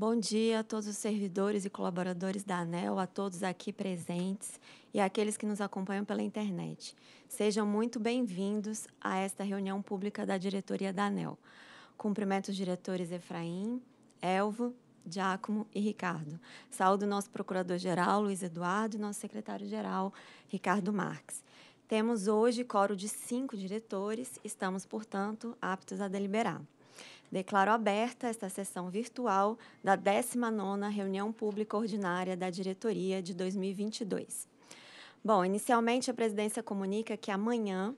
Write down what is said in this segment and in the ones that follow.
Bom dia a todos os servidores e colaboradores da ANEL, a todos aqui presentes e àqueles que nos acompanham pela internet. Sejam muito bem-vindos a esta reunião pública da diretoria da ANEL. Cumprimento os diretores Efraim, Elvo, Giacomo e Ricardo. Saúdo o nosso procurador-geral, Luiz Eduardo, e nosso secretário-geral, Ricardo Marques. Temos hoje coro de cinco diretores, estamos, portanto, aptos a deliberar. Declaro aberta esta sessão virtual da 19ª Reunião Pública Ordinária da Diretoria de 2022. Bom, inicialmente a presidência comunica que amanhã,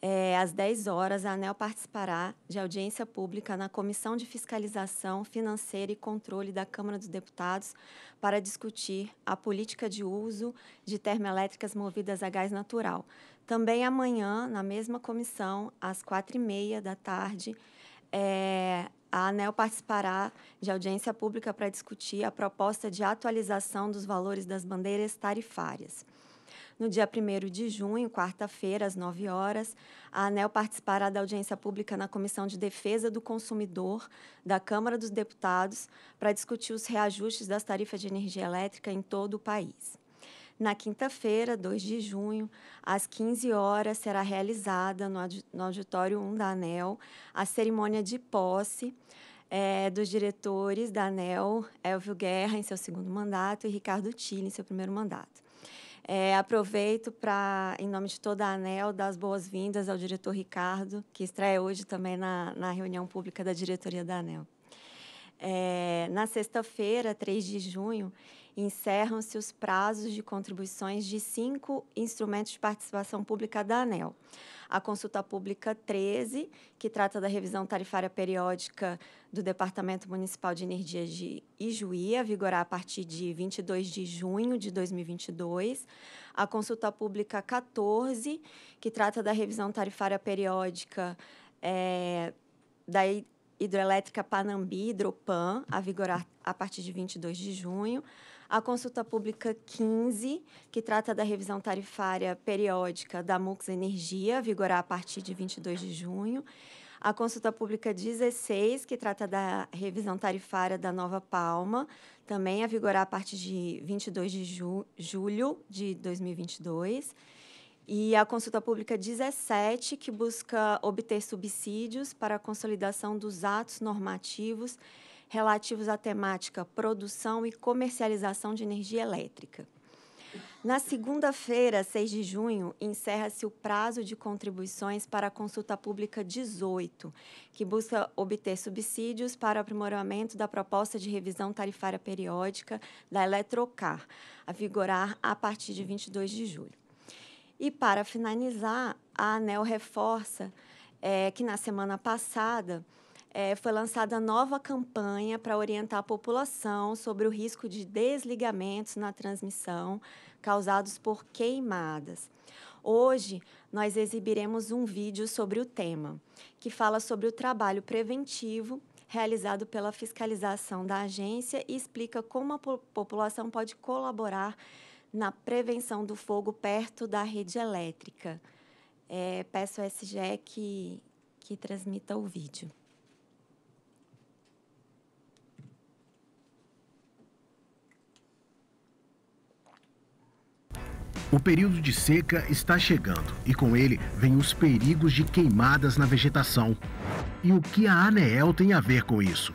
é, às 10 horas, a ANEL participará de audiência pública na Comissão de Fiscalização Financeira e Controle da Câmara dos Deputados para discutir a política de uso de termoelétricas movidas a gás natural. Também amanhã, na mesma comissão, às 4h30 da tarde, é, a ANEL participará de audiência pública para discutir a proposta de atualização dos valores das bandeiras tarifárias. No dia 1 de junho, quarta-feira, às 9 horas, a ANEL participará da audiência pública na Comissão de Defesa do Consumidor da Câmara dos Deputados para discutir os reajustes das tarifas de energia elétrica em todo o país. Na quinta-feira, 2 de junho, às 15 horas, será realizada no Auditório 1 da ANEL a cerimônia de posse é, dos diretores da ANEL, Elvio Guerra, em seu segundo mandato, e Ricardo Tille, em seu primeiro mandato. É, aproveito para, em nome de toda a ANEL, dar as boas-vindas ao diretor Ricardo, que estreia hoje também na, na reunião pública da diretoria da ANEL. É, na sexta-feira, 3 de junho, encerram-se os prazos de contribuições de cinco instrumentos de participação pública da ANEL. A consulta pública 13, que trata da revisão tarifária periódica do Departamento Municipal de Energia de Ijuí, a vigorar a partir de 22 de junho de 2022. A consulta pública 14, que trata da revisão tarifária periódica é, da hidroelétrica Panambi, Hidropan, a vigorar a partir de 22 de junho a consulta pública 15, que trata da revisão tarifária periódica da MUX Energia, vigorar a partir de 22 de junho, a consulta pública 16, que trata da revisão tarifária da Nova Palma, também a vigorar a partir de 22 de ju julho de 2022. E a consulta pública 17, que busca obter subsídios para a consolidação dos atos normativos relativos à temática produção e comercialização de energia elétrica. Na segunda-feira, 6 de junho, encerra-se o prazo de contribuições para a consulta pública 18, que busca obter subsídios para o aprimoramento da proposta de revisão tarifária periódica da Eletrocar, a vigorar a partir de 22 de julho. E para finalizar, a ANEL reforça é, que na semana passada é, foi lançada nova campanha para orientar a população sobre o risco de desligamentos na transmissão causados por queimadas. Hoje, nós exibiremos um vídeo sobre o tema, que fala sobre o trabalho preventivo realizado pela fiscalização da agência e explica como a população pode colaborar na prevenção do fogo perto da rede elétrica. É, peço ao SGE que, que transmita o vídeo. O período de seca está chegando e com ele vem os perigos de queimadas na vegetação. E o que a ANEEL tem a ver com isso?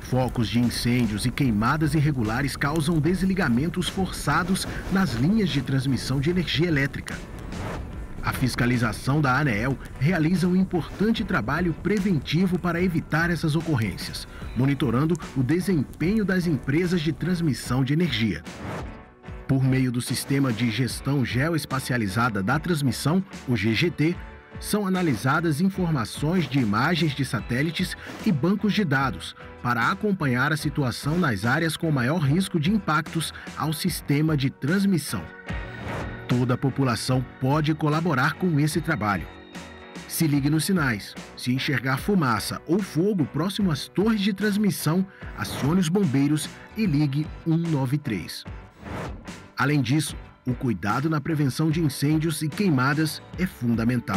Focos de incêndios e queimadas irregulares causam desligamentos forçados nas linhas de transmissão de energia elétrica. A fiscalização da ANEEL realiza um importante trabalho preventivo para evitar essas ocorrências, monitorando o desempenho das empresas de transmissão de energia. Por meio do Sistema de Gestão Geoespacializada da Transmissão, o GGT, são analisadas informações de imagens de satélites e bancos de dados para acompanhar a situação nas áreas com maior risco de impactos ao sistema de transmissão. Toda a população pode colaborar com esse trabalho. Se ligue nos sinais. Se enxergar fumaça ou fogo próximo às torres de transmissão, acione os bombeiros e ligue 193. Além disso, o cuidado na prevenção de incêndios e queimadas é fundamental.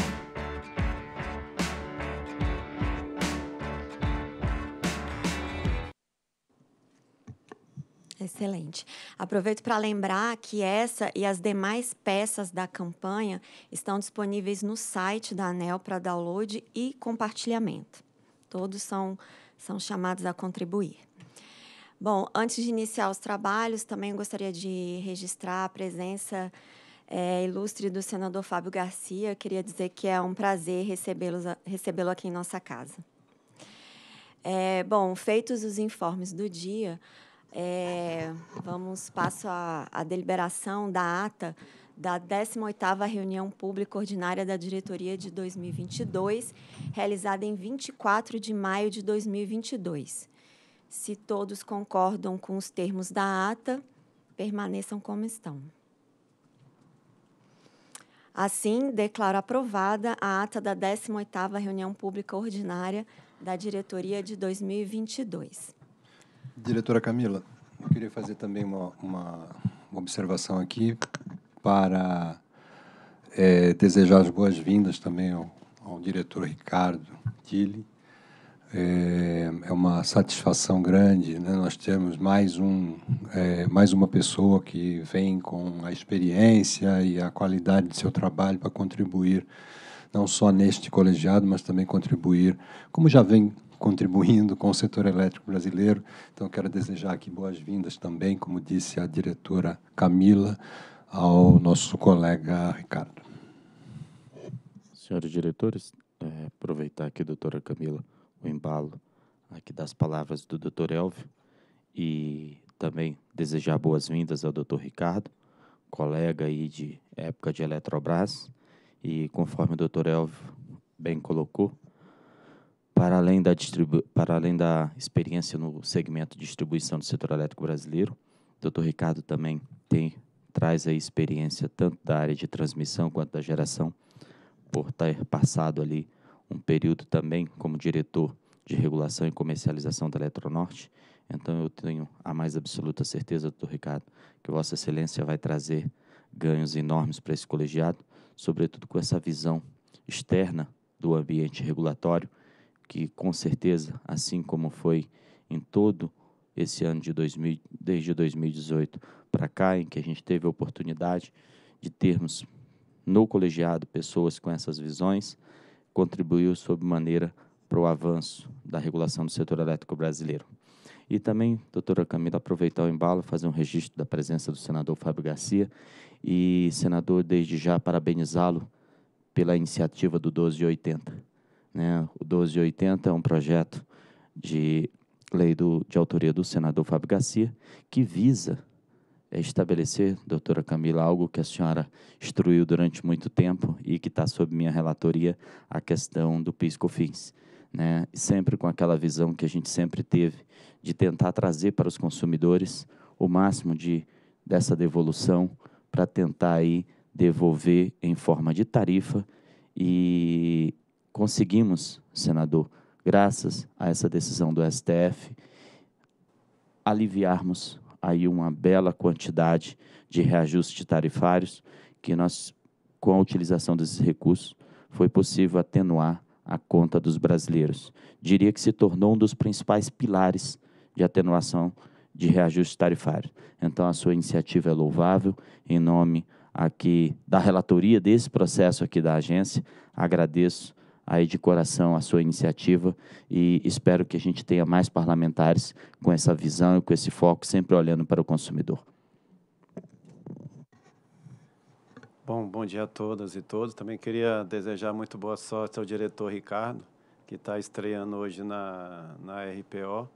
Excelente. Aproveito para lembrar que essa e as demais peças da campanha estão disponíveis no site da ANEL para download e compartilhamento. Todos são, são chamados a contribuir. Bom, antes de iniciar os trabalhos, também gostaria de registrar a presença é, ilustre do senador Fábio Garcia. Queria dizer que é um prazer recebê-lo recebê aqui em nossa casa. É, bom, feitos os informes do dia, é, vamos passo à, à deliberação da ata da 18ª reunião pública ordinária da diretoria de 2022, realizada em 24 de maio de 2022. Se todos concordam com os termos da ata, permaneçam como estão. Assim, declaro aprovada a ata da 18ª reunião pública ordinária da diretoria de 2022. Diretora Camila, eu queria fazer também uma, uma observação aqui para é, desejar as boas-vindas também ao, ao diretor Ricardo Tilly é, é, uma satisfação grande. Né? Nós temos mais, um, é, mais uma pessoa que vem com a experiência e a qualidade de seu trabalho para contribuir, não só neste colegiado, mas também contribuir, como já vem contribuindo com o setor elétrico brasileiro. Então, quero desejar aqui boas-vindas também, como disse a diretora Camila, ao nosso colega Ricardo. Senhores diretores, é, aproveitar aqui, doutora Camila, o embalo aqui das palavras do Dr. Elvio e também desejar boas-vindas ao Dr. Ricardo, colega aí de época de Eletrobras e conforme o Dr. Elvio bem colocou, para além da para além da experiência no segmento de distribuição do setor elétrico brasileiro, o Dr. Ricardo também tem traz a experiência tanto da área de transmissão quanto da geração por ter passado ali um período também como diretor de regulação e comercialização da Eletronorte. Então, eu tenho a mais absoluta certeza, doutor Ricardo, que Vossa Excelência vai trazer ganhos enormes para esse colegiado, sobretudo com essa visão externa do ambiente regulatório, que com certeza, assim como foi em todo esse ano de 2000, desde 2018 para cá, em que a gente teve a oportunidade de termos no colegiado pessoas com essas visões, contribuiu sob maneira para o avanço da regulação do setor elétrico brasileiro. E também, doutora Camila, aproveitar o embalo, fazer um registro da presença do senador Fábio Garcia e, senador, desde já parabenizá-lo pela iniciativa do 1280. Né? O 1280 é um projeto de lei do, de autoria do senador Fábio Garcia que visa é estabelecer, doutora Camila, algo que a senhora instruiu durante muito tempo e que está sob minha relatoria, a questão do PIS-COFINS. Né? Sempre com aquela visão que a gente sempre teve de tentar trazer para os consumidores o máximo de dessa devolução para tentar aí devolver em forma de tarifa e conseguimos, senador, graças a essa decisão do STF, aliviarmos aí uma bela quantidade de reajuste tarifários que nós, com a utilização desses recursos, foi possível atenuar a conta dos brasileiros. Diria que se tornou um dos principais pilares de atenuação de reajuste tarifário. Então, a sua iniciativa é louvável. Em nome aqui da relatoria desse processo aqui da agência, agradeço aí de coração a sua iniciativa e espero que a gente tenha mais parlamentares com essa visão e com esse foco, sempre olhando para o consumidor. Bom, bom dia a todas e todos. Também queria desejar muito boa sorte ao diretor Ricardo, que está estreando hoje na, na RPO.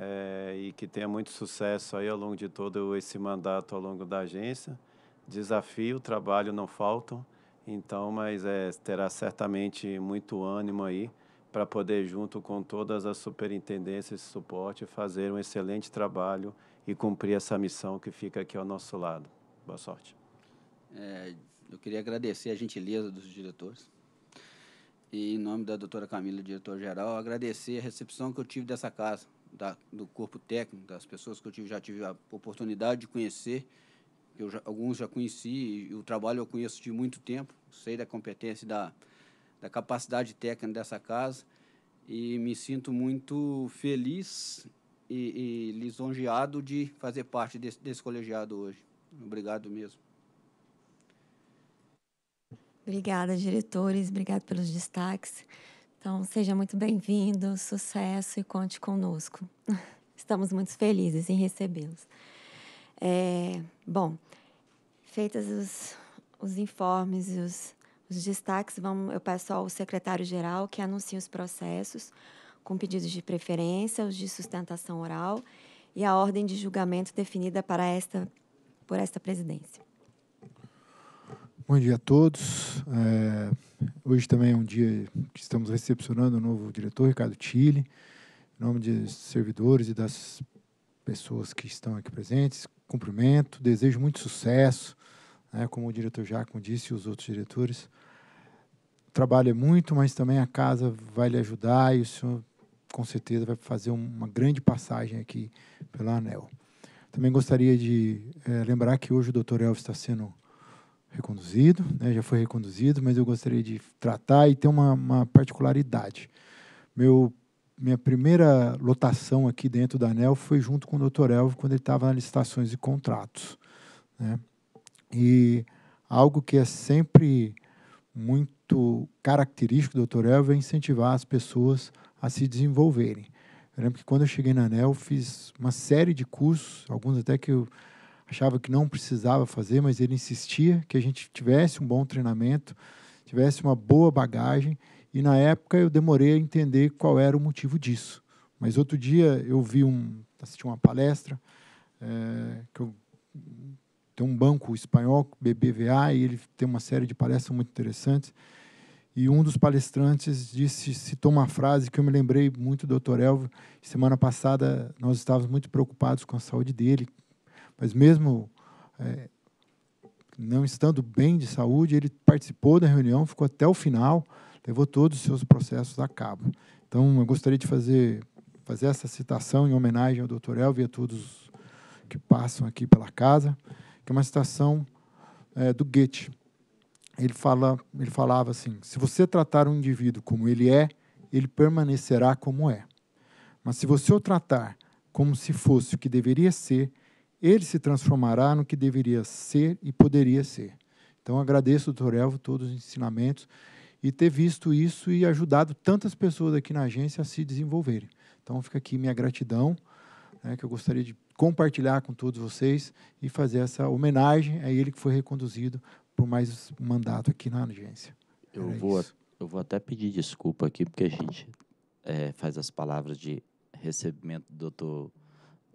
É, eh, e que tenha muito sucesso aí ao longo de todo esse mandato, ao longo da agência. Desafio, trabalho não faltam então, mas é, terá certamente muito ânimo aí para poder, junto com todas as superintendências e suporte, fazer um excelente trabalho e cumprir essa missão que fica aqui ao nosso lado. Boa sorte. É, eu queria agradecer a gentileza dos diretores. E, em nome da doutora Camila, diretor-geral, agradecer a recepção que eu tive dessa casa, da, do corpo técnico, das pessoas que eu tive, já tive a oportunidade de conhecer eu já, alguns já conheci, e o trabalho eu conheço de muito tempo, sei da competência e da, da capacidade técnica dessa casa, e me sinto muito feliz e, e lisonjeado de fazer parte desse, desse colegiado hoje. Obrigado mesmo. Obrigada, diretores, obrigado pelos destaques. Então, seja muito bem-vindo, sucesso e conte conosco. Estamos muito felizes em recebê-los. É, bom, feitas os, os informes e os, os destaques, vamos, eu peço ao secretário-geral que anuncie os processos com pedidos de preferência, os de sustentação oral e a ordem de julgamento definida para esta, por esta presidência. Bom dia a todos. É, hoje também é um dia que estamos recepcionando o novo diretor, Ricardo Chile, em nome de servidores e das pessoas que estão aqui presentes, cumprimento, desejo muito sucesso, né, como o diretor Jaco disse e os outros diretores. trabalho é muito, mas também a casa vai lhe ajudar e o senhor com certeza vai fazer uma grande passagem aqui pela ANEL. Também gostaria de é, lembrar que hoje o doutor Elvis está sendo reconduzido, né, já foi reconduzido, mas eu gostaria de tratar e ter uma, uma particularidade. Meu minha primeira lotação aqui dentro da ANEL foi junto com o Dr. Elvio, quando ele estava nas licitações e contratos. Né? E algo que é sempre muito característico do Dr. Elvio é incentivar as pessoas a se desenvolverem. Eu lembro que quando eu cheguei na ANEL, fiz uma série de cursos, alguns até que eu achava que não precisava fazer, mas ele insistia que a gente tivesse um bom treinamento, tivesse uma boa bagagem e na época eu demorei a entender qual era o motivo disso. Mas outro dia eu vi um, assisti uma palestra é, que eu, tem um banco espanhol, BBVA, e ele tem uma série de palestras muito interessantes. E um dos palestrantes disse, citou uma frase que eu me lembrei muito do Dr. Elvio. Semana passada nós estávamos muito preocupados com a saúde dele, mas mesmo é, não estando bem de saúde, ele participou da reunião, ficou até o final levou todos os seus processos a cabo. Então, eu gostaria de fazer, fazer essa citação em homenagem ao Dr. Elvio e a todos que passam aqui pela casa, que é uma citação é, do Goethe. Ele, fala, ele falava assim: se você tratar um indivíduo como ele é, ele permanecerá como é. Mas se você o tratar como se fosse o que deveria ser, ele se transformará no que deveria ser e poderia ser. Então, agradeço, doutor Elvo, todos os ensinamentos e ter visto isso e ajudado tantas pessoas aqui na agência a se desenvolverem. Então fica aqui minha gratidão, né, que eu gostaria de compartilhar com todos vocês e fazer essa homenagem a ele que foi reconduzido por mais um mandato aqui na agência. Eu Era vou, isso. eu vou até pedir desculpa aqui, porque a gente é, faz as palavras de recebimento do doutor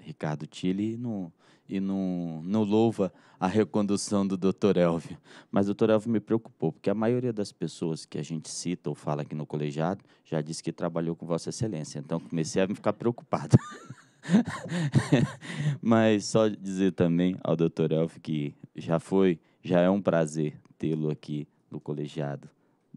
Ricardo Tille e não, e não, não louva a recondução do Dr. Elvio. Mas o Dr. Elvio me preocupou, porque a maioria das pessoas que a gente cita ou fala aqui no colegiado já disse que trabalhou com Vossa Excelência. Então comecei a me ficar preocupado. Mas só dizer também ao Dr. Elvio que já foi, já é um prazer tê-lo aqui no colegiado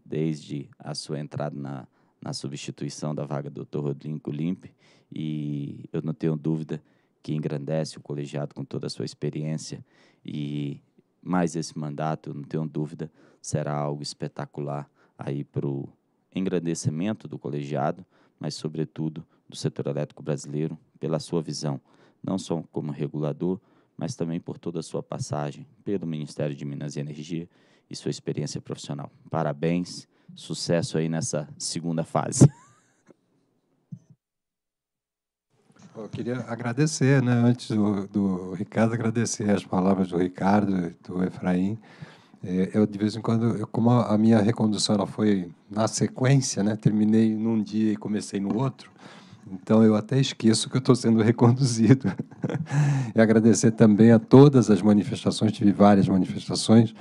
desde a sua entrada na, na substituição da vaga do Dr. Rodrigo Limpe e eu não tenho dúvida que engrandece o colegiado com toda a sua experiência e mais esse mandato, não tenho dúvida, será algo espetacular aí para o engrandecimento do colegiado, mas sobretudo do setor elétrico brasileiro, pela sua visão, não só como regulador, mas também por toda a sua passagem pelo Ministério de Minas e Energia e sua experiência profissional. Parabéns, sucesso aí nessa segunda fase. Eu queria agradecer, né, antes do, do, Ricardo, agradecer as palavras do Ricardo, do Efraim. É, eu, de vez em quando, eu, como a minha recondução ela foi na sequência, né, terminei num dia e comecei no outro, então eu até esqueço que eu estou sendo reconduzido. e agradecer também a todas as manifestações, tive várias manifestações,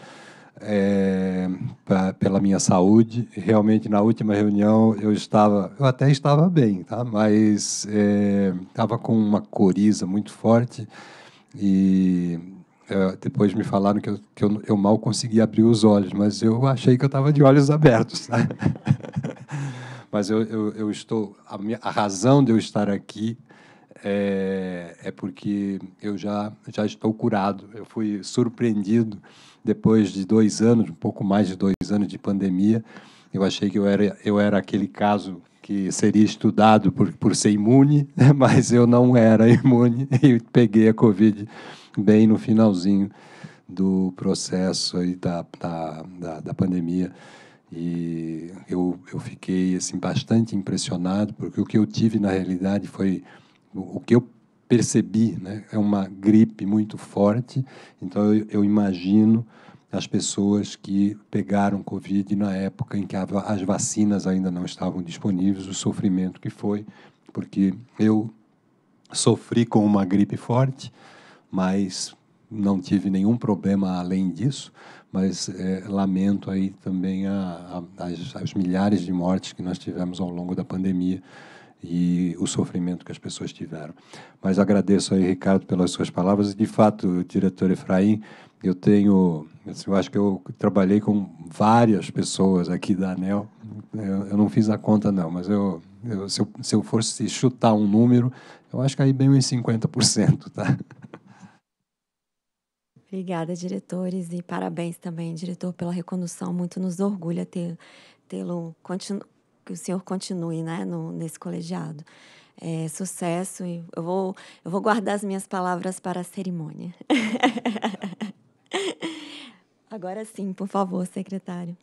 é, pra, pela minha saúde. Realmente, na última reunião, eu estava, eu até estava bem, tá? mas é, estava com uma coriza muito forte e é, depois me falaram que, eu, que eu, eu, mal conseguia abrir os olhos, mas eu achei que eu estava de olhos abertos. Tá? mas eu, eu, eu, estou, a, minha, a razão de eu estar aqui é, é porque eu já, já estou curado, eu fui surpreendido depois de dois anos, um pouco mais de dois anos de pandemia, eu achei que eu era, eu era aquele caso que seria estudado por, por ser imune, né, mas eu não era imune e peguei a Covid bem no finalzinho do processo e da, da, da, da pandemia. E eu, eu fiquei assim, bastante impressionado, porque o que eu tive na realidade foi o que eu percebi, né? É uma gripe muito forte, então eu, eu imagino as pessoas que pegaram Covid na época em que as vacinas ainda não estavam disponíveis, o sofrimento que foi, porque eu sofri com uma gripe forte, mas não tive nenhum problema além disso, mas é, lamento aí também a, a, as, as milhares de mortes que nós tivemos ao longo da pandemia e o sofrimento que as pessoas tiveram. Mas agradeço aí, Ricardo, pelas suas palavras. De fato, diretor Efraim, eu tenho, assim, eu acho que eu trabalhei com várias pessoas aqui da ANEL. Eu, eu não fiz a conta, não, mas eu, eu, se eu, se eu fosse chutar um número, eu acho que aí bem uns 50%, tá? Obrigada, diretores, e parabéns também, diretor, pela recondução. Muito nos orgulha ter tê-lo continu que o senhor continue né, no, nesse colegiado. É, sucesso. Eu vou, eu vou guardar as minhas palavras para a cerimônia. Agora sim, por favor, secretário.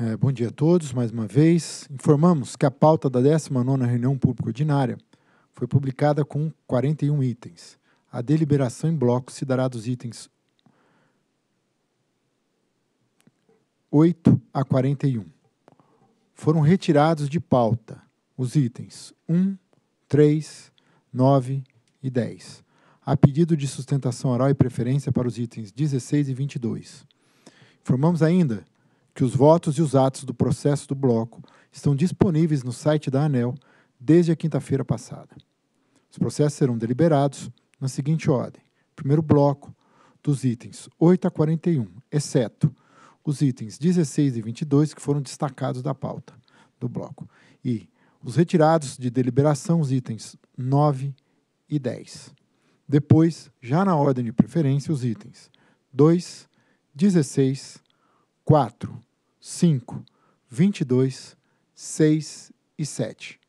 É, bom dia a todos, mais uma vez. Informamos que a pauta da 19ª reunião pública ordinária foi publicada com 41 itens. A deliberação em bloco se dará dos itens 8 a 41 foram retirados de pauta os itens 1, 3, 9 e 10, a pedido de sustentação oral e preferência para os itens 16 e 22. Informamos ainda que os votos e os atos do processo do bloco estão disponíveis no site da ANEL desde a quinta-feira passada. Os processos serão deliberados na seguinte ordem: primeiro bloco, dos itens 8 a 41, exceto os itens 16 e 22 que foram destacados da pauta do bloco e os retirados de deliberação, os itens 9 e 10. Depois, já na ordem de preferência, os itens 2, 16, 4, 5, 22, 6 e 7.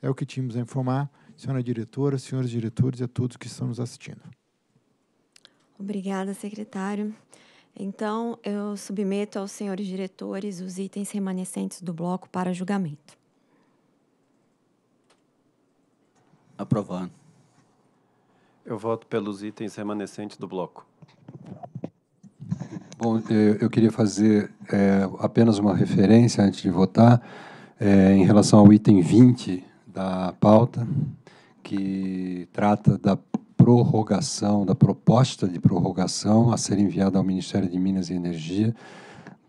É o que tínhamos a informar, senhora diretora, senhores diretores e a todos que estão nos assistindo. Obrigada, secretário. Então, eu submeto aos senhores diretores os itens remanescentes do bloco para julgamento. Aprovado. Eu voto pelos itens remanescentes do bloco. Bom, eh, eu queria fazer é, apenas uma referência antes de votar é, em relação ao item 20 da pauta, que trata da prorrogação, da proposta de prorrogação a ser enviada ao Ministério de Minas e Energia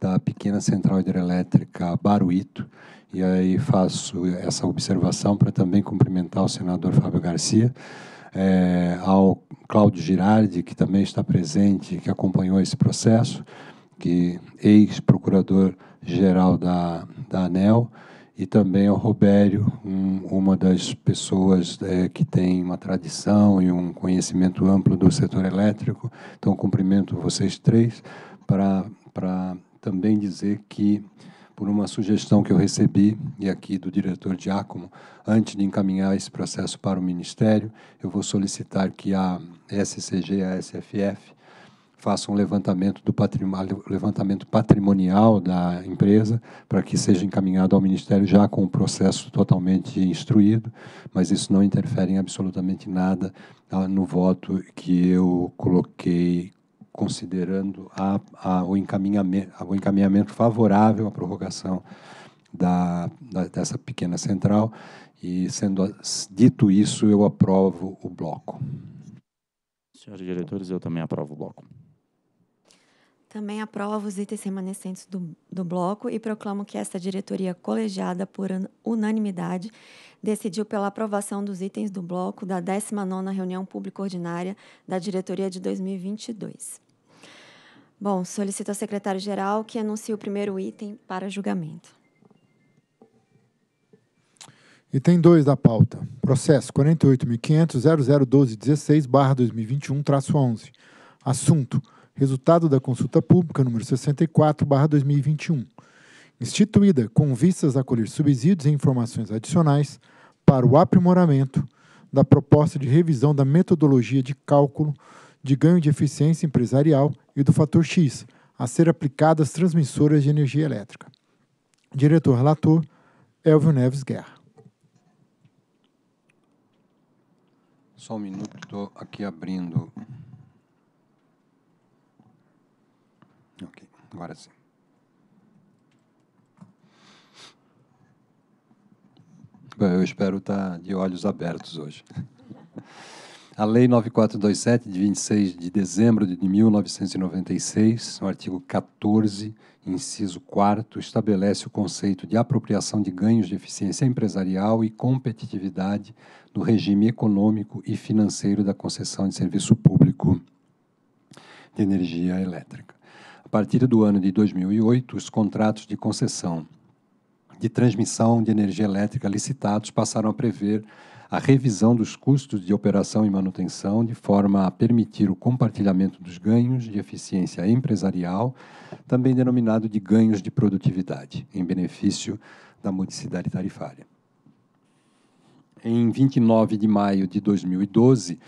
da pequena central hidrelétrica Baruíto. E aí faço essa observação para também cumprimentar o senador Fábio Garcia, é, ao Cláudio Girardi, que também está presente, que acompanhou esse processo, que ex-procurador-geral da, da ANEL, e também ao Robério, um, uma das pessoas é, que tem uma tradição e um conhecimento amplo do setor elétrico. Então, cumprimento vocês três para também dizer que, por uma sugestão que eu recebi, e aqui do diretor Giacomo, antes de encaminhar esse processo para o Ministério, eu vou solicitar que a SCG a SFF faça um levantamento do patrimônio, levantamento patrimonial da empresa para que seja encaminhado ao Ministério já com o processo totalmente instruído, mas isso não interfere em absolutamente nada ah, no voto que eu coloquei considerando a, a, o, encaminhamento, o encaminhamento favorável à prorrogação da, da, dessa pequena central. E, sendo dito isso, eu aprovo o bloco. Senhores diretores, eu também aprovo o bloco. Também aprovo os itens remanescentes do, do bloco e proclamo que esta diretoria colegiada por unanimidade decidiu pela aprovação dos itens do bloco da 19ª reunião pública ordinária da diretoria de 2022. Bom, solicito ao secretário-geral que anuncie o primeiro item para julgamento. Item 2 da pauta. Processo 48.500.001216/2021-11. Assunto: resultado da consulta pública número 64/2021, instituída com vistas a colher subsídios e informações adicionais para o aprimoramento da proposta de revisão da metodologia de cálculo de ganho de eficiência empresarial e do fator X a ser aplicada às transmissoras de energia elétrica. Diretor relator Elvio Neves Guerra. Só um minuto, estou aqui abrindo Agora sim. Bom, eu espero estar de olhos abertos hoje. A Lei 9427, de 26 de dezembro de 1996, no artigo 14, inciso 4, estabelece o conceito de apropriação de ganhos de eficiência empresarial e competitividade no regime econômico e financeiro da concessão de serviço público de energia elétrica partir do ano de 2008, os contratos de concessão de transmissão de energia elétrica licitados passaram a prever a revisão dos custos de operação e manutenção, de forma a permitir o compartilhamento dos ganhos de eficiência empresarial, também denominado de ganhos de produtividade, em benefício da modicidade tarifária. Em 29 de maio de 2012,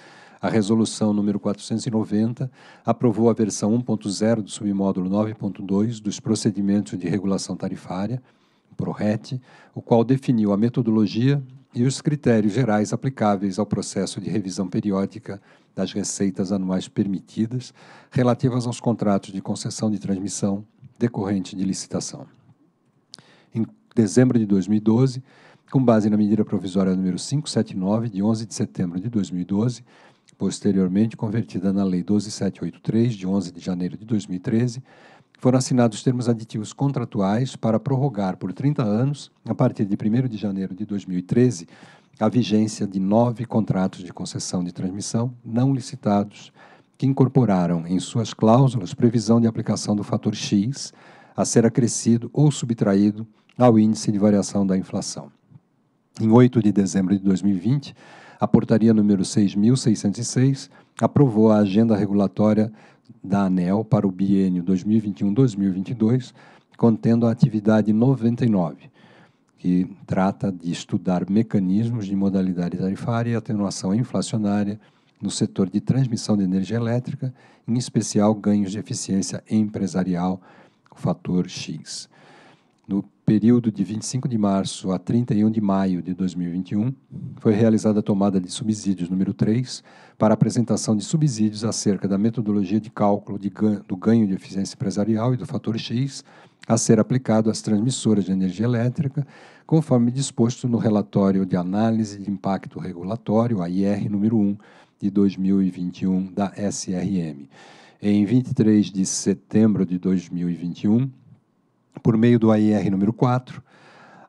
a resolução número 490 aprovou a versão 1.0 do submódulo 9.2 dos procedimentos de regulação tarifária, PRORET, o qual definiu a metodologia e os critérios gerais aplicáveis ao processo de revisão periódica das receitas anuais permitidas relativas aos contratos de concessão de transmissão decorrente de licitação. Em dezembro de 2012, com base na medida provisória número 579, de 11 de setembro de 2012, posteriormente convertida na Lei 12783, de 11 de janeiro de 2013, foram assinados termos aditivos contratuais para prorrogar por 30 anos, a partir de 1 de janeiro de 2013, a vigência de nove contratos de concessão de transmissão não licitados, que incorporaram em suas cláusulas previsão de aplicação do fator X a ser acrescido ou subtraído ao índice de variação da inflação. Em 8 de dezembro de 2020, a portaria número 6606 aprovou a agenda regulatória da ANEL para o biênio 2021-2022, contendo a atividade 99, que trata de estudar mecanismos de modalidade tarifária e atenuação inflacionária no setor de transmissão de energia elétrica, em especial ganhos de eficiência empresarial, o fator X. No período de 25 de março a 31 de maio de 2021, foi realizada a tomada de subsídios número 3 para apresentação de subsídios acerca da metodologia de cálculo de ganho, do ganho de eficiência empresarial e do fator X a ser aplicado às transmissoras de energia elétrica, conforme disposto no relatório de análise de impacto regulatório, AIR número 1 de 2021 da SRM. Em 23 de setembro de 2021, por meio do AIR número 4,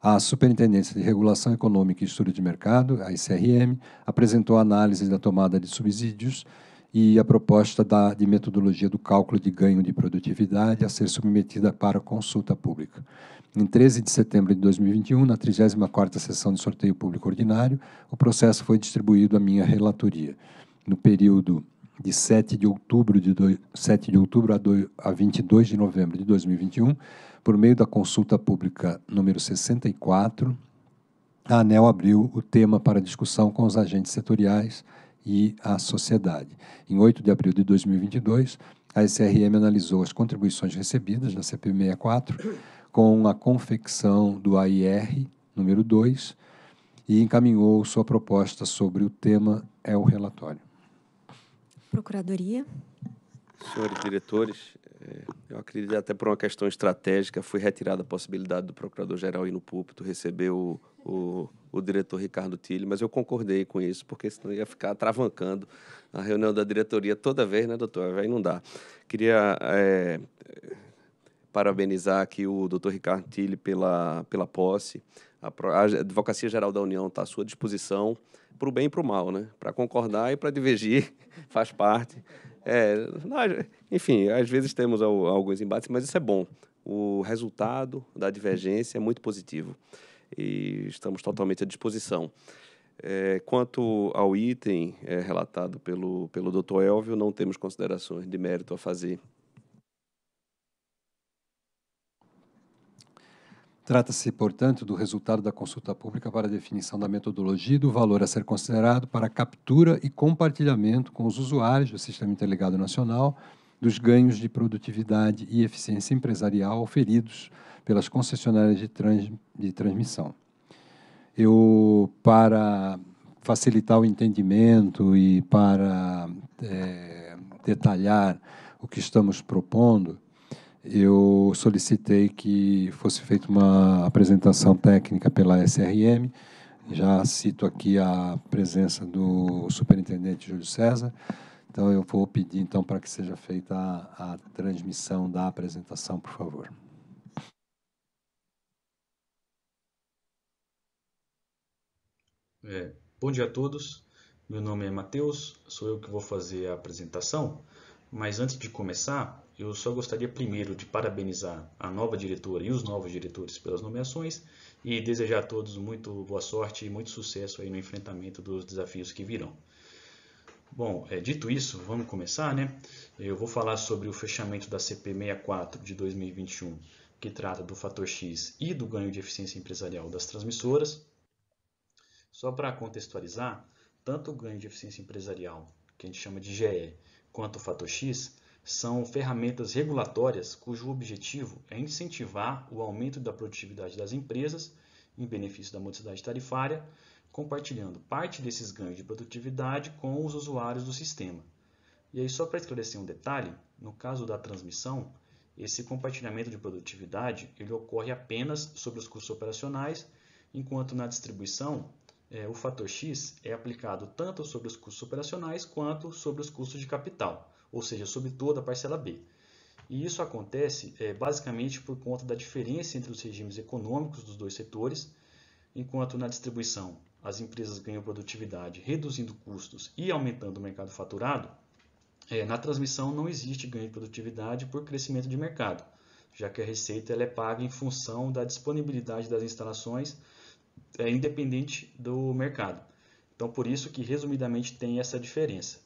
a Superintendência de Regulação Econômica e Estudo de Mercado, a ICRM, apresentou a análise da tomada de subsídios e a proposta da, de metodologia do cálculo de ganho de produtividade a ser submetida para consulta pública. Em 13 de setembro de 2021, na 34ª sessão de sorteio público ordinário, o processo foi distribuído à minha relatoria. No período de 7 de outubro, de do, 7 de outubro a, do, a 22 de novembro de 2021, por meio da consulta pública número 64, a ANEL abriu o tema para discussão com os agentes setoriais e a sociedade. Em 8 de abril de 2022, a SRM analisou as contribuições recebidas na cp 64 com a confecção do AIR número 2 e encaminhou sua proposta sobre o tema é o relatório. Procuradoria. Senhores diretores, é, eu acredito até por uma questão estratégica, foi retirada a possibilidade do procurador-geral ir no púlpito, receber o, o, o diretor Ricardo Tilly, mas eu concordei com isso, porque senão ia ficar travancando a reunião da diretoria toda vez, né, doutor? Aí não dá. Queria é, parabenizar aqui o doutor Ricardo Tilly pela, pela posse. A, a Advocacia Geral da União está à sua disposição, para o bem e para o mal, né? Para concordar e para divergir, faz parte. É, enfim, às vezes temos alguns embates, mas isso é bom. O resultado da divergência é muito positivo e estamos totalmente à disposição. É, quanto ao item é, relatado pelo, pelo Dr. Elvio, não temos considerações de mérito a fazer Trata-se, portanto, do resultado da consulta pública para a definição da metodologia e do valor a ser considerado para captura e compartilhamento com os usuários do Sistema Interligado Nacional dos ganhos de produtividade e eficiência empresarial oferidos pelas concessionárias de, trans, de transmissão. Eu, para facilitar o entendimento e para é, detalhar o que estamos propondo, eu solicitei que fosse feita uma apresentação técnica pela SRM. Já cito aqui a presença do superintendente Júlio César. Então, eu vou pedir então para que seja feita a, a transmissão da apresentação, por favor. É, bom dia a todos. Meu nome é Matheus, sou eu que vou fazer a apresentação. Mas antes de começar, eu só gostaria primeiro de parabenizar a nova diretora e os novos diretores pelas nomeações e desejar a todos muito boa sorte e muito sucesso aí no enfrentamento dos desafios que virão. Bom, é, dito isso, vamos começar, né? Eu vou falar sobre o fechamento da CP64 de 2021, que trata do fator X e do ganho de eficiência empresarial das transmissoras. Só para contextualizar, tanto o ganho de eficiência empresarial, que a gente chama de GE, quanto o fator X, são ferramentas regulatórias cujo objetivo é incentivar o aumento da produtividade das empresas em benefício da modicidade tarifária, compartilhando parte desses ganhos de produtividade com os usuários do sistema. E aí, só para esclarecer um detalhe, no caso da transmissão, esse compartilhamento de produtividade ele ocorre apenas sobre os custos operacionais, enquanto na distribuição é, o fator X é aplicado tanto sobre os custos operacionais quanto sobre os custos de capital ou seja, sobre toda a parcela B. E isso acontece é, basicamente por conta da diferença entre os regimes econômicos dos dois setores, enquanto na distribuição as empresas ganham produtividade reduzindo custos e aumentando o mercado faturado, é, na transmissão não existe ganho de produtividade por crescimento de mercado, já que a receita ela é paga em função da disponibilidade das instalações, é, independente do mercado. Então, por isso que resumidamente tem essa diferença.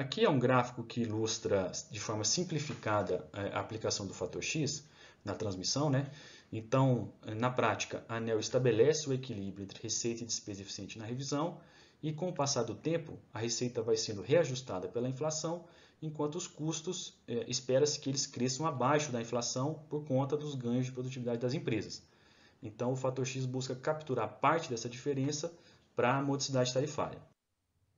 Aqui é um gráfico que ilustra de forma simplificada é, a aplicação do fator X na transmissão. Né? Então, é, na prática, a ANEL estabelece o equilíbrio entre receita e despesa eficiente na revisão e, com o passar do tempo, a receita vai sendo reajustada pela inflação, enquanto os custos eh, espera-se que eles cresçam abaixo da inflação por conta dos ganhos de produtividade das empresas. Então, o fator X busca capturar parte dessa diferença para a modicidade tarifária.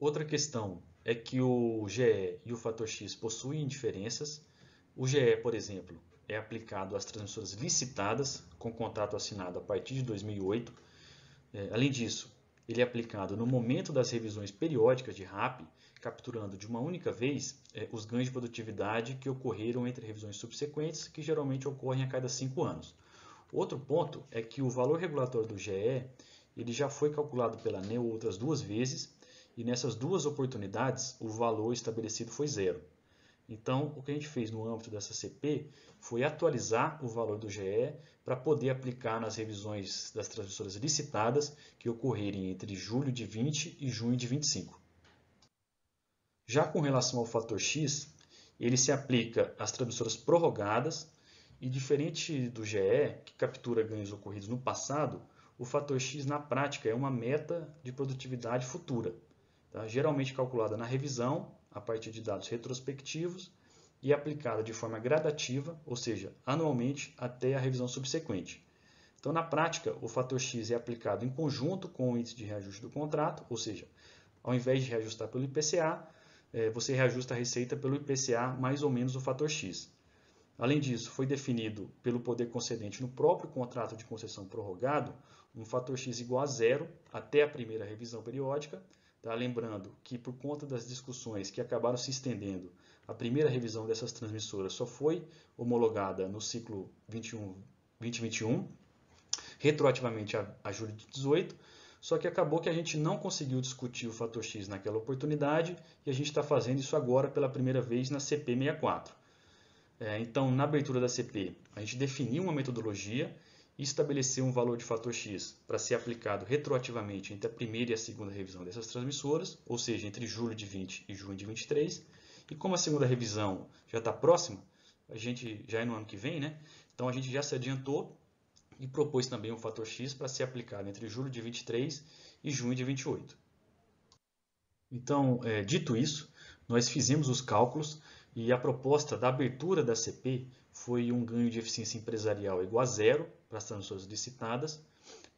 Outra questão é que o GE e o fator X possuem diferenças. O GE, por exemplo, é aplicado às transmissoras licitadas com contrato assinado a partir de 2008. É, além disso, ele é aplicado no momento das revisões periódicas de RAP, capturando de uma única vez é, os ganhos de produtividade que ocorreram entre revisões subsequentes, que geralmente ocorrem a cada cinco anos. Outro ponto é que o valor regulatório do GE ele já foi calculado pela ANEL outras duas vezes e nessas duas oportunidades, o valor estabelecido foi zero. Então, o que a gente fez no âmbito dessa CP foi atualizar o valor do GE para poder aplicar nas revisões das transmissoras licitadas que ocorrerem entre julho de 20 e junho de 25. Já com relação ao fator X, ele se aplica às transmissoras prorrogadas e, diferente do GE, que captura ganhos ocorridos no passado, o fator X na prática é uma meta de produtividade futura tá? geralmente calculada na revisão, a partir de dados retrospectivos, e aplicada de forma gradativa, ou seja, anualmente, até a revisão subsequente. Então, na prática, o fator X é aplicado em conjunto com o índice de reajuste do contrato, ou seja, ao invés de reajustar pelo IPCA, é, você reajusta a receita pelo IPCA mais ou menos o fator X. Além disso, foi definido pelo poder concedente no próprio contrato de concessão prorrogado um fator X igual a zero até a primeira revisão periódica, Tá? Lembrando que, por conta das discussões que acabaram se estendendo, a primeira revisão dessas transmissoras só foi homologada no ciclo 21, 2021, retroativamente a, a julho de 18, só que acabou que a gente não conseguiu discutir o fator X naquela oportunidade e a gente está fazendo isso agora pela primeira vez na CP 64. É, então, na abertura da CP, a gente definiu uma metodologia estabelecer um valor de fator X para ser aplicado retroativamente entre a primeira e a segunda revisão dessas transmissoras, ou seja, entre julho de 20 e junho de 23. E como a segunda revisão já está próxima, a gente já é no ano que vem, né? Então a gente já se adiantou e propôs também um fator X para ser aplicado entre julho de 23 e junho de 28. Então, é, dito isso, nós fizemos os cálculos e a proposta da abertura da CP foi um ganho de eficiência empresarial igual a zero para as transmissõras licitadas.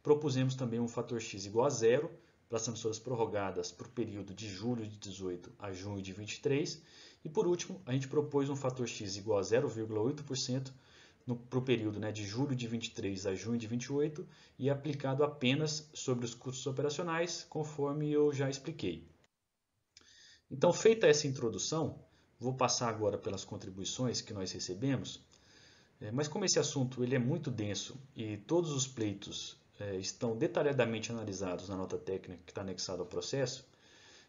Propusemos também um fator X igual a zero para as transmissoras prorrogadas para o período de julho de 18 a junho de 23. E por último, a gente propôs um fator X igual a 0,8% para o período né, de julho de 23 a junho de 28 e aplicado apenas sobre os custos operacionais, conforme eu já expliquei. Então, feita essa introdução, vou passar agora pelas contribuições que nós recebemos é, mas como esse assunto ele é muito denso e todos os pleitos é, estão detalhadamente analisados na nota técnica que está anexada ao processo,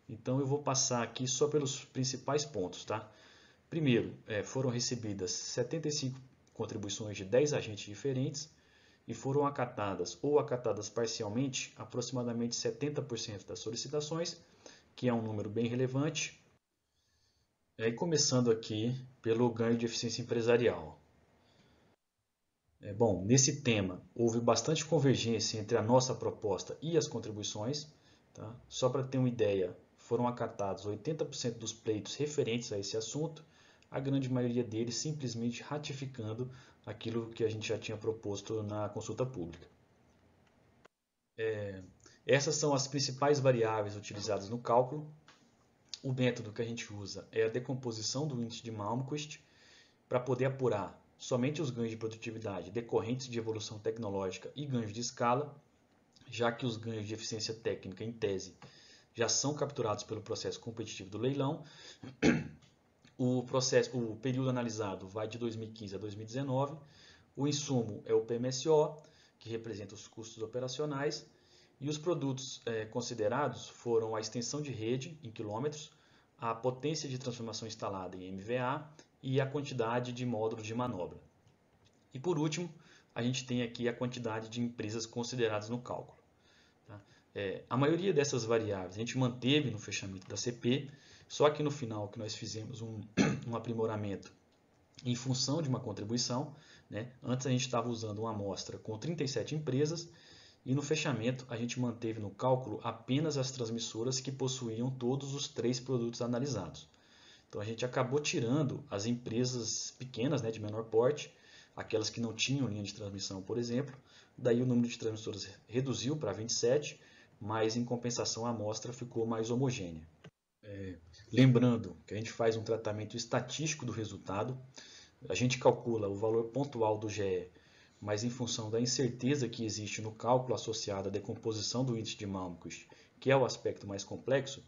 então eu vou passar aqui só pelos principais pontos. Tá? Primeiro, é, foram recebidas 75 contribuições de 10 agentes diferentes e foram acatadas ou acatadas parcialmente aproximadamente 70% das solicitações, que é um número bem relevante. É, e começando aqui pelo ganho de eficiência empresarial. É, bom, nesse tema houve bastante convergência entre a nossa proposta e as contribuições. Tá? Só para ter uma ideia, foram acatados 80% dos pleitos referentes a esse assunto, a grande maioria deles simplesmente ratificando aquilo que a gente já tinha proposto na consulta pública. É, essas são as principais variáveis utilizadas no cálculo. O método que a gente usa é a decomposição do índice de Malmquist para poder apurar Somente os ganhos de produtividade decorrentes de evolução tecnológica e ganhos de escala, já que os ganhos de eficiência técnica, em tese, já são capturados pelo processo competitivo do leilão, o, processo, o período analisado vai de 2015 a 2019. O insumo é o PMSO, que representa os custos operacionais, e os produtos é, considerados foram a extensão de rede em quilômetros, a potência de transformação instalada em MVA e a quantidade de módulos de manobra. E por último, a gente tem aqui a quantidade de empresas consideradas no cálculo. Tá? É, a maioria dessas variáveis a gente manteve no fechamento da CP, só que no final que nós fizemos um, um aprimoramento em função de uma contribuição. Né? Antes a gente estava usando uma amostra com 37 empresas e no fechamento a gente manteve no cálculo apenas as transmissoras que possuíam todos os três produtos analisados. Então a gente acabou tirando as empresas pequenas, né, de menor porte, aquelas que não tinham linha de transmissão, por exemplo. Daí o número de transmissores reduziu para 27, mas em compensação a amostra ficou mais homogênea. É, lembrando que a gente faz um tratamento estatístico do resultado, a gente calcula o valor pontual do GE, mas em função da incerteza que existe no cálculo associado à decomposição do índice de Malmquist, que é o aspecto mais complexo,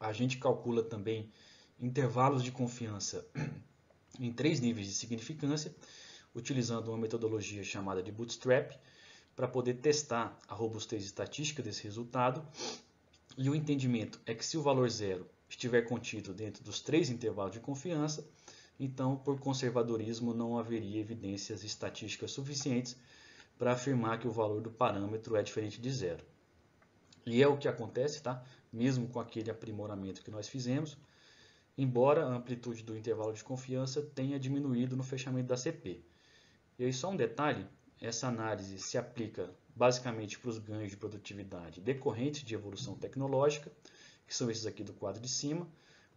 a gente calcula também intervalos de confiança em três níveis de significância, utilizando uma metodologia chamada de bootstrap para poder testar a robustez estatística desse resultado. E o entendimento é que se o valor zero estiver contido dentro dos três intervalos de confiança, então, por conservadorismo, não haveria evidências estatísticas suficientes para afirmar que o valor do parâmetro é diferente de zero. E é o que acontece, tá? mesmo com aquele aprimoramento que nós fizemos embora a amplitude do intervalo de confiança tenha diminuído no fechamento da CP. E aí só um detalhe, essa análise se aplica basicamente para os ganhos de produtividade decorrentes de evolução tecnológica, que são esses aqui do quadro de cima,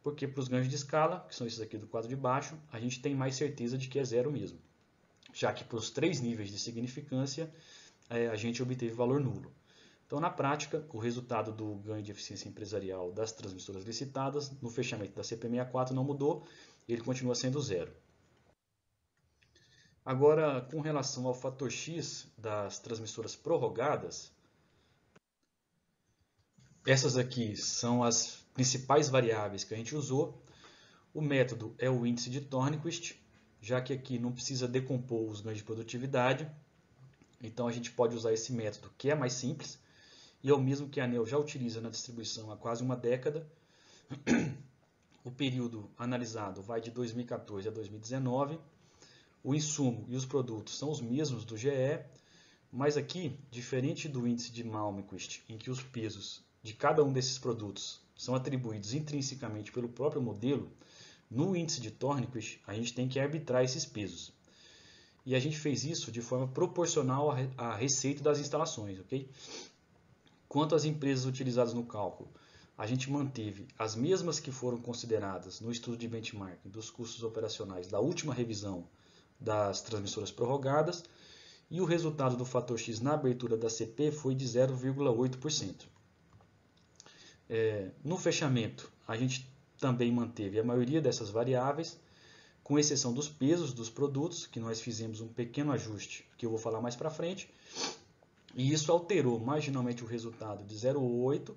porque para os ganhos de escala, que são esses aqui do quadro de baixo, a gente tem mais certeza de que é zero mesmo, já que para os três níveis de significância eh, a gente obteve valor nulo. Então, na prática, o resultado do ganho de eficiência empresarial das transmissoras licitadas no fechamento da CP64 não mudou, ele continua sendo zero. Agora, com relação ao fator X das transmissoras prorrogadas, essas aqui são as principais variáveis que a gente usou. O método é o índice de Tornquist, já que aqui não precisa decompor os ganhos de produtividade, então a gente pode usar esse método que é mais simples, e é o mesmo que a ANEL já utiliza na distribuição há quase uma década. O período analisado vai de 2014 a 2019. O insumo e os produtos são os mesmos do GE, mas aqui, diferente do índice de Malmquist, em que os pesos de cada um desses produtos são atribuídos intrinsecamente pelo próprio modelo, no índice de Tornquist a gente tem que arbitrar esses pesos. E a gente fez isso de forma proporcional à receita das instalações, ok? Quanto às empresas utilizadas no cálculo, a gente manteve as mesmas que foram consideradas no estudo de benchmarking dos custos operacionais da última revisão das transmissoras prorrogadas e o resultado do fator X na abertura da CP foi de 0,8%. É, no fechamento, a gente também manteve a maioria dessas variáveis, com exceção dos pesos dos produtos, que nós fizemos um pequeno ajuste, que eu vou falar mais para frente, e isso alterou marginalmente o resultado de 0,8%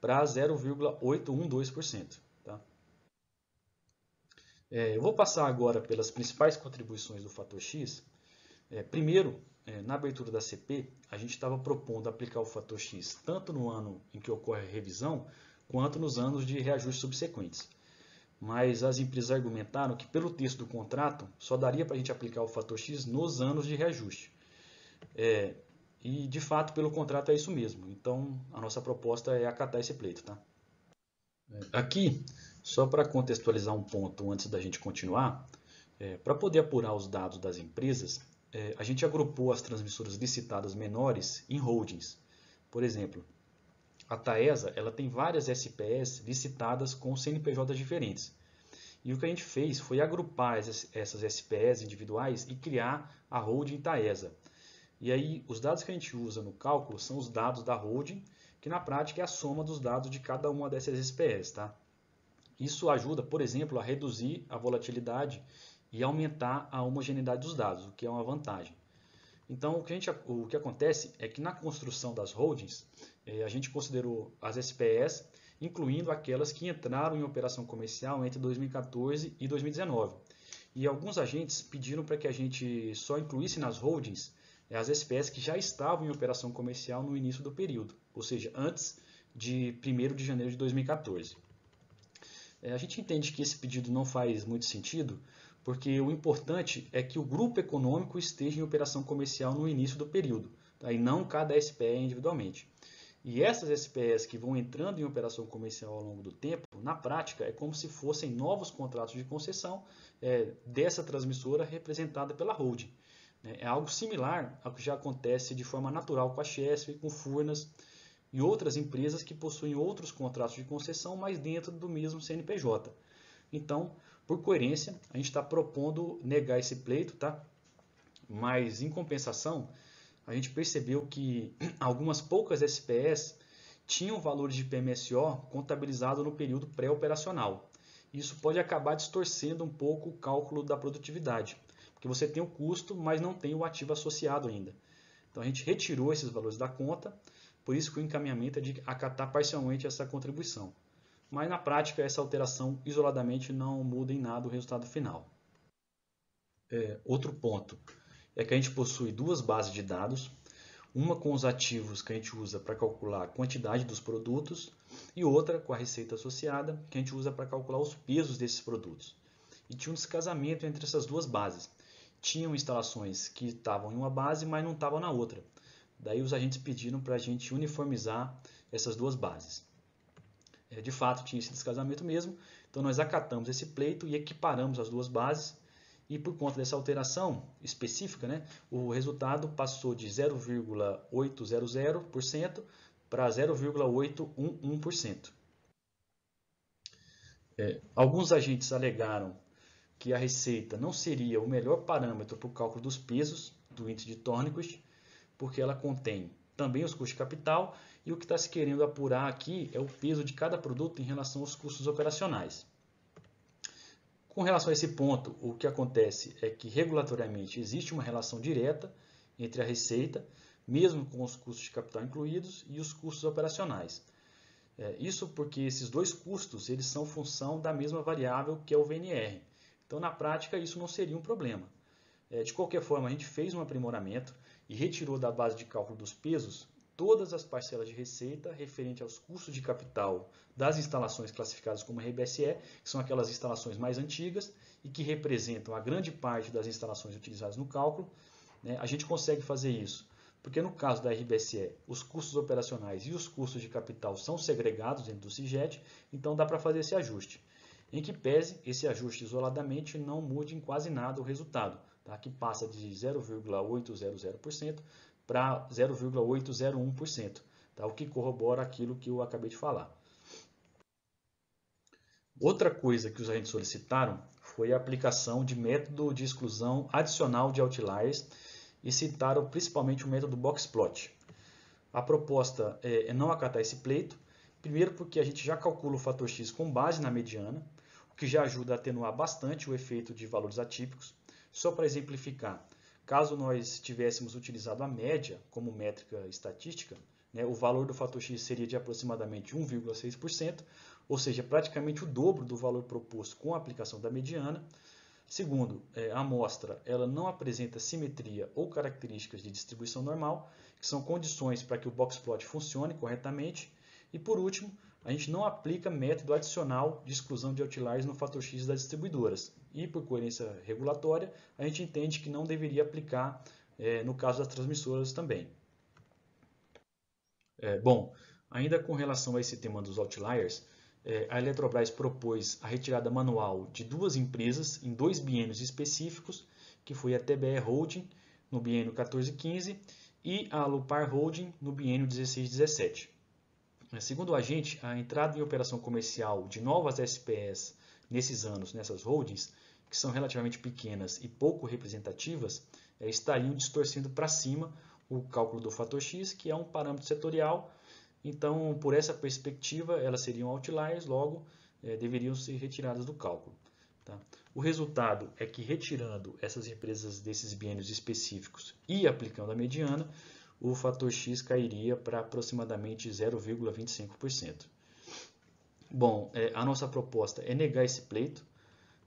para 0,812%. Tá? É, eu vou passar agora pelas principais contribuições do fator X. É, primeiro, é, na abertura da CP, a gente estava propondo aplicar o fator X tanto no ano em que ocorre a revisão, quanto nos anos de reajuste subsequentes. Mas as empresas argumentaram que, pelo texto do contrato, só daria para a gente aplicar o fator X nos anos de reajuste. É, e, de fato, pelo contrato é isso mesmo. Então, a nossa proposta é acatar esse pleito. Tá? É, aqui, só para contextualizar um ponto antes da gente continuar, é, para poder apurar os dados das empresas, é, a gente agrupou as transmissoras licitadas menores em holdings. Por exemplo, a Taesa ela tem várias SPS licitadas com CNPJs diferentes. E o que a gente fez foi agrupar essas SPS individuais e criar a holding Taesa. E aí, os dados que a gente usa no cálculo são os dados da holding, que na prática é a soma dos dados de cada uma dessas SPS. Tá? Isso ajuda, por exemplo, a reduzir a volatilidade e aumentar a homogeneidade dos dados, o que é uma vantagem. Então, o que, gente, o que acontece é que na construção das holdings, eh, a gente considerou as SPS, incluindo aquelas que entraram em operação comercial entre 2014 e 2019. E alguns agentes pediram para que a gente só incluísse nas holdings é as espécies que já estavam em operação comercial no início do período, ou seja, antes de 1 de janeiro de 2014. É, a gente entende que esse pedido não faz muito sentido, porque o importante é que o grupo econômico esteja em operação comercial no início do período, tá? e não cada SPE individualmente. E essas SPEs que vão entrando em operação comercial ao longo do tempo, na prática, é como se fossem novos contratos de concessão é, dessa transmissora representada pela holding. Né? É algo similar ao que já acontece de forma natural com a Chesf, com Furnas e outras empresas que possuem outros contratos de concessão, mas dentro do mesmo CNPJ. Então, por coerência, a gente está propondo negar esse pleito, tá? Mas, em compensação, a gente percebeu que algumas poucas SPS tinham valores de PMSO contabilizado no período pré-operacional. Isso pode acabar distorcendo um pouco o cálculo da produtividade que você tem o custo, mas não tem o ativo associado ainda. Então a gente retirou esses valores da conta, por isso que o encaminhamento é de acatar parcialmente essa contribuição. Mas na prática essa alteração isoladamente não muda em nada o resultado final. É, outro ponto é que a gente possui duas bases de dados, uma com os ativos que a gente usa para calcular a quantidade dos produtos e outra com a receita associada que a gente usa para calcular os pesos desses produtos. E tinha um descasamento entre essas duas bases tinham instalações que estavam em uma base, mas não estavam na outra. Daí os agentes pediram para a gente uniformizar essas duas bases. É, de fato, tinha esse descasamento mesmo, então nós acatamos esse pleito e equiparamos as duas bases. E por conta dessa alteração específica, né, o resultado passou de 0,800% para 0,811%. É, alguns agentes alegaram que a receita não seria o melhor parâmetro para o cálculo dos pesos do índice de Tornquist, porque ela contém também os custos de capital e o que está se querendo apurar aqui é o peso de cada produto em relação aos custos operacionais. Com relação a esse ponto, o que acontece é que regulatoriamente existe uma relação direta entre a receita, mesmo com os custos de capital incluídos, e os custos operacionais. É, isso porque esses dois custos eles são função da mesma variável que é o VNR. Então, na prática, isso não seria um problema. É, de qualquer forma, a gente fez um aprimoramento e retirou da base de cálculo dos pesos todas as parcelas de receita referente aos custos de capital das instalações classificadas como RBSE, que são aquelas instalações mais antigas e que representam a grande parte das instalações utilizadas no cálculo. Né? A gente consegue fazer isso porque, no caso da RBSE, os custos operacionais e os custos de capital são segregados dentro do CIGET, então dá para fazer esse ajuste em que pese esse ajuste isoladamente não mude em quase nada o resultado, tá? que passa de 0,800% para 0,801%, tá? o que corrobora aquilo que eu acabei de falar. Outra coisa que os agentes solicitaram foi a aplicação de método de exclusão adicional de outliers e citaram principalmente o método boxplot. A proposta é, é não acatar esse pleito, primeiro porque a gente já calcula o fator x com base na mediana, o que já ajuda a atenuar bastante o efeito de valores atípicos. Só para exemplificar, caso nós tivéssemos utilizado a média como métrica estatística, né, o valor do fator x seria de aproximadamente 1,6%, ou seja, praticamente o dobro do valor proposto com a aplicação da mediana. Segundo, é, a amostra ela não apresenta simetria ou características de distribuição normal, que são condições para que o boxplot funcione corretamente. E por último, a gente não aplica método adicional de exclusão de outliers no fator X das distribuidoras. E, por coerência regulatória, a gente entende que não deveria aplicar é, no caso das transmissoras também. É, bom, ainda com relação a esse tema dos outliers, é, a Eletrobras propôs a retirada manual de duas empresas em dois biênios específicos, que foi a TBE Holding no biênio 14-15 e a Lupar Holding no biênio 16-17. Né? Segundo a gente a entrada em operação comercial de novas SPS nesses anos, nessas holdings, que são relativamente pequenas e pouco representativas, é, estariam distorcendo para cima o cálculo do fator X, que é um parâmetro setorial. Então, por essa perspectiva, elas seriam outliers, logo é, deveriam ser retiradas do cálculo. Tá? O resultado é que retirando essas empresas desses biênios específicos e aplicando a mediana, o fator X cairia para aproximadamente 0,25%. Bom, é, a nossa proposta é negar esse pleito,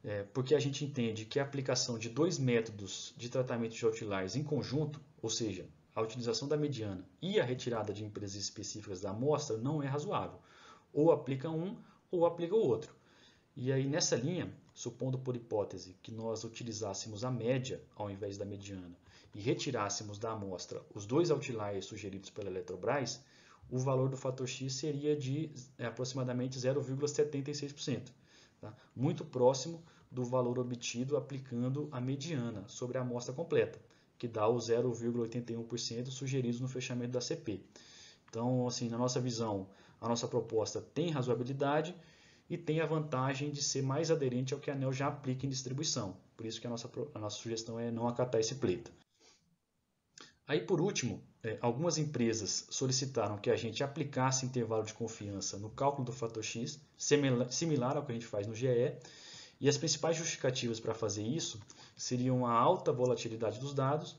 é, porque a gente entende que a aplicação de dois métodos de tratamento de outliers em conjunto, ou seja, a utilização da mediana e a retirada de empresas específicas da amostra não é razoável. Ou aplica um ou aplica o outro. E aí, nessa linha, supondo por hipótese que nós utilizássemos a média ao invés da mediana e retirássemos da amostra os dois outliers sugeridos pela Eletrobras, o valor do fator X seria de é, aproximadamente 0,76%, tá? muito próximo do valor obtido aplicando a mediana sobre a amostra completa, que dá o 0,81% sugerido no fechamento da CP. Então, assim, na nossa visão, a nossa proposta tem razoabilidade e tem a vantagem de ser mais aderente ao que a ANEL já aplica em distribuição. Por isso que a nossa, a nossa sugestão é não acatar esse pleito. Aí, por último, é, algumas empresas solicitaram que a gente aplicasse intervalo de confiança no cálculo do fator X, similar ao que a gente faz no GE, e as principais justificativas para fazer isso seriam a alta volatilidade dos dados,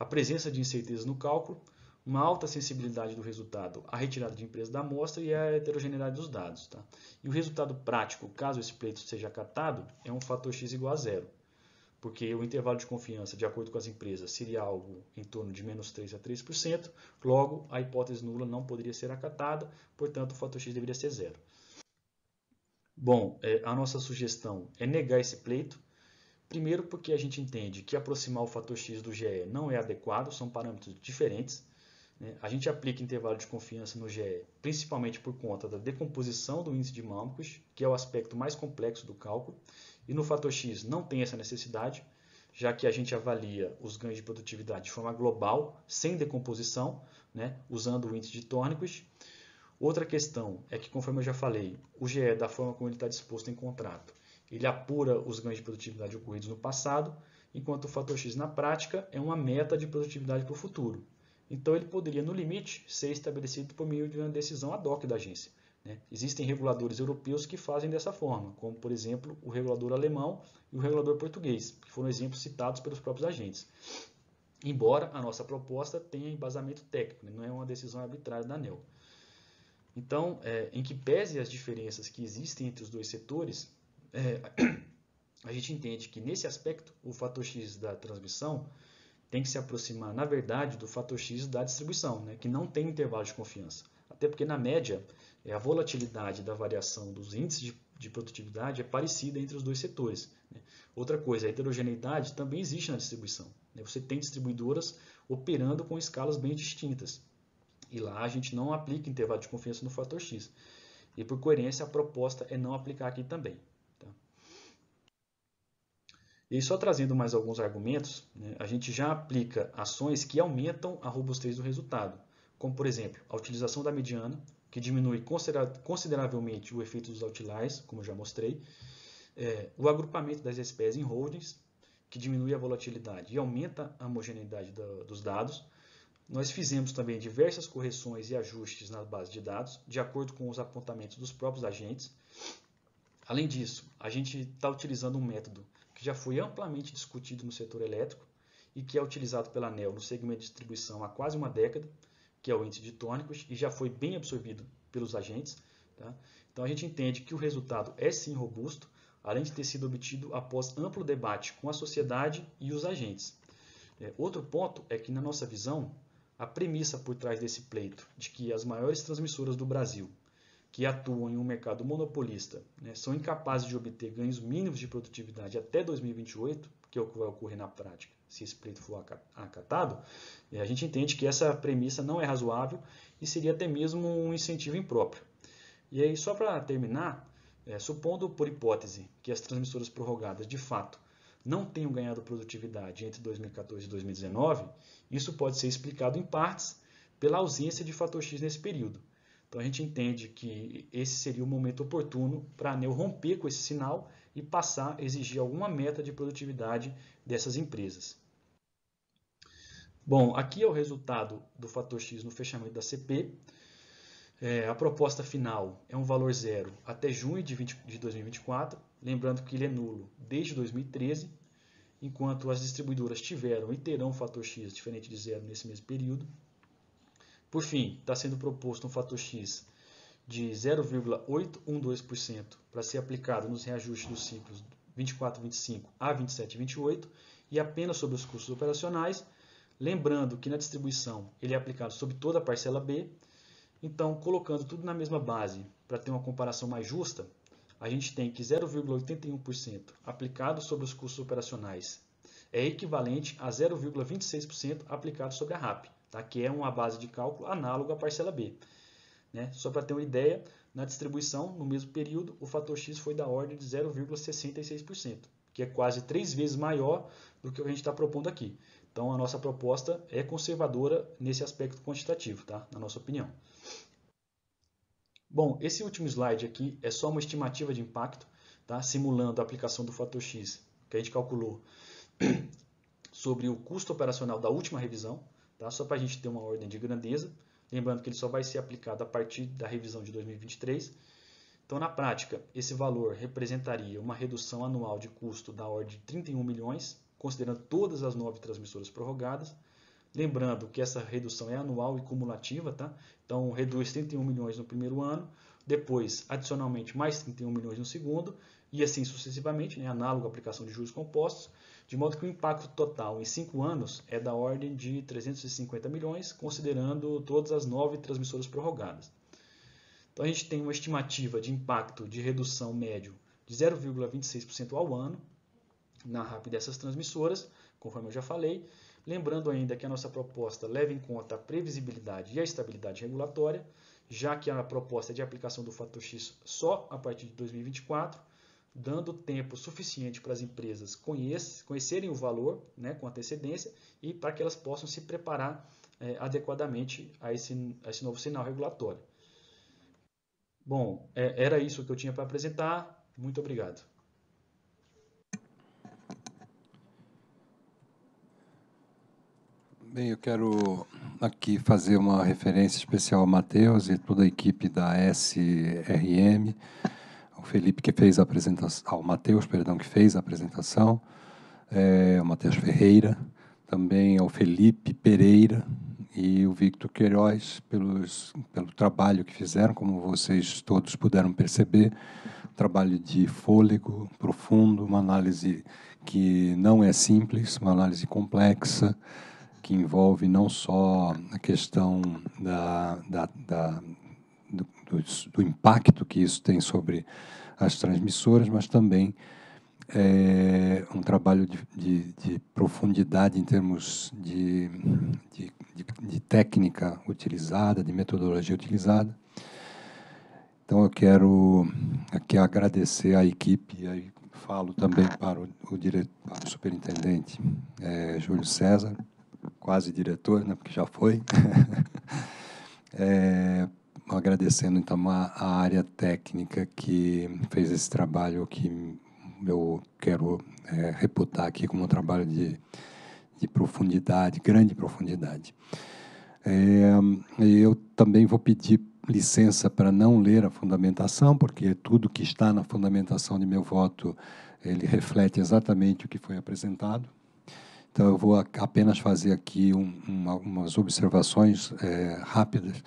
a presença de incertezas no cálculo, uma alta sensibilidade do resultado à retirada de empresa da amostra e à heterogeneidade dos dados. Tá? E o resultado prático, caso esse pleito seja acatado, é um fator x igual a zero porque o intervalo de confiança, de acordo com as empresas, seria algo em torno de menos 3 a 3%, logo a hipótese nula não poderia ser acatada, portanto o fator X deveria ser zero. Bom, é, a nossa sugestão é negar esse pleito, primeiro porque a gente entende que aproximar o fator X do GE não é adequado, são parâmetros diferentes, né? a gente aplica intervalo de confiança no GE, principalmente por conta da decomposição do índice de Malmquist, que é o aspecto mais complexo do cálculo, e no fator X não tem essa necessidade, já que a gente avalia os ganhos de produtividade de forma global, sem decomposição, né, usando o índice de Tornquist. Outra questão é que, conforme eu já falei, o GE, da forma como ele está disposto em contrato, ele apura os ganhos de produtividade ocorridos no passado, enquanto o fator X na prática é uma meta de produtividade para o futuro. Então ele poderia, no limite, ser estabelecido por meio de uma decisão ad hoc da agência. Né? Existem reguladores europeus que fazem dessa forma, como, por exemplo, o regulador alemão e o regulador português, que foram exemplos citados pelos próprios agentes. Embora a nossa proposta tenha embasamento técnico, né? não é uma decisão arbitrária da ANEL. Então, é, em que pese as diferenças que existem entre os dois setores, é, a gente entende que nesse aspecto o fator X da transmissão tem que se aproximar, na verdade, do fator X da distribuição, né, que não tem intervalo de confiança. Até porque, na média, é, a volatilidade da variação dos índices de, de produtividade é parecida entre os dois setores. Né? Outra coisa, a heterogeneidade também existe na distribuição. Né? Você tem distribuidoras operando com escalas bem distintas. E lá a gente não aplica intervalo de confiança no fator X. E por coerência, a proposta é não aplicar aqui também. Tá? E só trazendo mais alguns argumentos, né? a gente já aplica ações que aumentam a robustez do resultado, como por exemplo, a utilização da mediana, que diminui considera consideravelmente o efeito dos outliers, como já mostrei, é, o agrupamento das espécies em holdings, que diminui a volatilidade e aumenta a homogeneidade dos dados. Nós fizemos também diversas correções e ajustes na base de dados, de acordo com os apontamentos dos próprios agentes. Além disso, a gente está utilizando um método que já foi amplamente discutido no setor elétrico e que é utilizado pela ANEL no segmento de distribuição há quase uma década, que é o índice de tônicos, e já foi bem absorvido pelos agentes. Tá? Então a gente entende que o resultado é sim robusto, além de ter sido obtido após amplo debate com a sociedade e os agentes. É, outro ponto é que, na nossa visão, a premissa por trás desse pleito de que as maiores transmissoras do Brasil, que atuam em um mercado monopolista, né, são incapazes de obter ganhos mínimos de produtividade até 2028, que é o que vai ocorrer na prática, se esse pleito for acatado, é, a gente entende que essa premissa não é razoável e seria até mesmo um incentivo impróprio. E aí, só para terminar, é, supondo por hipótese que as transmissoras prorrogadas de fato não tenham ganhado produtividade entre 2014 e 2019, isso pode ser explicado em partes pela ausência de fator X nesse período. Então a gente entende que esse seria o momento oportuno para a ANEL romper com esse sinal e passar a exigir alguma meta de produtividade dessas empresas. Bom, aqui é o resultado do fator X no fechamento da CP. É, a proposta final é um valor zero até junho de, 20, de 2024, lembrando que ele é nulo desde 2013, enquanto as distribuidoras tiveram e terão um fator X diferente de zero nesse mesmo período. Por fim, está sendo proposto um fator X de 0,812% para ser aplicado nos reajustes dos ciclos 24, 25 a 27, 28 e apenas sobre os custos operacionais, Lembrando que na distribuição ele é aplicado sobre toda a parcela B, então colocando tudo na mesma base para ter uma comparação mais justa, a gente tem que 0,81% aplicado sobre os custos operacionais é equivalente a 0,26% aplicado sobre a RAP, tá? que é uma base de cálculo análoga à parcela B. Né? Só para ter uma ideia, na distribuição, no mesmo período, o fator X foi da ordem de 0,66%, que é quase três vezes maior do que a gente está propondo aqui. Então a nossa proposta é conservadora nesse aspecto quantitativo, tá? na nossa opinião. Bom, esse último slide aqui é só uma estimativa de impacto, tá? simulando a aplicação do fator X que a gente calculou sobre o custo operacional da última revisão, tá? só para a gente ter uma ordem de grandeza. Lembrando que ele só vai ser aplicado a partir da revisão de 2023. Então, na prática, esse valor representaria uma redução anual de custo da ordem de 31 milhões considerando todas as nove transmissoras prorrogadas. Lembrando que essa redução é anual e cumulativa, tá? Então reduz 31 milhões no primeiro ano, depois adicionalmente mais 31 milhões no segundo e assim sucessivamente, né? análogo à aplicação de juros compostos, de modo que o impacto total em cinco anos é da ordem de 350 milhões, considerando todas as nove transmissoras prorrogadas. Então a gente tem uma estimativa de impacto de redução médio de 0,26% ao ano, na RAP dessas transmissoras, conforme eu já falei. Lembrando ainda que a nossa proposta leva em conta a previsibilidade e a estabilidade regulatória, já que a proposta é de aplicação do fator X só a partir de 2024, dando tempo suficiente para as empresas conhecerem o valor né, com antecedência e para que elas possam se preparar é, adequadamente a esse, a esse novo sinal regulatório. Bom, é, era isso que eu tinha para apresentar. Muito obrigado. Bem, eu quero aqui fazer uma referência especial a Matheus e toda a equipe da SRM, ao Felipe que fez a apresentação, ao Matheus, perdão, que fez a apresentação, é, o Matheus Ferreira, também ao Felipe Pereira e o Victor Queiroz pelos, pelo trabalho que fizeram, como vocês todos puderam perceber, trabalho de fôlego profundo, uma análise que não é simples, uma análise complexa, que envolve não só a questão da, da, da do, do, do, impacto que isso tem sobre as transmissoras, mas também é, um trabalho de, de, de, profundidade em termos de, de técnica utilizada, de metodologia utilizada. Então eu quero aqui agradecer à equipe e aí falo também para o, o, para o superintendente é, Júlio César, quase diretor, né, porque já foi. é, agradecendo então a, área técnica que fez esse trabalho que eu quero é, reputar aqui como um trabalho de, de profundidade, grande profundidade. É, eu também vou pedir licença para não ler a fundamentação, porque tudo que está na fundamentação de meu voto ele reflete exatamente o que foi apresentado. Então, eu vou apenas fazer aqui um, uma, observações é, rápidas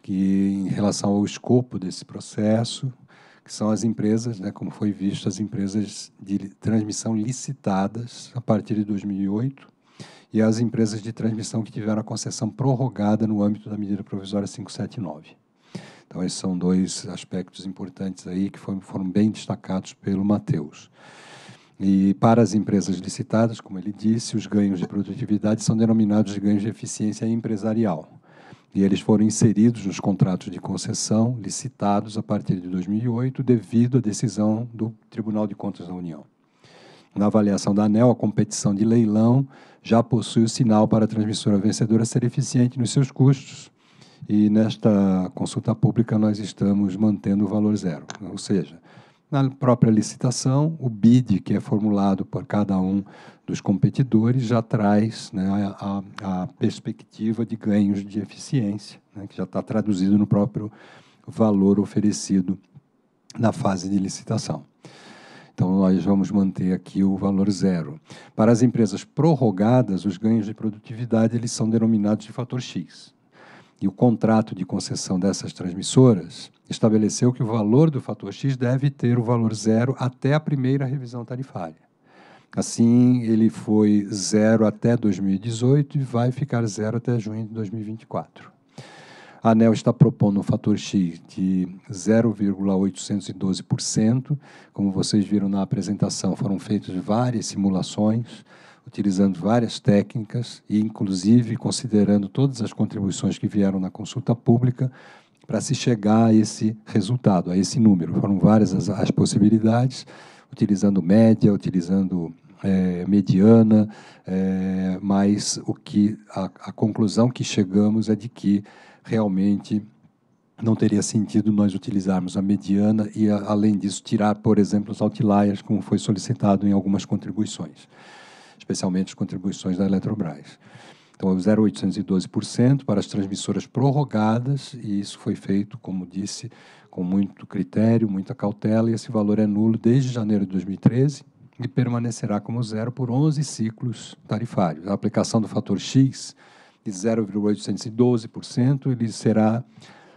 que em relação ao escopo desse processo, que são as empresas, né, como foi visto, as empresas de transmissão licitadas a partir de 2008 e as empresas de transmissão que tiveram a concessão prorrogada no âmbito da medida provisória 579. Então, esses são dois aspectos importantes aí que foram, foram bem destacados pelo Matheus. E para as empresas licitadas, como ele disse, os ganhos de produtividade são denominados de ganhos de eficiência empresarial. E eles foram inseridos nos contratos de concessão licitados a partir de 2008, devido à decisão do Tribunal de Contas da União. Na avaliação da ANEL, a competição de leilão já possui o sinal para a transmissora vencedora ser eficiente nos seus custos. E nesta consulta pública nós estamos mantendo o valor zero. Ou seja, na própria licitação, o BID, que é formulado por cada um dos competidores, já traz né, a, a, perspectiva de ganhos de eficiência, né, que já está traduzido no próprio valor oferecido na fase de licitação. Então, nós vamos manter aqui o valor zero. Para as empresas prorrogadas, os ganhos de produtividade eles são denominados de fator X e o contrato de concessão dessas transmissoras estabeleceu que o valor do fator X deve ter o valor zero até a primeira revisão tarifária. Assim, ele foi zero até 2018 e vai ficar zero até junho de 2024. A ANEL está propondo um fator X de 0,812%. Como vocês viram na apresentação, foram feitas várias simulações utilizando várias técnicas e, inclusive, considerando todas as contribuições que vieram na consulta pública para se chegar a esse resultado, a esse número. Foram várias as, as possibilidades, utilizando média, utilizando é, mediana, é, mas o que a, a conclusão que chegamos é de que realmente não teria sentido nós utilizarmos a mediana e, além disso, tirar, por exemplo, os outliers, como foi solicitado em algumas contribuições especialmente as contribuições da Eletrobras. Então, 0,812% é para as transmissoras prorrogadas, e isso foi feito, como disse, com muito critério, muita cautela, e esse valor é nulo desde janeiro de 2013 e permanecerá como zero por 11 ciclos tarifários. A aplicação do fator X de 0,812%, ele será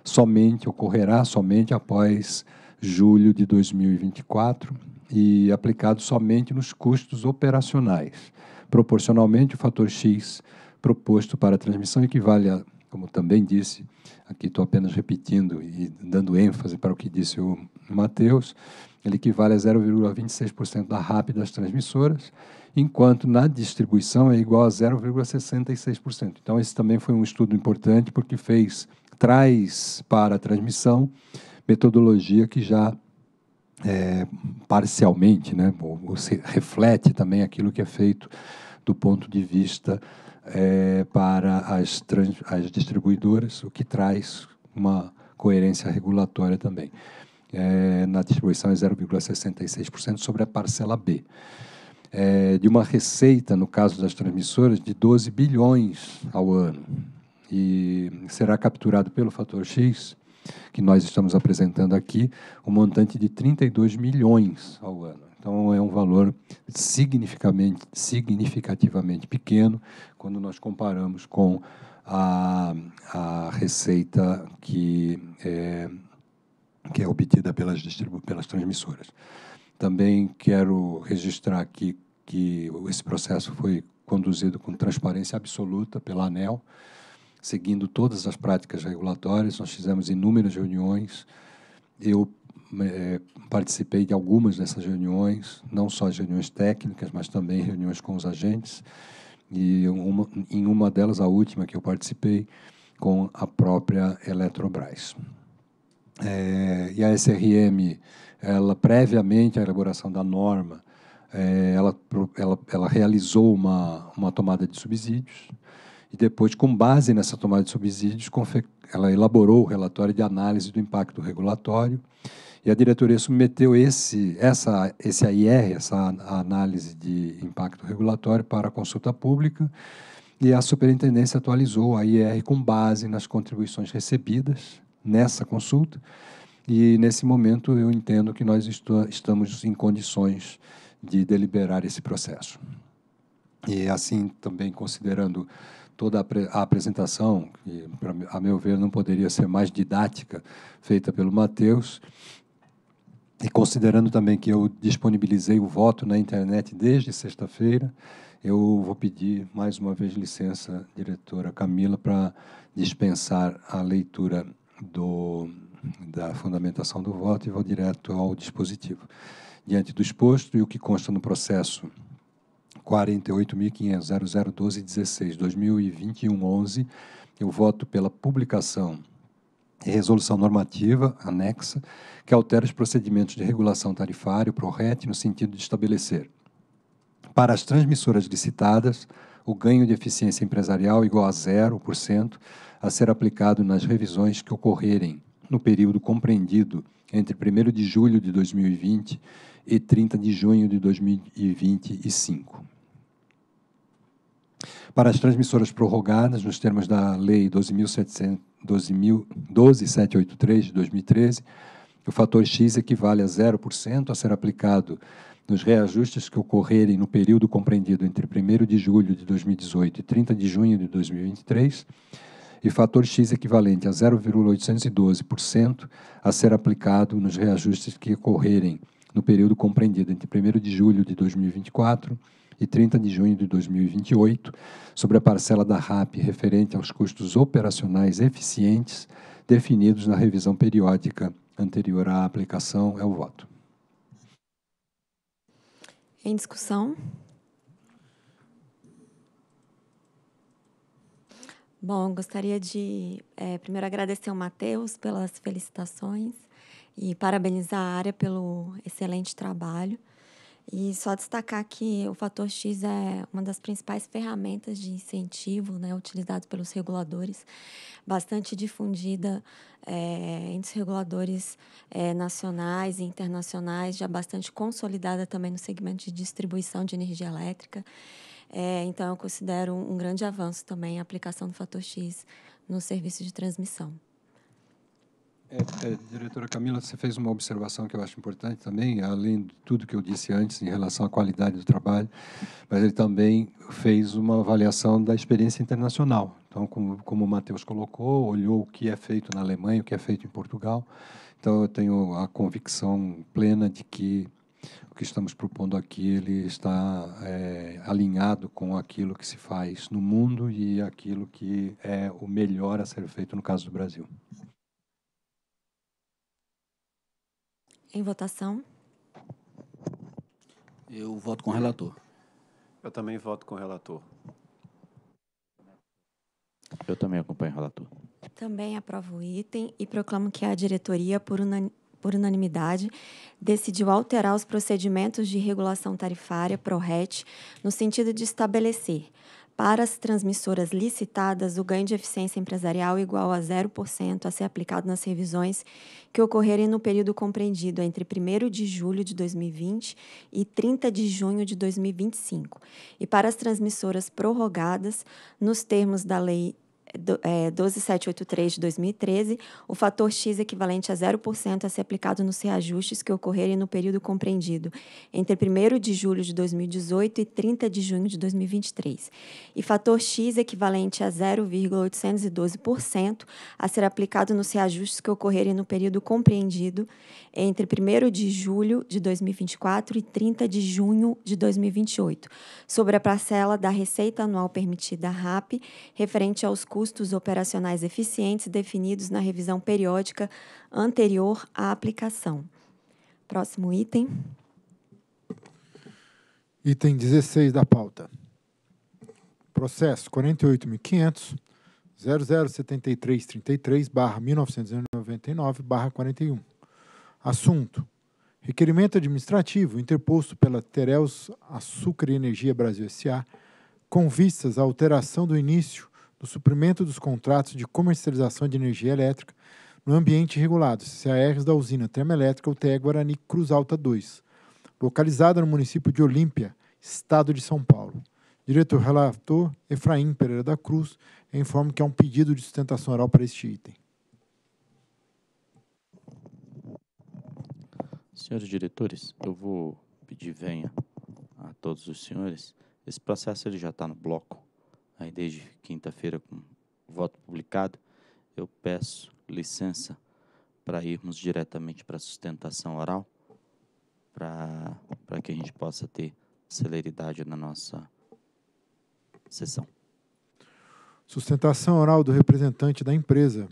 somente, ocorrerá somente após julho de 2024 e aplicado somente nos custos operacionais. Proporcionalmente, o fator X proposto para a transmissão equivale a, como também disse, aqui estou apenas repetindo e dando ênfase para o que disse o Matheus, ele equivale a 0,26% da RAP das transmissoras, enquanto na distribuição é igual a 0,66%. Então, esse também foi um estudo importante, porque fez, traz para a transmissão metodologia que já é, parcialmente, né? Ou, reflete também aquilo que é feito do ponto de vista é, para as, trans, as distribuidoras, o que traz uma coerência regulatória também. É, na distribuição é 0,66% sobre a parcela B. É, de uma receita, no caso das transmissoras, de 12 bilhões ao ano. E será capturado pelo fator X que nós estamos apresentando aqui, um montante de 32 milhões ao ano. Então, é um valor significativamente, significativamente pequeno quando nós comparamos com a, a receita que é, que é obtida pelas, pelas transmissoras. Também quero registrar aqui que esse processo foi conduzido com transparência absoluta pela ANEL seguindo todas as práticas regulatórias. Nós fizemos inúmeras reuniões. Eu é, participei de algumas dessas reuniões, não só as reuniões técnicas, mas também reuniões com os agentes. E uma, em uma delas, a última que eu participei, com a própria Eletrobras. É, e a SRM, ela previamente à elaboração da norma, é, ela, ela, ela realizou uma, uma tomada de subsídios e depois, com base nessa tomada de subsídios, ela elaborou o relatório de análise do impacto regulatório e a diretoria submeteu esse, essa, esse AIR, essa análise de impacto regulatório, para consulta pública e a superintendência atualizou a AIR com base nas contribuições recebidas nessa consulta e, nesse momento, eu entendo que nós estamos em condições de deliberar esse processo. E, assim, também considerando toda a apresentação, que, a meu ver, não poderia ser mais didática, feita pelo Matheus, e considerando também que eu disponibilizei o voto na internet desde sexta-feira, eu vou pedir mais uma vez licença, diretora Camila, para dispensar a leitura do, da fundamentação do voto e vou direto ao dispositivo. Diante do exposto e o que consta no processo 48.500.0012.16.2021.11, eu voto pela publicação e resolução normativa anexa que altera os procedimentos de regulação tarifária, o PRORET, no sentido de estabelecer para as transmissoras licitadas o ganho de eficiência empresarial igual a 0% a ser aplicado nas revisões que ocorrerem no período compreendido entre 1 de julho de 2020 e 30 de junho de 2025 para as transmissoras prorrogadas nos termos da Lei 12.783 12 de 2013, o fator X equivale a 0% a ser aplicado nos reajustes que ocorrerem no período compreendido entre 1 de julho de 2018 e 30 de junho de 2023, e fator X equivalente a 0,812% a ser aplicado nos reajustes que ocorrerem no período compreendido entre 1 de julho de 2024 e 30 de junho de 2028 sobre a parcela da RAP referente aos custos operacionais eficientes definidos na revisão periódica anterior à aplicação. É o voto. Em discussão? Bom, gostaria de é, primeiro agradecer ao Matheus pelas felicitações e parabenizar a área pelo excelente trabalho. E só destacar que o fator X é uma das principais ferramentas de incentivo né, utilizado pelos reguladores, bastante difundida é, entre os reguladores é, nacionais e internacionais, já bastante consolidada também no segmento de distribuição de energia elétrica. É, então, eu considero um grande avanço também a aplicação do fator X no serviço de transmissão. É, é, diretora Camila, você fez uma observação que eu acho importante também, além de tudo que eu disse antes em relação à qualidade do trabalho, mas ele também fez uma avaliação da experiência internacional. Então, como, como o Matheus colocou, olhou o que é feito na Alemanha, o que é feito em Portugal. Então, eu tenho a convicção plena de que o que estamos propondo aqui ele está é, alinhado com aquilo que se faz no mundo e aquilo que é o melhor a ser feito no caso do Brasil. Em votação. Eu voto com o relator. Eu também voto com o relator. Eu também acompanho o relator. Também aprovo o item e proclamo que a diretoria, por, por unanimidade, decidiu alterar os procedimentos de regulação tarifária ProRet no sentido de estabelecer para as transmissoras licitadas, o ganho de eficiência empresarial é igual a 0% a ser aplicado nas revisões que ocorrerem no período compreendido entre 1 de julho de 2020 e 30 de junho de 2025. E para as transmissoras prorrogadas, nos termos da Lei 12783 é, de 2013, o fator X equivalente a 0% a ser aplicado nos reajustes que ocorrerem no período compreendido entre 1 de julho de 2018 e 30 de junho de 2023, e fator X equivalente a 0,812% a ser aplicado nos reajustes que ocorrerem no período compreendido entre 1 de julho de 2024 e 30 de junho de 2028, sobre a parcela da receita anual permitida RAP referente aos custos custos operacionais eficientes definidos na revisão periódica anterior à aplicação. Próximo item. Item 16 da pauta. Processo 48.500. 007333-1999-41. Assunto: Requerimento administrativo interposto pela Tereus Açúcar e Energia Brasil S.A. com vistas à alteração do início do suprimento dos contratos de comercialização de energia elétrica no ambiente regulado, CARs da usina termoelétrica UTE Guarani Cruz Alta 2, localizada no município de Olímpia, estado de São Paulo. Diretor relator Efraim Pereira da Cruz informa que há um pedido de sustentação oral para este item. Senhores diretores, eu vou pedir venha a todos os senhores. Esse processo ele já está no bloco aí desde quinta-feira com voto publicado, eu peço licença para irmos diretamente para a sustentação oral, para que a gente possa ter celeridade na nossa sessão. Sustentação oral do representante da empresa,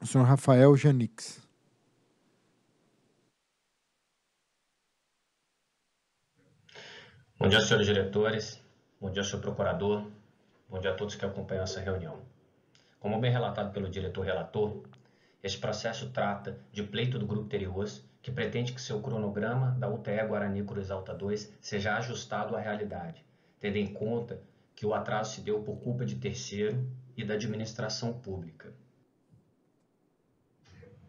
o senhor Rafael Janix. Bom dia, senhores diretores. Bom dia, senhor procurador, Bom dia a todos que acompanham essa reunião. Como bem relatado pelo diretor-relator, este processo trata de pleito do Grupo Terios, que pretende que seu cronograma da UTE Guarani Cruz Alta 2 seja ajustado à realidade, tendo em conta que o atraso se deu por culpa de terceiro e da administração pública.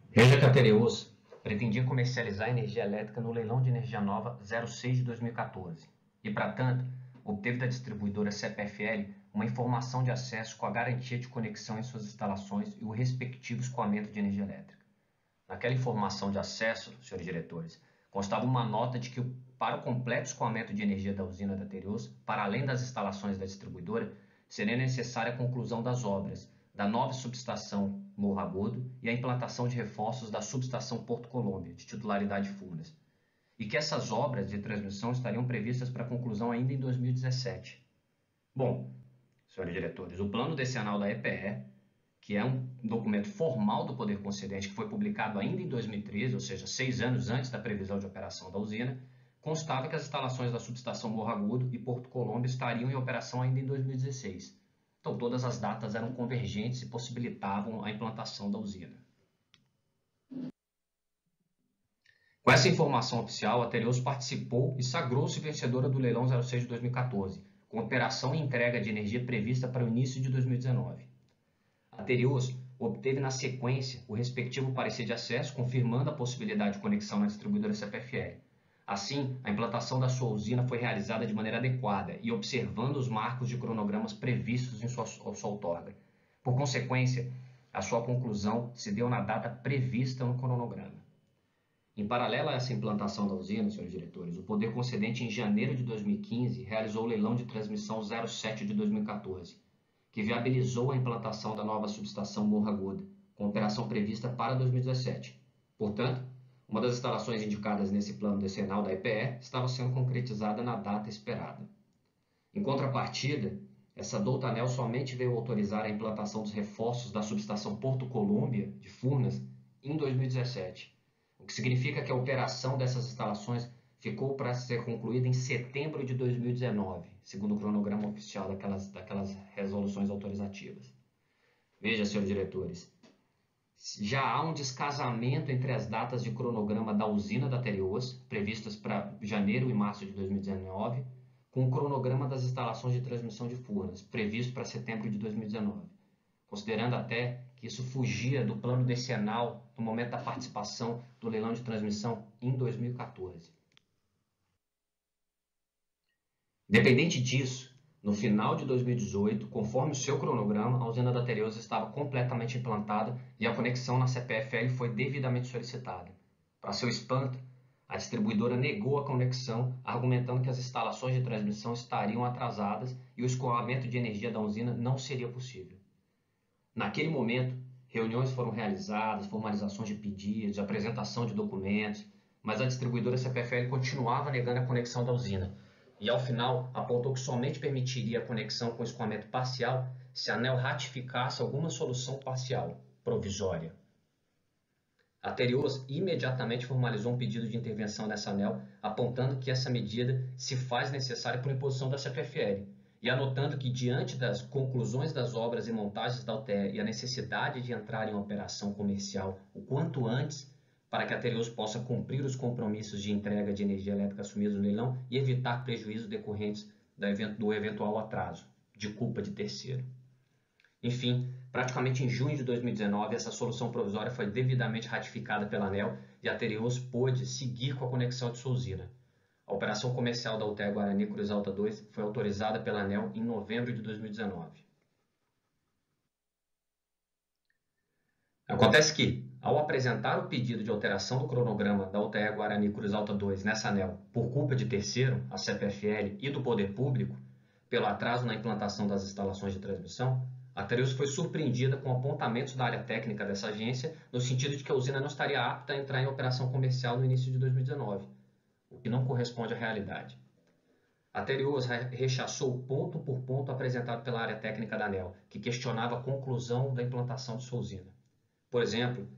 Veja Catereus pretendia comercializar energia elétrica no leilão de energia nova 06 de 2014 e, para tanto, obteve da distribuidora CPFL uma informação de acesso com a garantia de conexão em suas instalações e o respectivo escoamento de energia elétrica. Naquela informação de acesso, senhores diretores, constava uma nota de que para o completo escoamento de energia da usina da Terios, para além das instalações da distribuidora, seria necessária a conclusão das obras da nova subestação Morro Agudo e a implantação de reforços da subestação Porto Colômbia, de titularidade Furnas, e que essas obras de transmissão estariam previstas para conclusão ainda em 2017. Bom, senhores diretores, o plano decenal da EPE, que é um documento formal do Poder Concedente, que foi publicado ainda em 2013, ou seja, seis anos antes da previsão de operação da usina, constava que as instalações da subestação Morro Agudo e Porto Colômbia estariam em operação ainda em 2016. Então, todas as datas eram convergentes e possibilitavam a implantação da usina. Com essa informação oficial, a Tereus participou e sagrou-se vencedora do leilão 06 de 2014, com operação e entrega de energia prevista para o início de 2019. A Terios obteve na sequência o respectivo parecer de acesso confirmando a possibilidade de conexão na distribuidora CPFL. Assim, a implantação da sua usina foi realizada de maneira adequada e observando os marcos de cronogramas previstos em sua, sua outorga. Por consequência, a sua conclusão se deu na data prevista no cronograma. Em paralelo a essa implantação da usina, senhores diretores, o Poder Concedente, em janeiro de 2015, realizou o leilão de transmissão 07 de 2014, que viabilizou a implantação da nova subestação Morra Gorda, com operação prevista para 2017. Portanto, uma das instalações indicadas nesse plano decenal da IPE estava sendo concretizada na data esperada. Em contrapartida, essa Doutanel somente veio autorizar a implantação dos reforços da subestação Porto Colômbia, de Furnas, em 2017 que significa que a operação dessas instalações ficou para ser concluída em setembro de 2019, segundo o cronograma oficial daquelas, daquelas resoluções autorizativas. Veja, senhores diretores, já há um descasamento entre as datas de cronograma da usina da Terios, previstas para janeiro e março de 2019, com o cronograma das instalações de transmissão de Furnas, previsto para setembro de 2019, considerando até que isso fugia do plano decenal no momento da participação do leilão de transmissão em 2014. Dependente disso, no final de 2018, conforme o seu cronograma, a usina da Tereusa estava completamente implantada e a conexão na CPFL foi devidamente solicitada. Para seu espanto, a distribuidora negou a conexão, argumentando que as instalações de transmissão estariam atrasadas e o escoamento de energia da usina não seria possível. Naquele momento, reuniões foram realizadas, formalizações de pedidos, apresentação de documentos, mas a distribuidora CPFL continuava negando a conexão da usina e, ao final, apontou que somente permitiria a conexão com escoamento parcial se a ANEL ratificasse alguma solução parcial, provisória. A Terios imediatamente formalizou um pedido de intervenção dessa ANEL, apontando que essa medida se faz necessária por imposição da CPFL, e anotando que, diante das conclusões das obras e montagens da UTE e a necessidade de entrar em operação comercial o quanto antes, para que a Tereus possa cumprir os compromissos de entrega de energia elétrica assumidos no leilão e evitar prejuízos decorrentes do eventual atraso de culpa de terceiro. Enfim, praticamente em junho de 2019, essa solução provisória foi devidamente ratificada pela ANEL e a Tereus pôde seguir com a conexão de sua usina. A operação comercial da UTE Guarani Cruz Alta 2 foi autorizada pela ANEL em novembro de 2019. Acontece que, ao apresentar o pedido de alteração do cronograma da UTE Guarani Cruz Alta 2 nessa ANEL por culpa de terceiro, a CPFL, e do poder público, pelo atraso na implantação das instalações de transmissão, a Tereus foi surpreendida com apontamentos da área técnica dessa agência, no sentido de que a usina não estaria apta a entrar em operação comercial no início de 2019, o que não corresponde à realidade. A Terios rechaçou ponto por ponto apresentado pela área técnica da ANEL, que questionava a conclusão da implantação de sua usina. Por exemplo,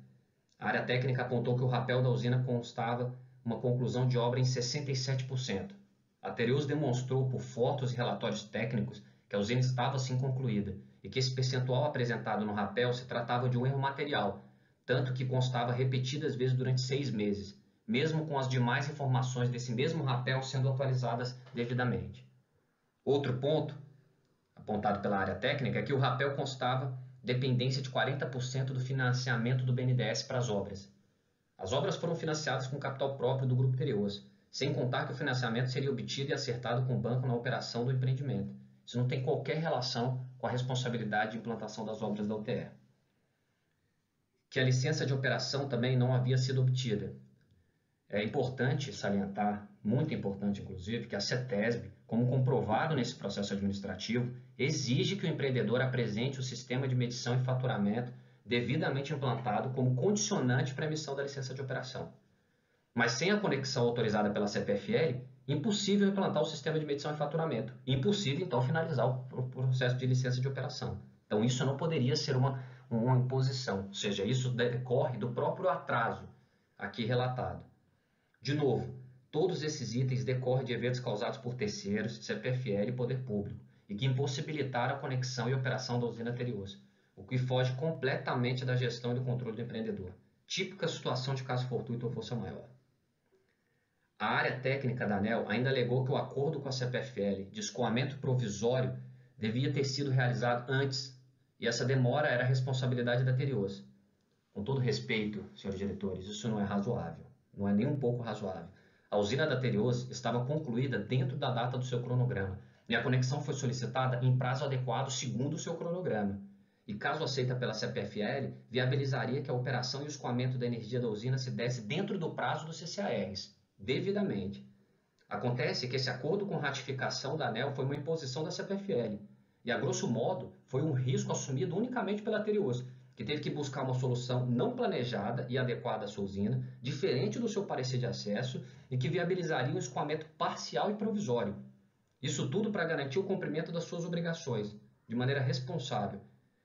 a área técnica apontou que o rapel da usina constava uma conclusão de obra em 67%. A Terios demonstrou por fotos e relatórios técnicos que a usina estava sim concluída e que esse percentual apresentado no rapel se tratava de um erro material, tanto que constava repetidas vezes durante seis meses, mesmo com as demais informações desse mesmo rapel sendo atualizadas devidamente. Outro ponto apontado pela área técnica é que o rapel constava dependência de 40% do financiamento do BNDES para as obras. As obras foram financiadas com capital próprio do grupo Perioso, sem contar que o financiamento seria obtido e acertado com o banco na operação do empreendimento. Isso não tem qualquer relação com a responsabilidade de implantação das obras da UTE. Que a licença de operação também não havia sido obtida. É importante salientar, muito importante inclusive, que a CETESB, como comprovado nesse processo administrativo, exige que o empreendedor apresente o sistema de medição e faturamento devidamente implantado como condicionante para a emissão da licença de operação. Mas sem a conexão autorizada pela CPFL, impossível implantar o sistema de medição e faturamento, impossível então finalizar o processo de licença de operação. Então isso não poderia ser uma, uma imposição, ou seja, isso decorre do próprio atraso aqui relatado. De novo, todos esses itens decorrem de eventos causados por terceiros, CPFL e poder público, e que impossibilitaram a conexão e operação da usina anterior, o que foge completamente da gestão e do controle do empreendedor. Típica situação de caso fortuito ou força maior. A área técnica da ANEL ainda alegou que o acordo com a CPFL de escoamento provisório devia ter sido realizado antes e essa demora era responsabilidade da Terios. Com todo respeito, senhores diretores, isso não é razoável não é nem um pouco razoável. A usina da Terios estava concluída dentro da data do seu cronograma e a conexão foi solicitada em prazo adequado segundo o seu cronograma. E caso aceita pela CPFL, viabilizaria que a operação e o escoamento da energia da usina se desse dentro do prazo dos CCARs, devidamente. Acontece que esse acordo com ratificação da ANEL foi uma imposição da CPFL, e a grosso modo foi um risco assumido unicamente pela Terios, que teve que buscar uma solução não planejada e adequada à sua usina, diferente do seu parecer de acesso e que viabilizaria um escoamento parcial e provisório. Isso tudo para garantir o cumprimento das suas obrigações, de maneira responsável.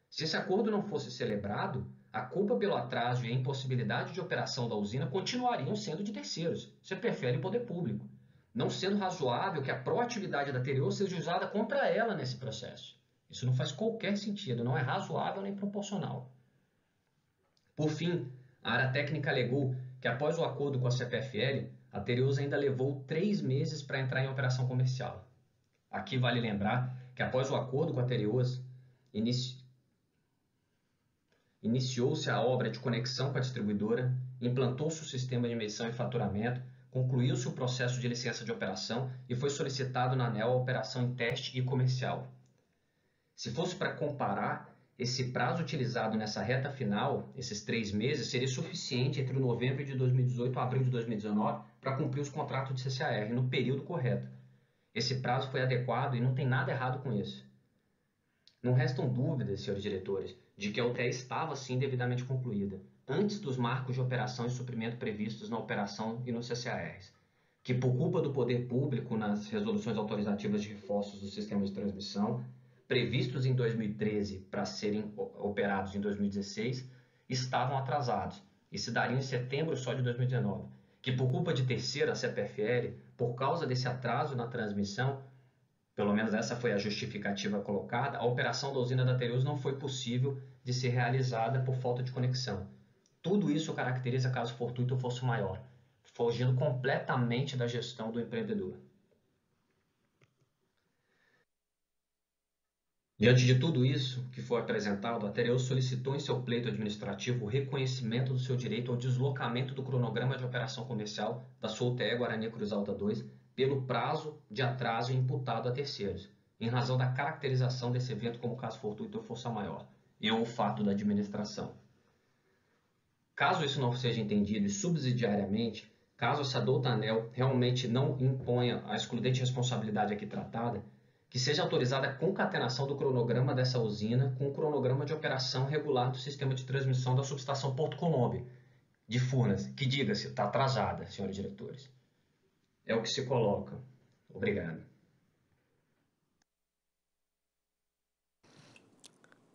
Se esse acordo não fosse celebrado, a culpa pelo atraso e a impossibilidade de operação da usina continuariam sendo de terceiros. Você prefere o poder público, não sendo razoável que a proatividade da Terior seja usada contra ela nesse processo. Isso não faz qualquer sentido, não é razoável nem proporcional. Por fim, a área técnica alegou que após o acordo com a CPFL, a Tereus ainda levou três meses para entrar em operação comercial. Aqui vale lembrar que após o acordo com a Tereus, inici... iniciou-se a obra de conexão com a distribuidora, implantou-se o sistema de medição e faturamento, concluiu-se o processo de licença de operação e foi solicitado na ANEL a operação em teste e comercial. Se fosse para comparar, esse prazo utilizado nessa reta final, esses três meses, seria suficiente entre novembro de 2018 e abril de 2019 para cumprir os contratos de CCAR no período correto. Esse prazo foi adequado e não tem nada errado com isso. Não restam dúvidas, senhores diretores, de que a UTE estava sim devidamente concluída, antes dos marcos de operação e suprimento previstos na operação e nos CCARs, que por culpa do poder público nas resoluções autorizativas de reforços do sistema de transmissão previstos em 2013 para serem operados em 2016 estavam atrasados e se dariam em setembro só de 2019, que por culpa de terceira, a CPFL, por causa desse atraso na transmissão, pelo menos essa foi a justificativa colocada, a operação da usina da Tereus não foi possível de ser realizada por falta de conexão. Tudo isso caracteriza caso fortuito ou fosse maior, fugindo completamente da gestão do empreendedor. Diante de tudo isso que foi apresentado, a Tereus solicitou em seu pleito administrativo o reconhecimento do seu direito ao deslocamento do cronograma de operação comercial da Solteia Guarani Cruz Alta 2 pelo prazo de atraso imputado a terceiros, em razão da caracterização desse evento como caso fortuito ou força maior, e ou fato da administração. Caso isso não seja entendido e subsidiariamente, caso essa douta anel realmente não imponha a excludente responsabilidade aqui tratada, que seja autorizada a concatenação do cronograma dessa usina com o cronograma de operação regular do sistema de transmissão da subestação Porto Colombo de Furnas, que diga-se, está atrasada, senhores diretores. É o que se coloca. Obrigado.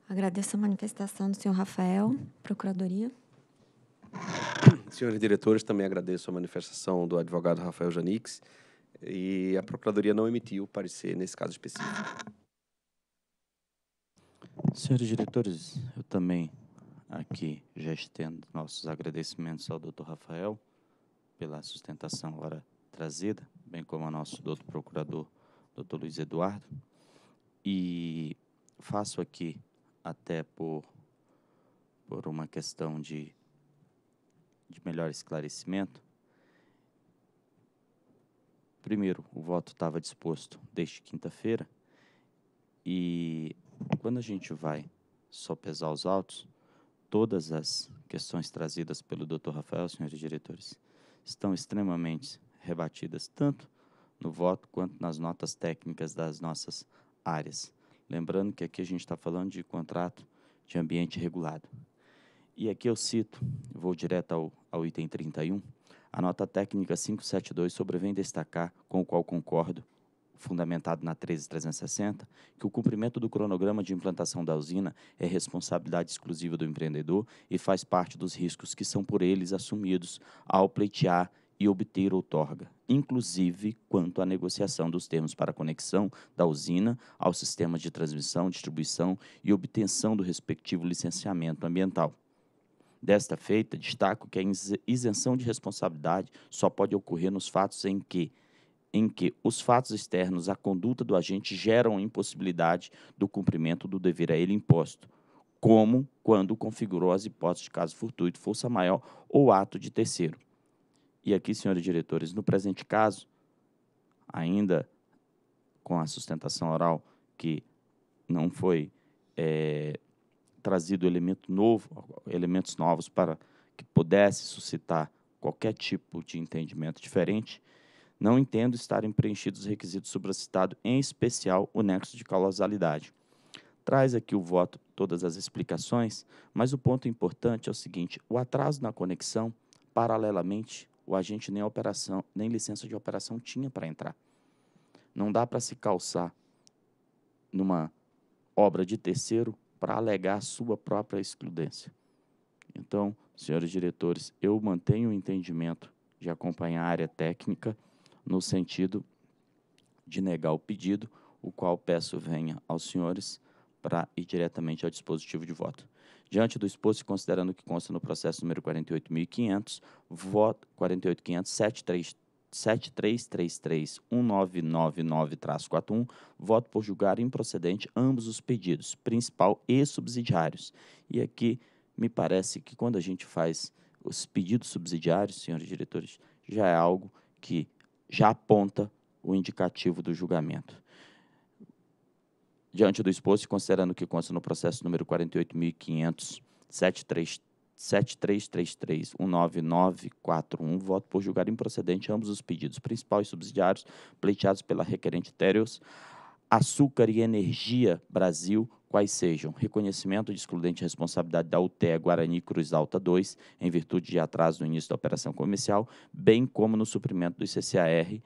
Agradeço a manifestação do senhor Rafael, Procuradoria. Senhores diretores, também agradeço a manifestação do advogado Rafael Janix e a Procuradoria não emitiu parecer nesse caso específico. Senhores diretores, eu também aqui já estendo nossos agradecimentos ao doutor Rafael pela sustentação agora trazida, bem como ao nosso doutor procurador, doutor Luiz Eduardo. E faço aqui, até por, por uma questão de, de melhor esclarecimento, Primeiro, o voto estava disposto desde quinta-feira e quando a gente vai só pesar os autos, todas as questões trazidas pelo Dr. Rafael, senhores diretores, estão extremamente rebatidas tanto no voto quanto nas notas técnicas das nossas áreas. Lembrando que aqui a gente está falando de contrato de ambiente regulado. E aqui eu cito, vou direto ao, ao item 31, a nota técnica 572 sobrevém destacar, com o qual concordo, fundamentado na 13360, que o cumprimento do cronograma de implantação da usina é responsabilidade exclusiva do empreendedor e faz parte dos riscos que são por eles assumidos ao pleitear e obter outorga, inclusive quanto à negociação dos termos para conexão da usina ao sistema de transmissão, distribuição e obtenção do respectivo licenciamento ambiental. Desta feita, destaco que a isenção de responsabilidade só pode ocorrer nos fatos em que em que os fatos externos à conduta do agente geram impossibilidade do cumprimento do dever a ele imposto, como quando configurou as hipóteses de caso fortuito, força maior ou ato de terceiro. E aqui, senhores diretores, no presente caso, ainda com a sustentação oral que não foi é, trazido elemento novo, elementos novos para que pudesse suscitar qualquer tipo de entendimento diferente, não entendo estarem preenchidos os requisitos supracitados, em especial o nexo de causalidade. Traz aqui o voto todas as explicações, mas o ponto importante é o seguinte: o atraso na conexão, paralelamente, o agente nem operação, nem licença de operação tinha para entrar. Não dá para se calçar numa obra de terceiro para alegar sua própria excludência. Então, senhores diretores, eu mantenho o entendimento de acompanhar a área técnica no sentido de negar o pedido, o qual peço venha aos senhores para ir diretamente ao dispositivo de voto. Diante do exposto e considerando que consta no processo número 48.500, voto 48.500, 733 7333-1999-41, voto por julgar improcedente ambos os pedidos, principal e subsidiários. E aqui me parece que quando a gente faz os pedidos subsidiários, senhores diretores, já é algo que já aponta o indicativo do julgamento. Diante do exposto, considerando que consta no processo número 48.500, 733 7333-19941, voto por julgar improcedente ambos os pedidos principais e subsidiários pleiteados pela requerente Tereus, Açúcar e Energia Brasil, quais sejam reconhecimento de excludente responsabilidade da UTE Guarani Cruz Alta 2, em virtude de atraso no início da operação comercial, bem como no suprimento do CCAR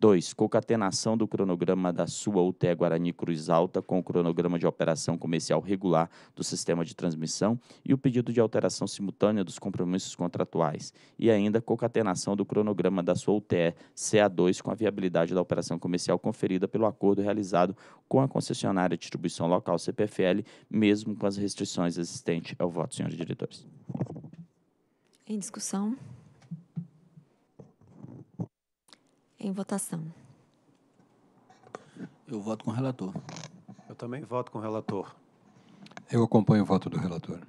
2. Concatenação do cronograma da sua UTE Guarani Cruz Alta com o cronograma de operação comercial regular do sistema de transmissão e o pedido de alteração simultânea dos compromissos contratuais. E ainda, concatenação do cronograma da sua UTE CA2 com a viabilidade da operação comercial conferida pelo acordo realizado com a concessionária de distribuição local CPFL, mesmo com as restrições existentes. É o voto, senhores diretores. Em discussão. Em votação. Eu voto com o relator. Eu também voto com o relator. Eu acompanho o voto do relator.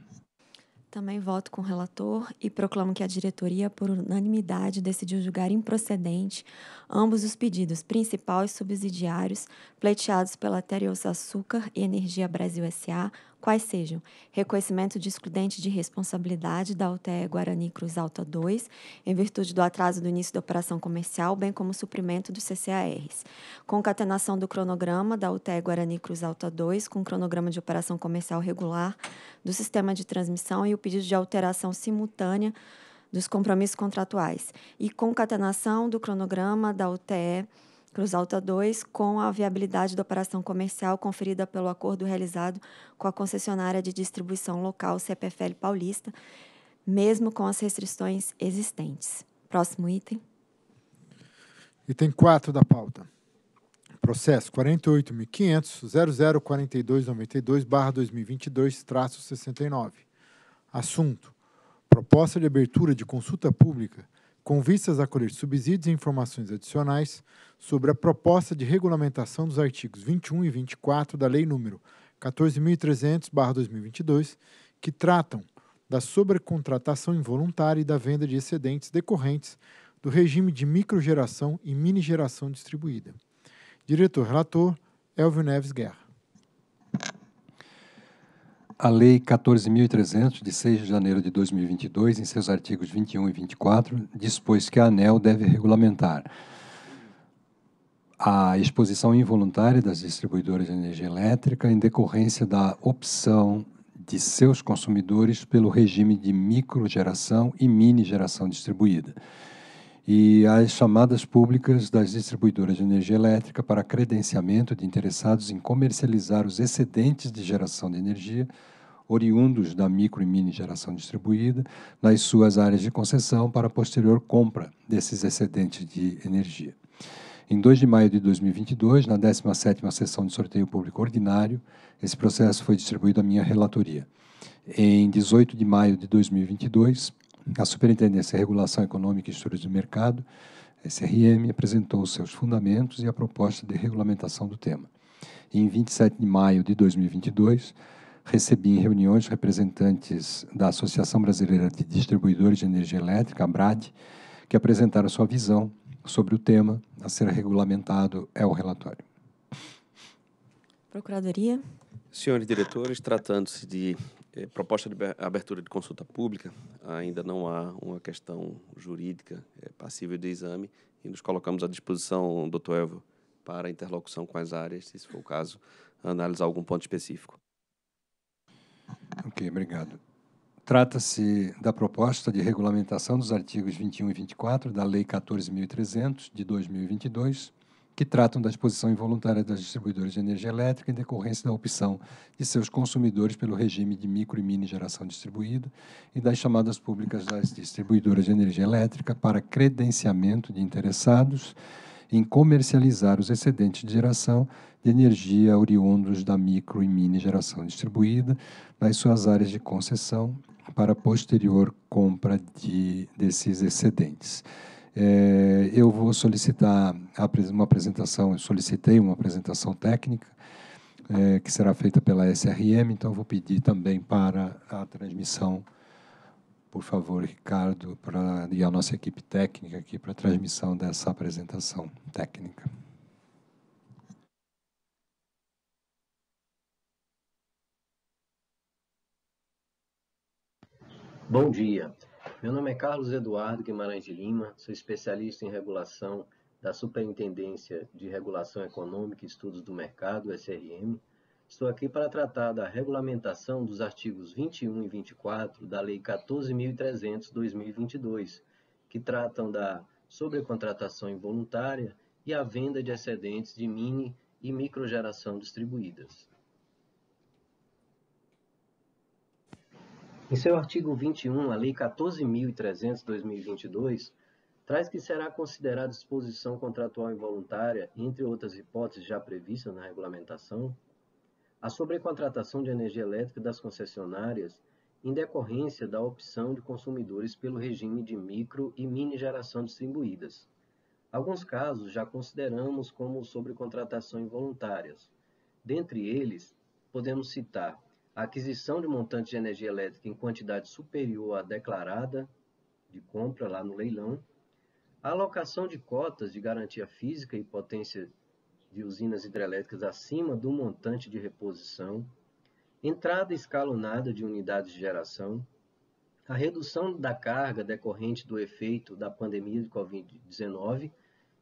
Também voto com o relator e proclamo que a diretoria, por unanimidade, decidiu julgar improcedente ambos os pedidos, principal e subsidiários, pleiteados pela Terios Açúcar e Energia Brasil S.A., quais sejam reconhecimento de excludente de responsabilidade da UTE Guarani Cruz Alta 2, em virtude do atraso do início da operação comercial, bem como suprimento dos CCARs, concatenação do cronograma da UTE Guarani Cruz Alta 2 com cronograma de operação comercial regular do sistema de transmissão e o pedido de alteração simultânea dos compromissos contratuais e concatenação do cronograma da UTE Cruz Alta 2, com a viabilidade da operação comercial conferida pelo acordo realizado com a concessionária de distribuição local CPFL Paulista, mesmo com as restrições existentes. Próximo item. Item 4 da pauta. Processo 48.500.004292-2022-69. Assunto: Proposta de abertura de consulta pública com vistas a colher subsídios e informações adicionais sobre a proposta de regulamentação dos artigos 21 e 24 da Lei nº 14.300/2022, que tratam da sobrecontratação involuntária e da venda de excedentes decorrentes do regime de microgeração e minigeração distribuída. Diretor relator Elvio Neves Guerra a Lei 14.300, de 6 de janeiro de 2022, em seus artigos 21 e 24, dispôs que a ANEL deve regulamentar a exposição involuntária das distribuidoras de energia elétrica em decorrência da opção de seus consumidores pelo regime de microgeração e mini geração distribuída e as chamadas públicas das distribuidoras de energia elétrica para credenciamento de interessados em comercializar os excedentes de geração de energia oriundos da micro e mini geração distribuída nas suas áreas de concessão para posterior compra desses excedentes de energia. Em 2 de maio de 2022, na 17ª sessão de sorteio público ordinário, esse processo foi distribuído à minha relatoria. Em 18 de maio de 2022, a Superintendência de Regulação Econômica e Estudos de Mercado, SRM, apresentou seus fundamentos e a proposta de regulamentação do tema. Em 27 de maio de 2022, recebi em reuniões representantes da Associação Brasileira de Distribuidores de Energia Elétrica, BRAD, que apresentaram sua visão sobre o tema a ser regulamentado é o relatório. Procuradoria. Senhores diretores, tratando-se de eh, proposta de abertura de consulta pública, ainda não há uma questão jurídica eh, passível de exame e nos colocamos à disposição, doutor Evo, para interlocução com as áreas, se for o caso, analisar algum ponto específico. Ok, obrigado. Trata-se da proposta de regulamentação dos artigos 21 e 24 da Lei 14.300 de 2022, que tratam da exposição involuntária das distribuidoras de energia elétrica em decorrência da opção de seus consumidores pelo regime de micro e mini geração distribuída e das chamadas públicas das distribuidoras de energia elétrica para credenciamento de interessados em comercializar os excedentes de geração de energia oriundos da micro e mini geração distribuída nas suas áreas de concessão para posterior compra de, desses excedentes. É, eu vou solicitar uma apresentação, eu solicitei uma apresentação técnica é, que será feita pela SRM, então vou pedir também para a transmissão, por favor, Ricardo, pra, e a nossa equipe técnica aqui para a transmissão dessa apresentação técnica. Bom dia. Meu nome é Carlos Eduardo Guimarães de Lima, sou especialista em regulação da Superintendência de Regulação Econômica e Estudos do Mercado, SRM. Estou aqui para tratar da regulamentação dos artigos 21 e 24 da Lei 14.300/2022, que tratam da sobrecontratação involuntária e a venda de excedentes de mini e microgeração distribuídas. Em seu artigo 21, a Lei 14.300/2022 traz que será considerada disposição contratual involuntária, entre outras hipóteses já previstas na regulamentação, a sobrecontratação de energia elétrica das concessionárias em decorrência da opção de consumidores pelo regime de micro e mini geração distribuídas. Alguns casos já consideramos como sobrecontratação involuntárias. Dentre eles, podemos citar a aquisição de montantes de energia elétrica em quantidade superior à declarada de compra lá no leilão, a alocação de cotas de garantia física e potência de usinas hidrelétricas acima do montante de reposição, entrada escalonada de unidades de geração, a redução da carga decorrente do efeito da pandemia de Covid-19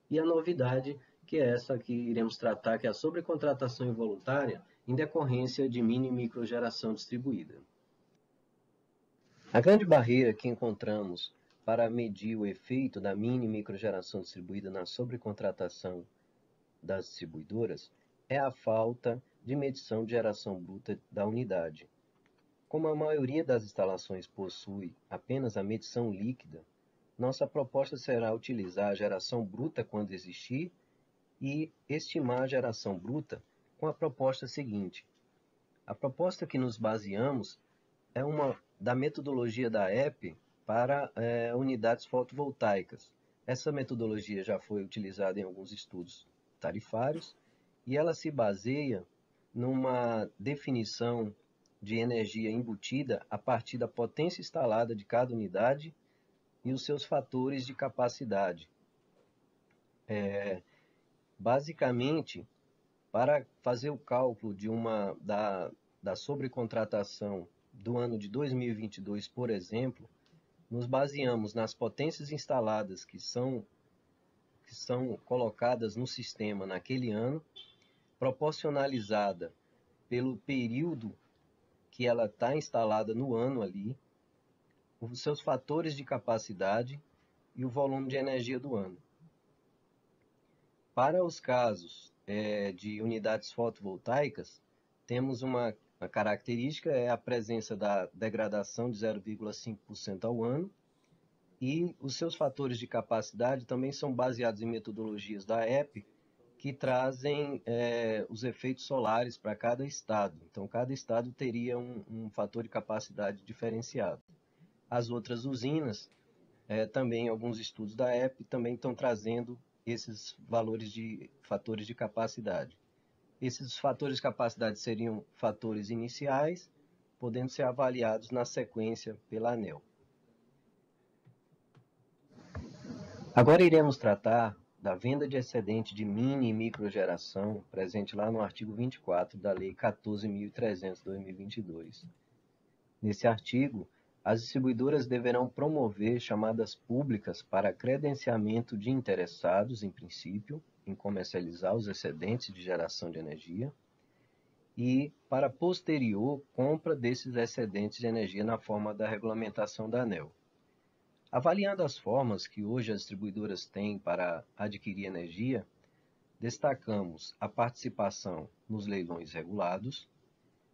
e a novidade que é essa que iremos tratar, que é a sobrecontratação involuntária em decorrência de mini e microgeração distribuída. A grande barreira que encontramos para medir o efeito da mini e microgeração distribuída na sobrecontratação das distribuidoras é a falta de medição de geração bruta da unidade. Como a maioria das instalações possui apenas a medição líquida, nossa proposta será utilizar a geração bruta quando existir e estimar a geração bruta com a proposta seguinte. A proposta que nos baseamos é uma da metodologia da EP para é, unidades fotovoltaicas. Essa metodologia já foi utilizada em alguns estudos tarifários e ela se baseia numa definição de energia embutida a partir da potência instalada de cada unidade e os seus fatores de capacidade. É, Basicamente, para fazer o cálculo de uma, da, da sobrecontratação do ano de 2022, por exemplo, nos baseamos nas potências instaladas que são, que são colocadas no sistema naquele ano, proporcionalizada pelo período que ela está instalada no ano ali, os seus fatores de capacidade e o volume de energia do ano. Para os casos é, de unidades fotovoltaicas, temos uma, uma característica, é a presença da degradação de 0,5% ao ano, e os seus fatores de capacidade também são baseados em metodologias da EP que trazem é, os efeitos solares para cada estado. Então, cada estado teria um, um, fator de capacidade diferenciado. As outras usinas, é, também alguns estudos da EP também estão trazendo esses valores de fatores de capacidade. Esses fatores de capacidade seriam fatores iniciais, podendo ser avaliados na sequência pela ANEL. Agora iremos tratar da venda de excedente de mini e microgeração presente lá no artigo 24 da Lei 14.300/2022. Nesse artigo, as distribuidoras deverão promover chamadas públicas para credenciamento de interessados, em princípio, em comercializar os excedentes de geração de energia e para posterior compra desses excedentes de energia na forma da regulamentação da ANEL. Avaliando as formas que hoje as distribuidoras têm para adquirir energia, destacamos a participação nos leilões regulados,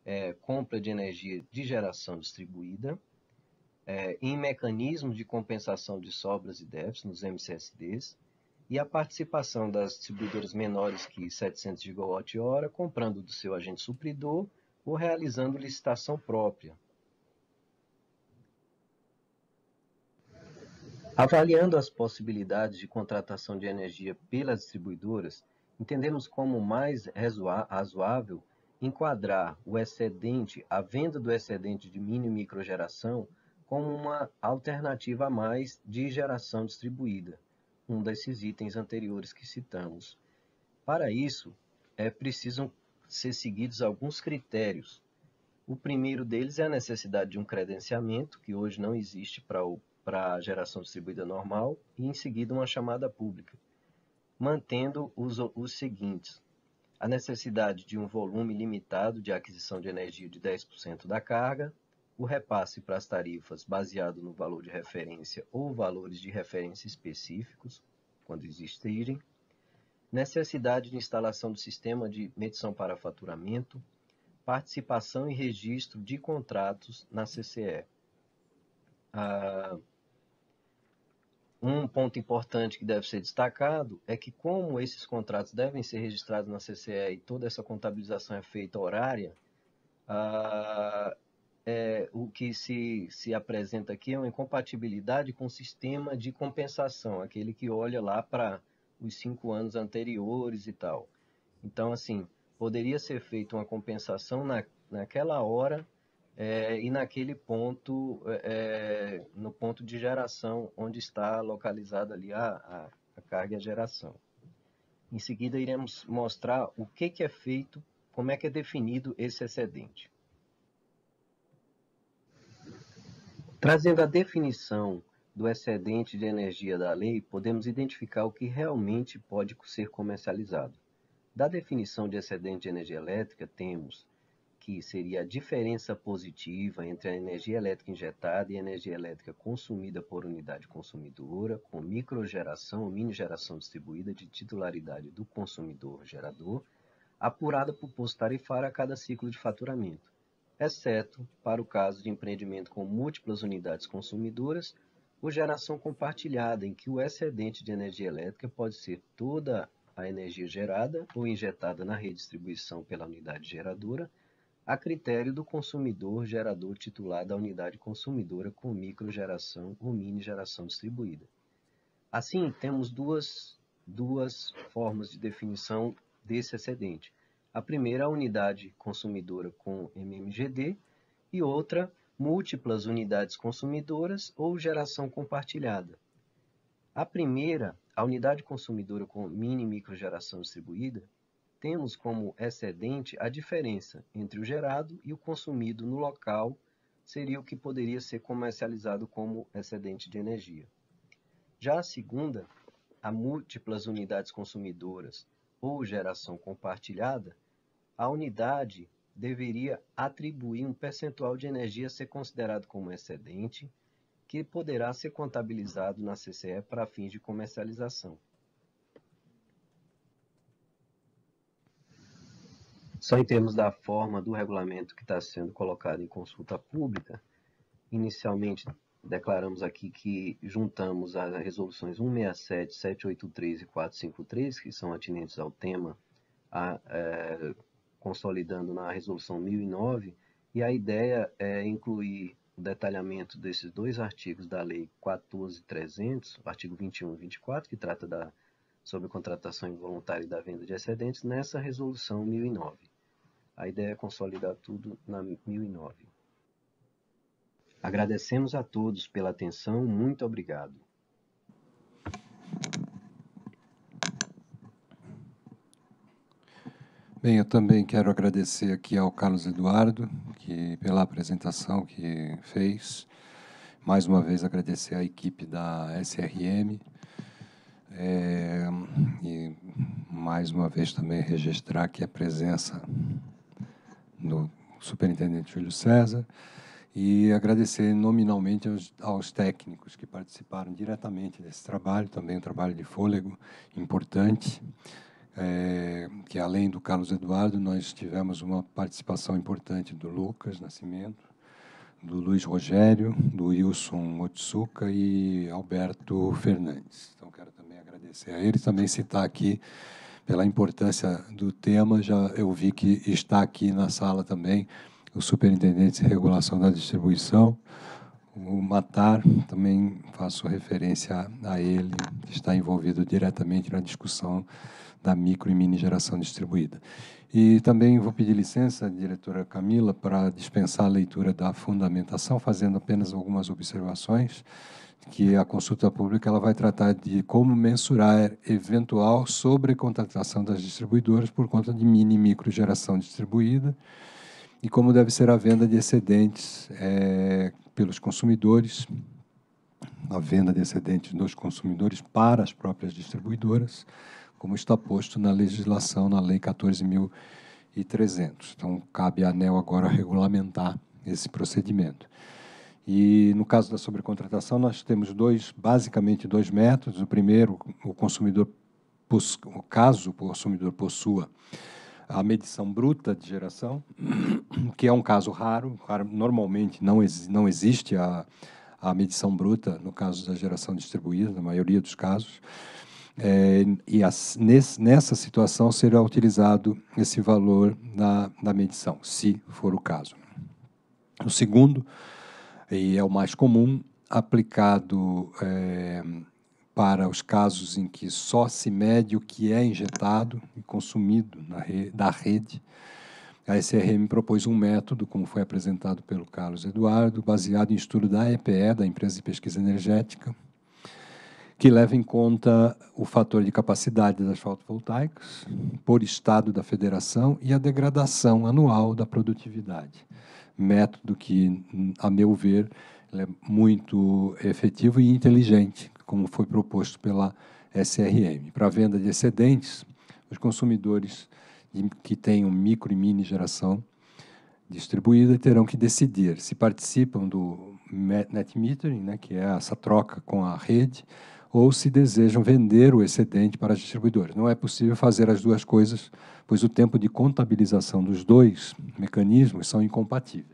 é, compra de energia de geração distribuída, é, em mecanismos de compensação de sobras e déficits nos MCSDs e a participação das distribuidoras menores que 700 GWh comprando do seu agente supridor ou realizando licitação própria. Avaliando as possibilidades de contratação de energia pelas distribuidoras, entendemos como mais razoável enquadrar o excedente, a venda do excedente de mini e geração como uma alternativa a mais de geração distribuída, um desses itens anteriores que citamos. Para isso, é precisam ser seguidos alguns critérios. O primeiro deles é a necessidade de um credenciamento, que hoje não existe para a geração distribuída normal, e em seguida uma chamada pública, mantendo os, os seguintes. A necessidade de um volume limitado de aquisição de energia de 10% da carga, o repasse para as tarifas baseado no valor de referência ou valores de referência específicos, quando existirem. Necessidade de instalação do sistema de medição para faturamento. Participação e registro de contratos na CCE. Ah, um ponto importante que deve ser destacado é que, como esses contratos devem ser registrados na CCE e toda essa contabilização é feita horária, ah, é, o que se, se apresenta aqui é uma incompatibilidade com o sistema de compensação, aquele que olha lá para os cinco anos anteriores e tal. Então, assim, poderia ser feita uma compensação na, naquela hora é, e naquele ponto, é, é, no ponto de geração, onde está localizada ali a, a, a carga e a geração. Em seguida, iremos mostrar o que, que é feito, como é que é definido esse excedente. Trazendo a definição do excedente de energia da lei, podemos identificar o que realmente pode ser comercializado. Da definição de excedente de energia elétrica, temos que seria a diferença positiva entre a energia elétrica injetada e a energia elétrica consumida por unidade consumidora, com microgeração ou minigeração distribuída de titularidade do consumidor gerador, apurada por posto tarifário a cada ciclo de faturamento exceto para o caso de empreendimento com múltiplas unidades consumidoras ou geração compartilhada, em que o excedente de energia elétrica pode ser toda a energia gerada ou injetada na redistribuição pela unidade geradora, a critério do consumidor gerador titular da unidade consumidora com microgeração ou mini geração distribuída. Assim, temos duas, duas formas de definição desse excedente a primeira, a unidade consumidora com MMGD, e outra, múltiplas unidades consumidoras ou geração compartilhada. A primeira, a unidade consumidora com mini microgeração distribuída, temos como excedente a diferença entre o gerado e o consumido no local, seria o que poderia ser comercializado como excedente de energia. Já a segunda, a múltiplas unidades consumidoras ou geração compartilhada, a unidade deveria atribuir um percentual de energia a ser considerado como excedente, que poderá ser contabilizado na CCE para fins de comercialização. Só em termos da forma do regulamento que está sendo colocado em consulta pública, inicialmente declaramos aqui que juntamos as resoluções 167, 783 e 453, que são atinentes ao tema, a, eh, consolidando na resolução 1009, e a ideia é incluir o detalhamento desses dois artigos da Lei 14.300, artigo 21 e 24, que trata da, sobre contratação involuntária e da venda de excedentes, nessa resolução 1009. A ideia é consolidar tudo na 1009. Agradecemos a todos pela atenção, muito obrigado. Bem, eu também quero agradecer aqui ao Carlos Eduardo que pela apresentação que fez. Mais uma vez agradecer à equipe da SRM é, e mais uma vez também registrar aqui a presença do Superintendente Júlio César e agradecer nominalmente aos, aos técnicos que participaram diretamente desse trabalho, também um trabalho de fôlego importante é, que além do Carlos Eduardo, nós tivemos uma participação importante do Lucas Nascimento, do Luiz Rogério, do Wilson Otsuka e Alberto Fernandes. Então, quero também agradecer a eles, também citar aqui pela importância do tema, já eu vi que está aqui na sala também o superintendente de regulação da distribuição, o Matar, também faço referência a ele, está envolvido diretamente na discussão da micro e mini geração distribuída. E também vou pedir licença, diretora Camila, para dispensar a leitura da fundamentação, fazendo apenas algumas observações, que a consulta pública ela vai tratar de como mensurar eventual sobrecontratação das distribuidoras por conta de mini e micro geração distribuída, e como deve ser a venda de excedentes é, pelos consumidores, a venda de excedentes dos consumidores para as próprias distribuidoras, como está posto na legislação, na Lei 14.300. Então, cabe à ANEL agora regulamentar esse procedimento. E no caso da sobrecontratação, nós temos dois, basicamente dois métodos. O primeiro, o consumidor, caso o consumidor possua a medição bruta de geração, que é um caso raro, normalmente não, não existe a, a medição bruta no caso da geração distribuída, na maioria dos casos. É, e as, nesse, nessa situação será utilizado esse valor na, na medição, se for o caso. O segundo, e é o mais comum, aplicado é, para os casos em que só se mede o que é injetado e consumido re da rede. A SRM propôs um método, como foi apresentado pelo Carlos Eduardo, baseado em estudo da EPE, da Empresa de Pesquisa Energética, que leva em conta o fator de capacidade das fotovoltaicas por estado da federação e a degradação anual da produtividade. Método que, a meu ver, é muito efetivo e inteligente, como foi proposto pela SRM. Para a venda de excedentes, os consumidores que tenham micro e mini geração distribuída terão que decidir se participam do net metering, né, que é essa troca com a rede, ou se desejam vender o excedente para os distribuidores Não é possível fazer as duas coisas, pois o tempo de contabilização dos dois mecanismos são incompatíveis.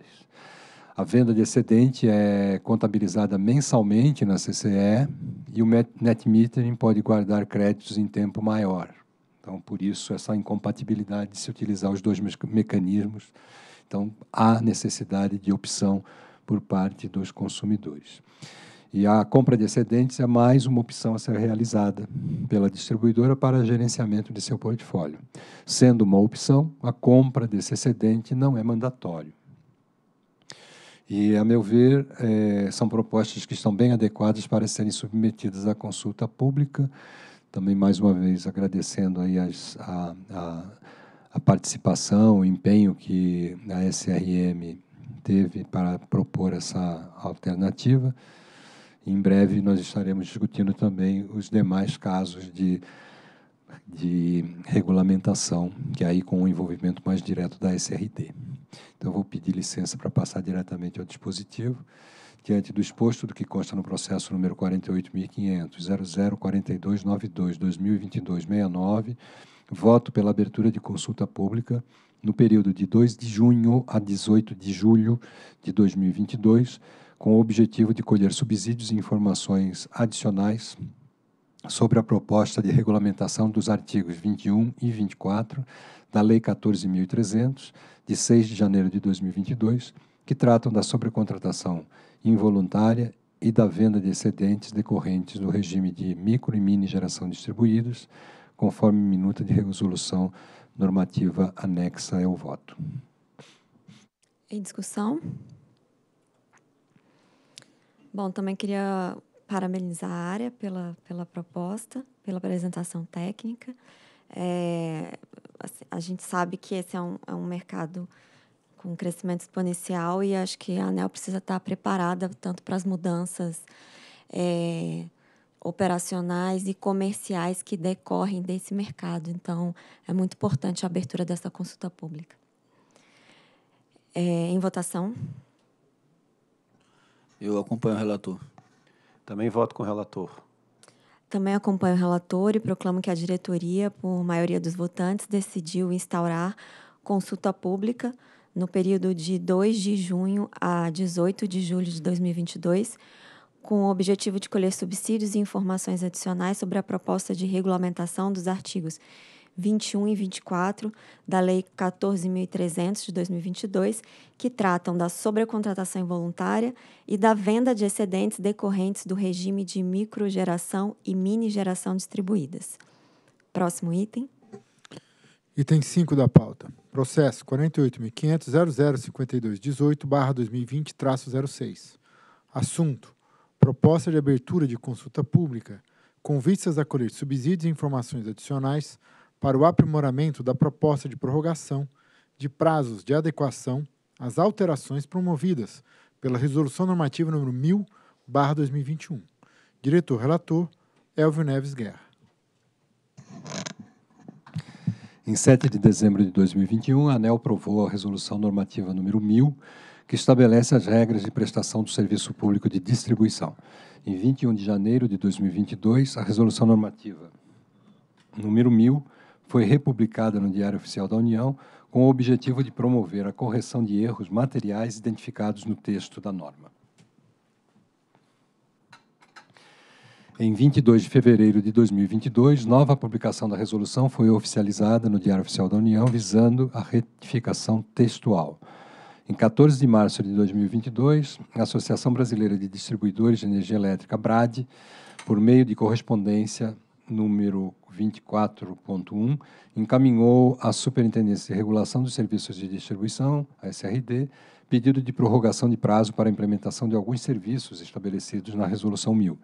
A venda de excedente é contabilizada mensalmente na CCE e o net metering pode guardar créditos em tempo maior. Então, por isso, essa incompatibilidade de se utilizar os dois mecanismos. Então, há necessidade de opção por parte dos consumidores. E a compra de excedentes é mais uma opção a ser realizada pela distribuidora para gerenciamento de seu portfólio. Sendo uma opção, a compra desse excedente não é mandatório. E, a meu ver, é, são propostas que estão bem adequadas para serem submetidas à consulta pública. Também, mais uma vez, agradecendo aí as, a, a, a participação, o empenho que a SRM teve para propor essa alternativa. Em breve, nós estaremos discutindo também os demais casos de de regulamentação, que é aí com o envolvimento mais direto da SRD. Então, vou pedir licença para passar diretamente ao dispositivo. Diante do exposto do que consta no processo número 48.500.004292.2022.69, voto pela abertura de consulta pública no período de 2 de junho a 18 de julho de 2022, com o objetivo de colher subsídios e informações adicionais sobre a proposta de regulamentação dos artigos 21 e 24 da Lei 14.300, de 6 de janeiro de 2022, que tratam da sobrecontratação involuntária e da venda de excedentes decorrentes do regime de micro e mini geração distribuídos, conforme minuta de resolução normativa anexa ao voto. Em discussão? Bom, também queria parabenizar a área pela, pela proposta, pela apresentação técnica. É, assim, a gente sabe que esse é um, é um mercado com crescimento exponencial e acho que a ANEL precisa estar preparada tanto para as mudanças é, operacionais e comerciais que decorrem desse mercado. Então, é muito importante a abertura dessa consulta pública. É, em votação. Eu acompanho o relator. Também voto com o relator. Também acompanho o relator e proclamo que a diretoria, por maioria dos votantes, decidiu instaurar consulta pública no período de 2 de junho a 18 de julho de 2022, com o objetivo de colher subsídios e informações adicionais sobre a proposta de regulamentação dos artigos 21 e 24 da Lei 14.300 de 2022, que tratam da sobrecontratação involuntária e da venda de excedentes decorrentes do regime de microgeração e minigeração distribuídas. Próximo item. Item 5 da pauta. Processo 48.500.005218-2020-06. Assunto: Proposta de abertura de consulta pública com vistas a colher subsídios e informações adicionais para o aprimoramento da proposta de prorrogação de prazos de adequação às alterações promovidas pela Resolução Normativa nº 1000/2021. Diretor relator Elvio Neves Guerra. Em 7 de dezembro de 2021, a ANEL aprovou a Resolução Normativa número 1000, que estabelece as regras de prestação do serviço público de distribuição. Em 21 de janeiro de 2022, a Resolução Normativa número 1000 foi republicada no Diário Oficial da União com o objetivo de promover a correção de erros materiais identificados no texto da norma. Em 22 de fevereiro de 2022, nova publicação da resolução foi oficializada no Diário Oficial da União, visando a retificação textual. Em 14 de março de 2022, a Associação Brasileira de Distribuidores de Energia Elétrica, BRAD, por meio de correspondência, número 24.1, encaminhou à Superintendência de Regulação dos Serviços de Distribuição, a SRD, pedido de prorrogação de prazo para a implementação de alguns serviços estabelecidos na Resolução 1000.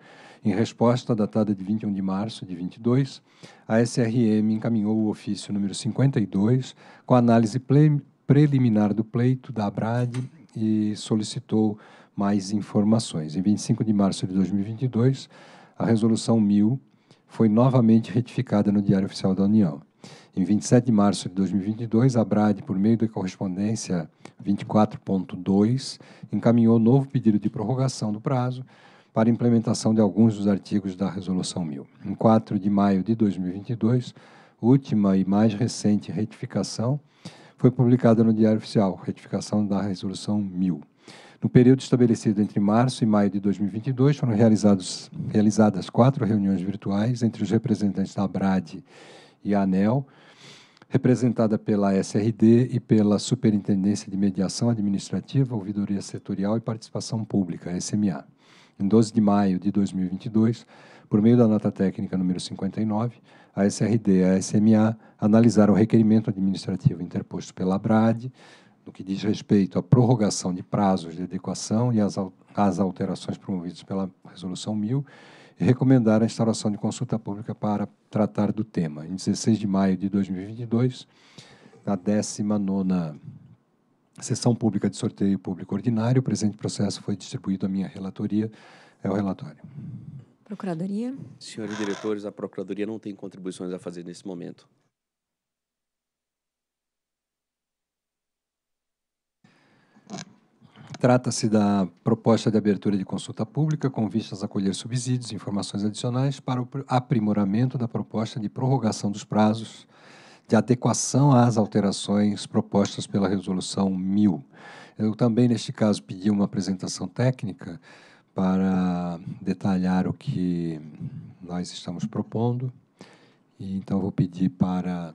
Em resposta, datada de 21 de março de 22, a SRM encaminhou o ofício número 52 com análise preliminar do pleito da ABRAD e solicitou mais informações. Em 25 de março de 2022, a Resolução 1000 foi novamente retificada no Diário Oficial da União. Em 27 de março de 2022, a Brad, por meio da correspondência 24.2, encaminhou novo pedido de prorrogação do prazo para implementação de alguns dos artigos da Resolução 1000. Em 4 de maio de 2022, última e mais recente retificação foi publicada no Diário Oficial, retificação da Resolução 1000. No período estabelecido entre março e maio de 2022, foram realizadas quatro reuniões virtuais entre os representantes da ABRAD e a ANEL, representada pela SRD e pela Superintendência de Mediação Administrativa, Ouvidoria Setorial e Participação Pública, SMA. Em 12 de maio de 2022, por meio da nota técnica número 59, a SRD e a SMA analisaram o requerimento administrativo interposto pela ABRAD no que diz respeito à prorrogação de prazos de adequação e às alterações promovidas pela Resolução 1000 e recomendar a instauração de consulta pública para tratar do tema. Em 16 de maio de 2022, na 19 sessão pública de sorteio público ordinário, o presente processo foi distribuído à minha relatoria. É o relatório. Procuradoria. Senhores diretores, a Procuradoria não tem contribuições a fazer nesse momento. Trata-se da proposta de abertura de consulta pública com vistas a colher subsídios e informações adicionais para o aprimoramento da proposta de prorrogação dos prazos de adequação às alterações propostas pela Resolução 1000. Eu também, neste caso, pedi uma apresentação técnica para detalhar o que nós estamos propondo. E, então, vou pedir para.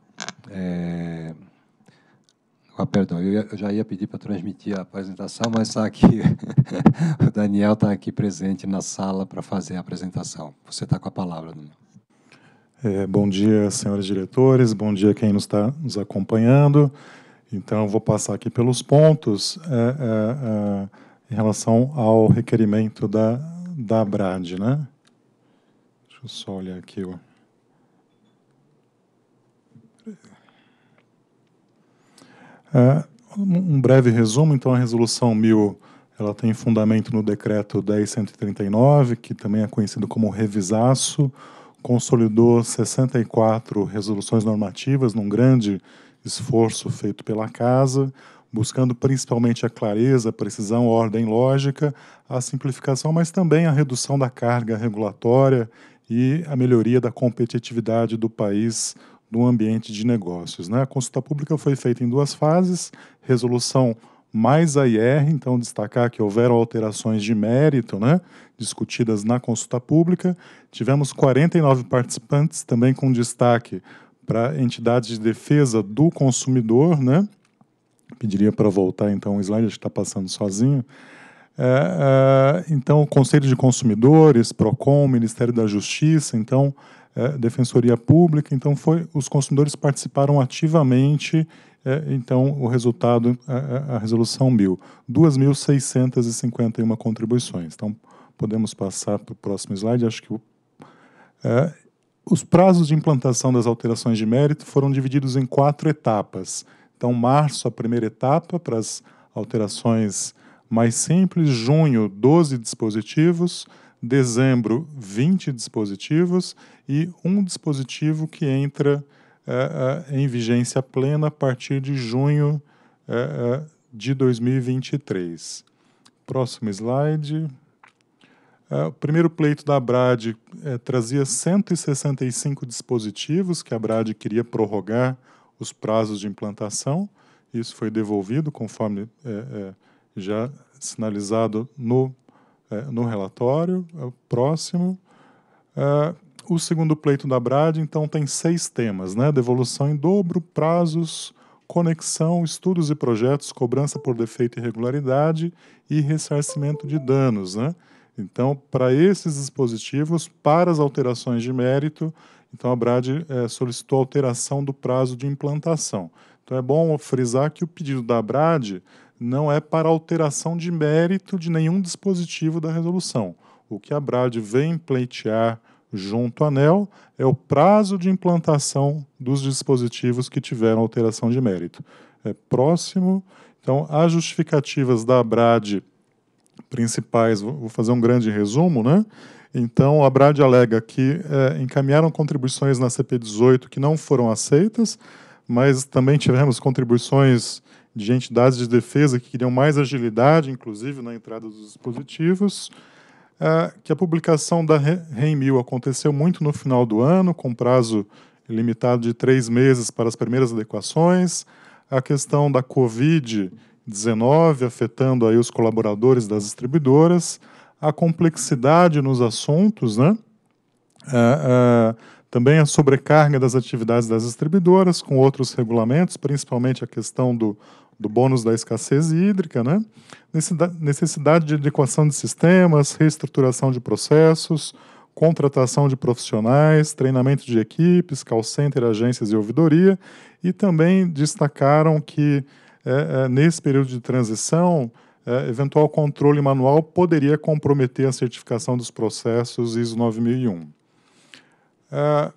É, ah, perdão, eu, eu, já ia pedir para transmitir a apresentação, mas está aqui. o Daniel está aqui presente na sala para fazer a apresentação. Você está com a palavra, Daniel. É, bom dia, senhores diretores, bom dia quem nos está nos acompanhando. Então, vou passar aqui pelos pontos é, é, é, em relação ao requerimento da, da BRAD. Né? Deixa eu só olhar aqui. Ó. É, um breve resumo, então a resolução 1000 ela tem fundamento no decreto 10139, que também é conhecido como revisaço, consolidou 64 resoluções normativas num grande esforço feito pela casa, buscando principalmente a clareza, a precisão, a ordem lógica, a simplificação, mas também a redução da carga regulatória e a melhoria da competitividade do país do ambiente de negócios. Né? A consulta pública foi feita em duas fases, resolução mais a IR, então destacar que houveram alterações de mérito, né, discutidas na consulta pública. Tivemos 49 participantes, também com destaque para entidades de defesa do consumidor, né? Pediria para voltar então o slide, está passando sozinho. É, é, então, Conselho de Consumidores, PROCON, Ministério da Justiça, então é, defensoria pública. Então, foi os consumidores participaram ativamente. É, então, o resultado, a, é, é, a resolução 1000, 2.651 contribuições. Então, podemos passar para o próximo slide. Acho que o, é, os prazos de implantação das alterações de mérito foram divididos em quatro etapas. Então, março, a primeira etapa para as alterações mais simples, junho, 12 dispositivos, dezembro, 20 dispositivos e um dispositivo que entra uh, uh, em vigência plena a partir de junho uh, de 2023. Próximo slide. o primeiro pleito da Abrad trazia 165 dispositivos que a Abrad queria prorrogar os prazos de implantação. Isso foi devolvido conforme já sinalizado no é, no relatório, é próximo. É, o segundo pleito da Brad, então, tem seis temas, né? Devolução em dobro, prazos, conexão, estudos e projetos, cobrança por defeito e irregularidade e ressarcimento de danos, né? Então, para esses dispositivos, para as alterações de mérito, então a Brad é, solicitou alteração do prazo de implantação. Então, é bom frisar que o pedido da Brad não é para alteração de mérito de nenhum dispositivo da resolução. O que a BRAD vem pleitear junto à ANEL é o prazo de implantação dos dispositivos que tiveram alteração de mérito. É próximo. Então, as justificativas da Brad principais, vou fazer um grande resumo, né? Então, a Brad alega que é, encaminharam contribuições na CP18 que não foram aceitas, mas também tivemos contribuições de entidades de defesa que queriam mais agilidade, inclusive na entrada dos dispositivos, é, que a publicação da REMIL aconteceu muito no final do ano, com prazo limitado de três meses para as primeiras adequações, a questão da Covid-19 afetando aí os colaboradores das distribuidoras, a complexidade nos assuntos, né? É, é, também a sobrecarga das atividades das distribuidoras com outros regulamentos, principalmente a questão do do bônus da escassez hídrica, né? necessidade de adequação de sistemas, reestruturação de processos, contratação de profissionais, treinamento de equipes, call center, agências e ouvidoria, e também destacaram que é, é, nesse período de transição, é, eventual controle manual poderia comprometer a certificação dos processos ISO 9001. É,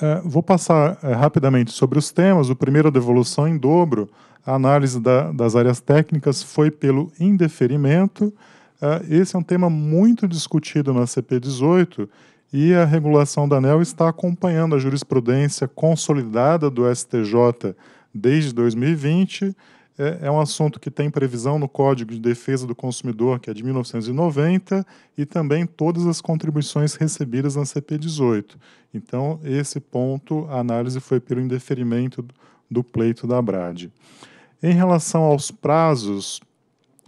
é, vou passar é, rapidamente sobre os temas. O primeiro, a devolução em dobro. A análise da, das áreas técnicas foi pelo indeferimento. É, esse é um tema muito discutido na CP18 e a regulação da ANEL está acompanhando a jurisprudência consolidada do STJ desde 2020 é, é um assunto que tem previsão no Código de Defesa do Consumidor, que é de 1990, e também todas as contribuições recebidas na CP 18. Então, esse ponto, a análise foi pelo indeferimento do pleito da Brad. Em relação aos prazos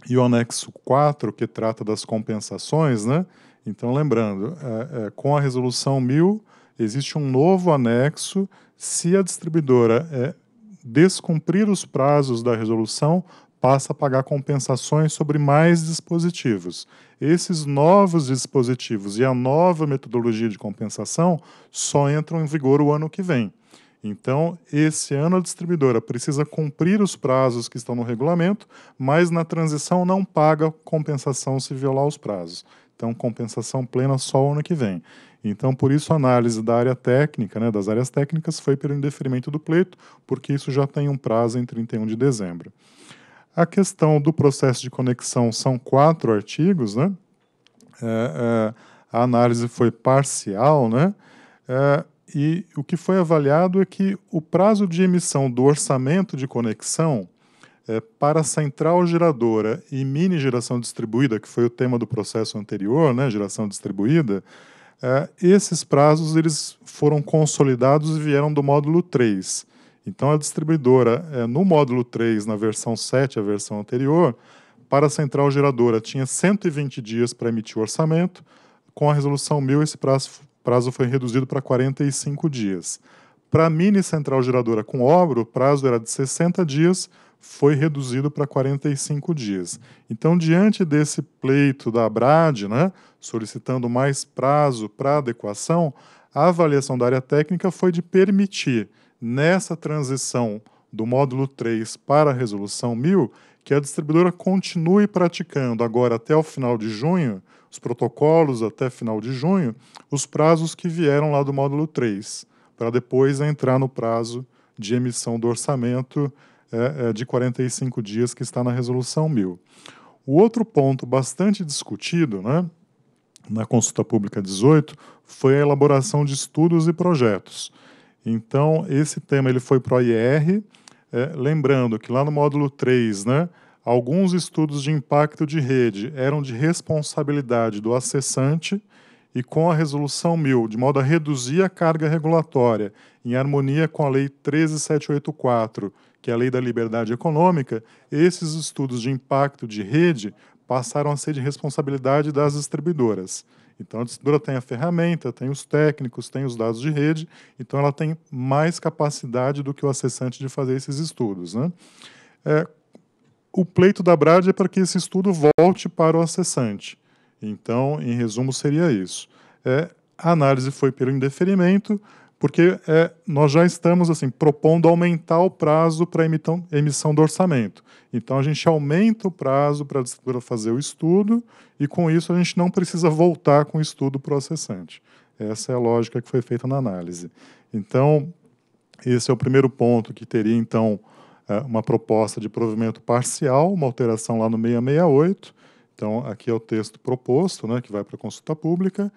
e o anexo 4, que trata das compensações, né? Então, lembrando, é, é, com a resolução 1000, existe um novo anexo. Se a distribuidora é descumprir os prazos da resolução passa a pagar compensações sobre mais dispositivos. Esses novos dispositivos e a nova metodologia de compensação só entram em vigor o ano que vem. Então, esse ano a distribuidora precisa cumprir os prazos que estão no regulamento, mas na transição não paga compensação se violar os prazos. Então, compensação plena só o ano que vem. Então, por isso, a análise da área técnica, né, das áreas técnicas, foi pelo indeferimento do pleito, porque isso já tem um prazo em 31 de dezembro. A questão do processo de conexão são quatro artigos, né? É, é, a análise foi parcial, né? É, e o que foi avaliado é que o prazo de emissão do orçamento de conexão é, para central geradora e mini geração distribuída, que foi o tema do processo anterior, né, geração distribuída, é, esses prazos eles foram consolidados e vieram do módulo 3. Então, a distribuidora, é, no módulo 3, na versão 7, a versão anterior, para a central geradora tinha 120 dias para emitir o orçamento. Com a resolução 1000, esse prazo, prazo foi reduzido para 45 dias. Para a mini central geradora com obra, o prazo era de 60 dias, foi reduzido para 45 dias. Então, diante desse pleito da ABRAD, né, solicitando mais prazo para adequação, a avaliação da área técnica foi de permitir, nessa transição do módulo 3 para a resolução 1000, que a distribuidora continue praticando agora até o final de junho, os protocolos até final de junho, os prazos que vieram lá do módulo 3, para depois entrar no prazo de emissão do orçamento é, é, de 45 dias que está na Resolução 1000. O outro ponto bastante discutido né, na Consulta Pública 18 foi a elaboração de estudos e projetos. Então, esse tema ele foi para o IR, é, lembrando que lá no módulo 3, né, alguns estudos de impacto de rede eram de responsabilidade do acessante e com a resolução 1000, de modo a reduzir a carga regulatória, em harmonia com a Lei 13784 que é a lei da liberdade econômica, esses estudos de impacto de rede passaram a ser de responsabilidade das distribuidoras. Então, a distribuidora tem a ferramenta, tem os técnicos, tem os dados de rede, então ela tem mais capacidade do que o acessante de fazer esses estudos. Né? É, o pleito da Brad é para que esse estudo volte para o acessante. Então, em resumo, seria isso. É, a análise foi pelo indeferimento, porque é, nós já estamos assim propondo aumentar o prazo para emissão, do orçamento. Então a gente aumenta o prazo para a distribuidora fazer o estudo e com isso a gente não precisa voltar com o estudo processante. Essa é a lógica que foi feita na análise. Então esse é o primeiro ponto que teria então é, uma proposta de provimento parcial, uma alteração lá no 668. Então aqui é o texto proposto, né, que vai para consulta pública.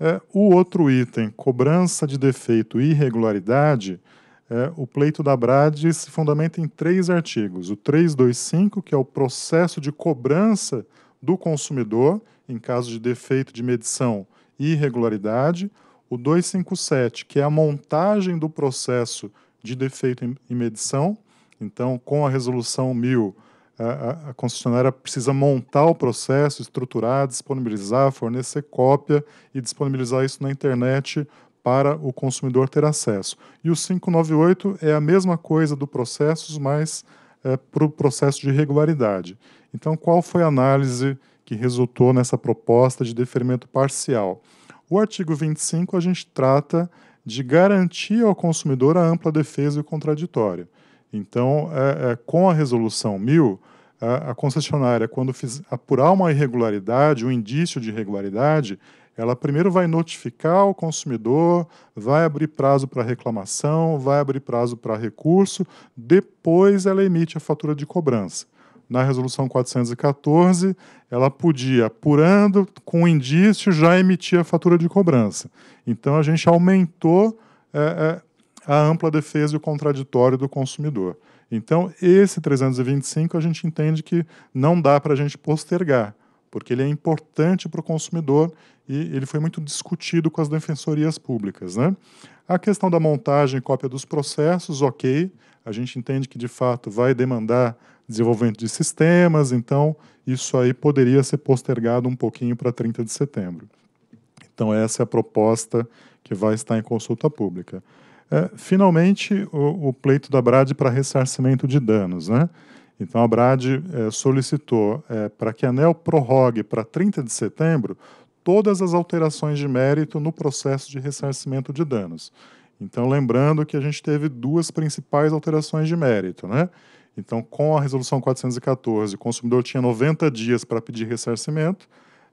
É, o outro item, cobrança de defeito e irregularidade, é, o pleito da Brad se fundamenta em três artigos. O 325, que é o processo de cobrança do consumidor em caso de defeito de medição e irregularidade. O 257, que é a montagem do processo de defeito em medição. Então, com a resolução 1000, a, concessionária precisa montar o processo, estruturar, disponibilizar, fornecer cópia e disponibilizar isso na internet para o consumidor ter acesso. E o 598 é a mesma coisa do processo, mas é, para o processo de regularidade. Então, qual foi a análise que resultou nessa proposta de deferimento parcial? O artigo 25 a gente trata de garantir ao consumidor a ampla defesa e o contraditório. Então, é, é, com a resolução 1000, a, a concessionária, quando fiz, apurar uma irregularidade, um indício de irregularidade, ela primeiro vai notificar o consumidor, vai abrir prazo para reclamação, vai abrir prazo para recurso, depois ela emite a fatura de cobrança. Na resolução 414, ela podia, apurando com indício, já emitir a fatura de cobrança. Então a gente aumentou é, é, a ampla defesa e o contraditório do consumidor. Então, esse 325 a gente entende que não dá para a gente postergar, porque ele é importante para o consumidor e ele foi muito discutido com as defensorias públicas. Né? A questão da montagem e cópia dos processos, ok, a gente entende que de fato vai demandar desenvolvimento de sistemas, então isso aí poderia ser postergado um pouquinho para 30 de setembro. Então, essa é a proposta que vai estar em consulta pública. É, finalmente, o, o, pleito da Brad para ressarcimento de danos. Né? Então, a Brad é, solicitou é, para que a ANEL prorrogue para 30 de setembro todas as alterações de mérito no processo de ressarcimento de danos. Então, lembrando que a gente teve duas principais alterações de mérito. Né? Então, com a Resolução 414, o consumidor tinha 90 dias para pedir ressarcimento,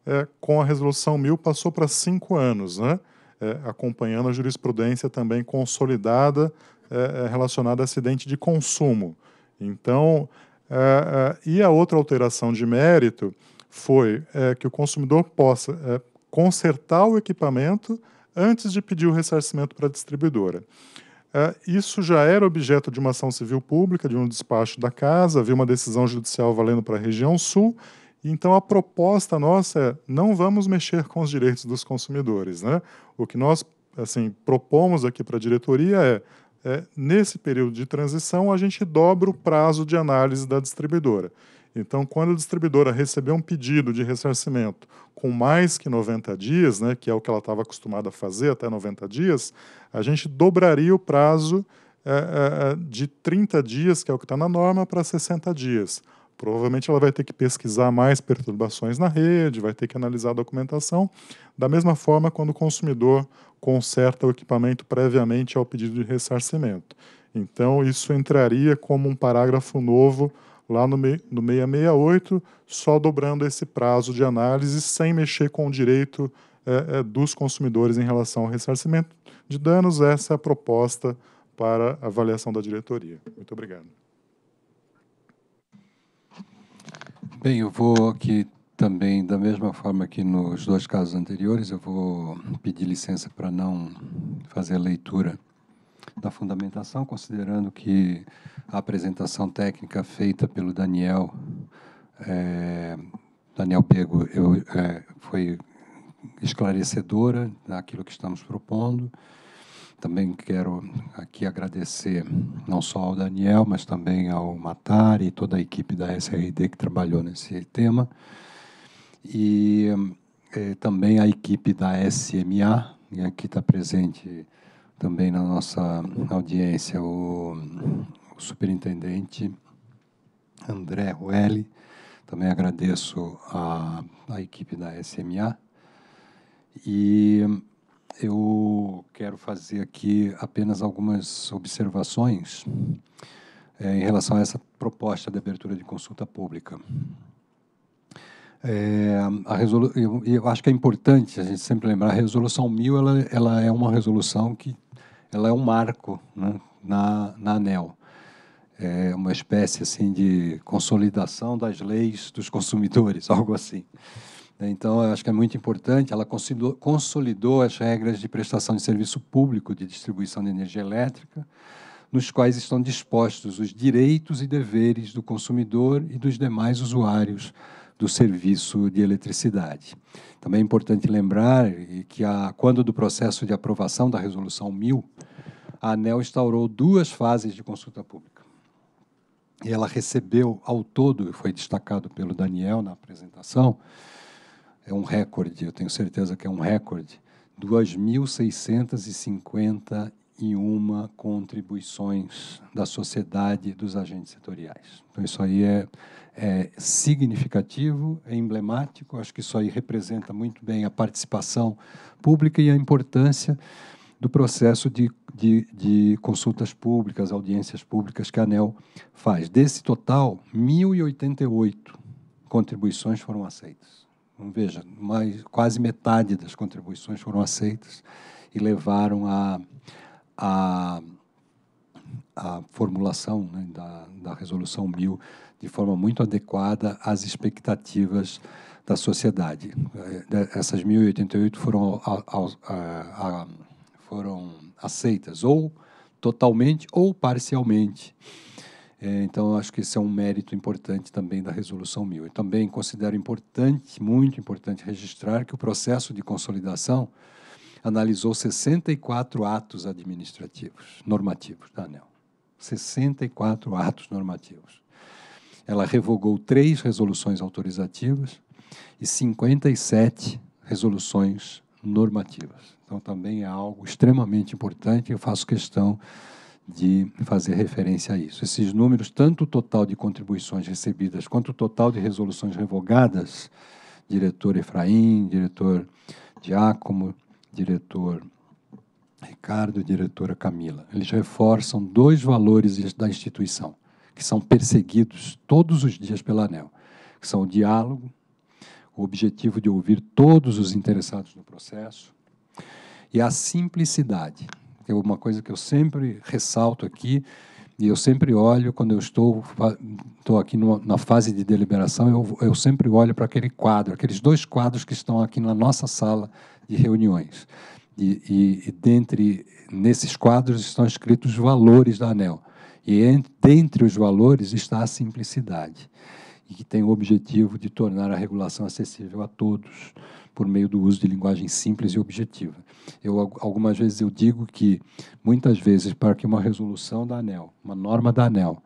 é, com a Resolução 1000 passou para 5 anos. Né? é, acompanhando a jurisprudência também consolidada é, é relacionada a acidente de consumo. Então, é, é, e a outra alteração de mérito foi que o consumidor possa consertar o equipamento antes de pedir o ressarcimento para a distribuidora. isso já era objeto de uma ação civil pública, de um despacho da casa, havia uma decisão judicial valendo para a região sul, então a proposta nossa é não vamos mexer com os direitos dos consumidores, né? O que nós assim propomos aqui para a diretoria é, é nesse período de transição a gente dobra o prazo de análise da distribuidora. Então, quando a distribuidora receber um pedido de ressarcimento com mais que 90 dias, né, que é o que ela estava acostumada a fazer até 90 dias, a gente dobraria o prazo é, é, é de 30 dias, que é o que está na norma, para 60 dias. Provavelmente ela vai ter que pesquisar mais perturbações na rede, vai ter que analisar a documentação. Da mesma forma, quando o consumidor conserta o equipamento previamente ao pedido de ressarcimento. Então, isso entraria como um parágrafo novo lá no, no 668, só dobrando esse prazo de análise sem mexer com o direito é, é, dos consumidores em relação ao ressarcimento de danos. Essa é a proposta para avaliação da diretoria. Muito obrigado. Bem, eu vou aqui também, da mesma forma que nos dois casos anteriores, eu vou pedir licença para não fazer a leitura da fundamentação, considerando que a apresentação técnica feita pelo Daniel, é, Daniel Pego, eu, é, foi esclarecedora daquilo que estamos propondo. Também quero aqui agradecer não só ao Daniel, mas também ao Matar e toda a equipe da SRD que trabalhou nesse tema. E eh, também a equipe da SMA, né, e aqui está presente também na nossa audiência o, o superintendente André Ruelli. Também agradeço a, a equipe da SMA. E eu quero fazer aqui apenas algumas observações é, em relação a essa proposta de abertura de consulta pública. É, a resolu eu, eu, acho que é importante a gente sempre lembrar, a resolução 1000 ela, ela é uma resolução que ela é um marco né, na, na ANEL. É uma espécie assim de consolidação das leis dos consumidores, algo assim. Né? Então, acho que é muito importante. Ela consolidou as regras de prestação de serviço público de distribuição de energia elétrica, nos quais estão dispostos os direitos e deveres do consumidor e dos demais usuários do serviço de eletricidade. Também é importante lembrar que, a, quando do processo de aprovação da Resolução 1000, a ANEL instaurou duas fases de consulta pública. E ela recebeu, ao todo, foi destacado pelo Daniel na apresentação, é um recorde, eu tenho certeza que é um recorde. 2.651 contribuições da sociedade dos agentes setoriais. Então, isso aí é, é significativo, é emblemático, acho que isso aí representa muito bem a participação pública e a importância do processo de, de, de, consultas públicas, audiências públicas que a ANEL faz. Desse total, 1.088 contribuições foram aceitas. Veja, mais, quase metade das contribuições foram aceitas e levaram a, a, a formulação né, da, da Resolução 1000 de forma muito adequada às expectativas da sociedade. É, é, essas 1.088 foram, a, foram aceitas ou totalmente ou parcialmente. É, então, acho que esse é um mérito importante também da Resolução 1000. E também considero importante, muito importante, registrar que o processo de consolidação analisou 64 atos administrativos, normativos, da ANEL. 64 atos normativos. Ela revogou três resoluções autorizativas e 57 resoluções normativas. Então, também é algo extremamente importante. Eu faço questão de fazer referência a isso. Esses números, tanto o total de contribuições recebidas quanto o total de resoluções revogadas, diretor Efraim, diretor Diácomo, diretor Ricardo, diretora Camila, eles reforçam dois valores da instituição que são perseguidos todos os dias pela ANEL, que são o diálogo, o objetivo de ouvir todos os interessados no processo e a simplicidade que é uma coisa que eu sempre ressalto aqui, e eu sempre olho, quando eu estou, estou aqui no, na fase de deliberação, eu, eu sempre olho para aquele quadro, aqueles dois quadros que estão aqui na nossa sala de reuniões. E, e, e dentre, nesses quadros estão escritos os valores da ANEL. E entre, dentre os valores está a simplicidade, e que tem o objetivo de tornar a regulação acessível a todos, por meio do uso de linguagem simples e objetiva. Eu, algumas vezes eu digo que, muitas vezes, para que uma resolução da ANEL, uma norma da ANEL,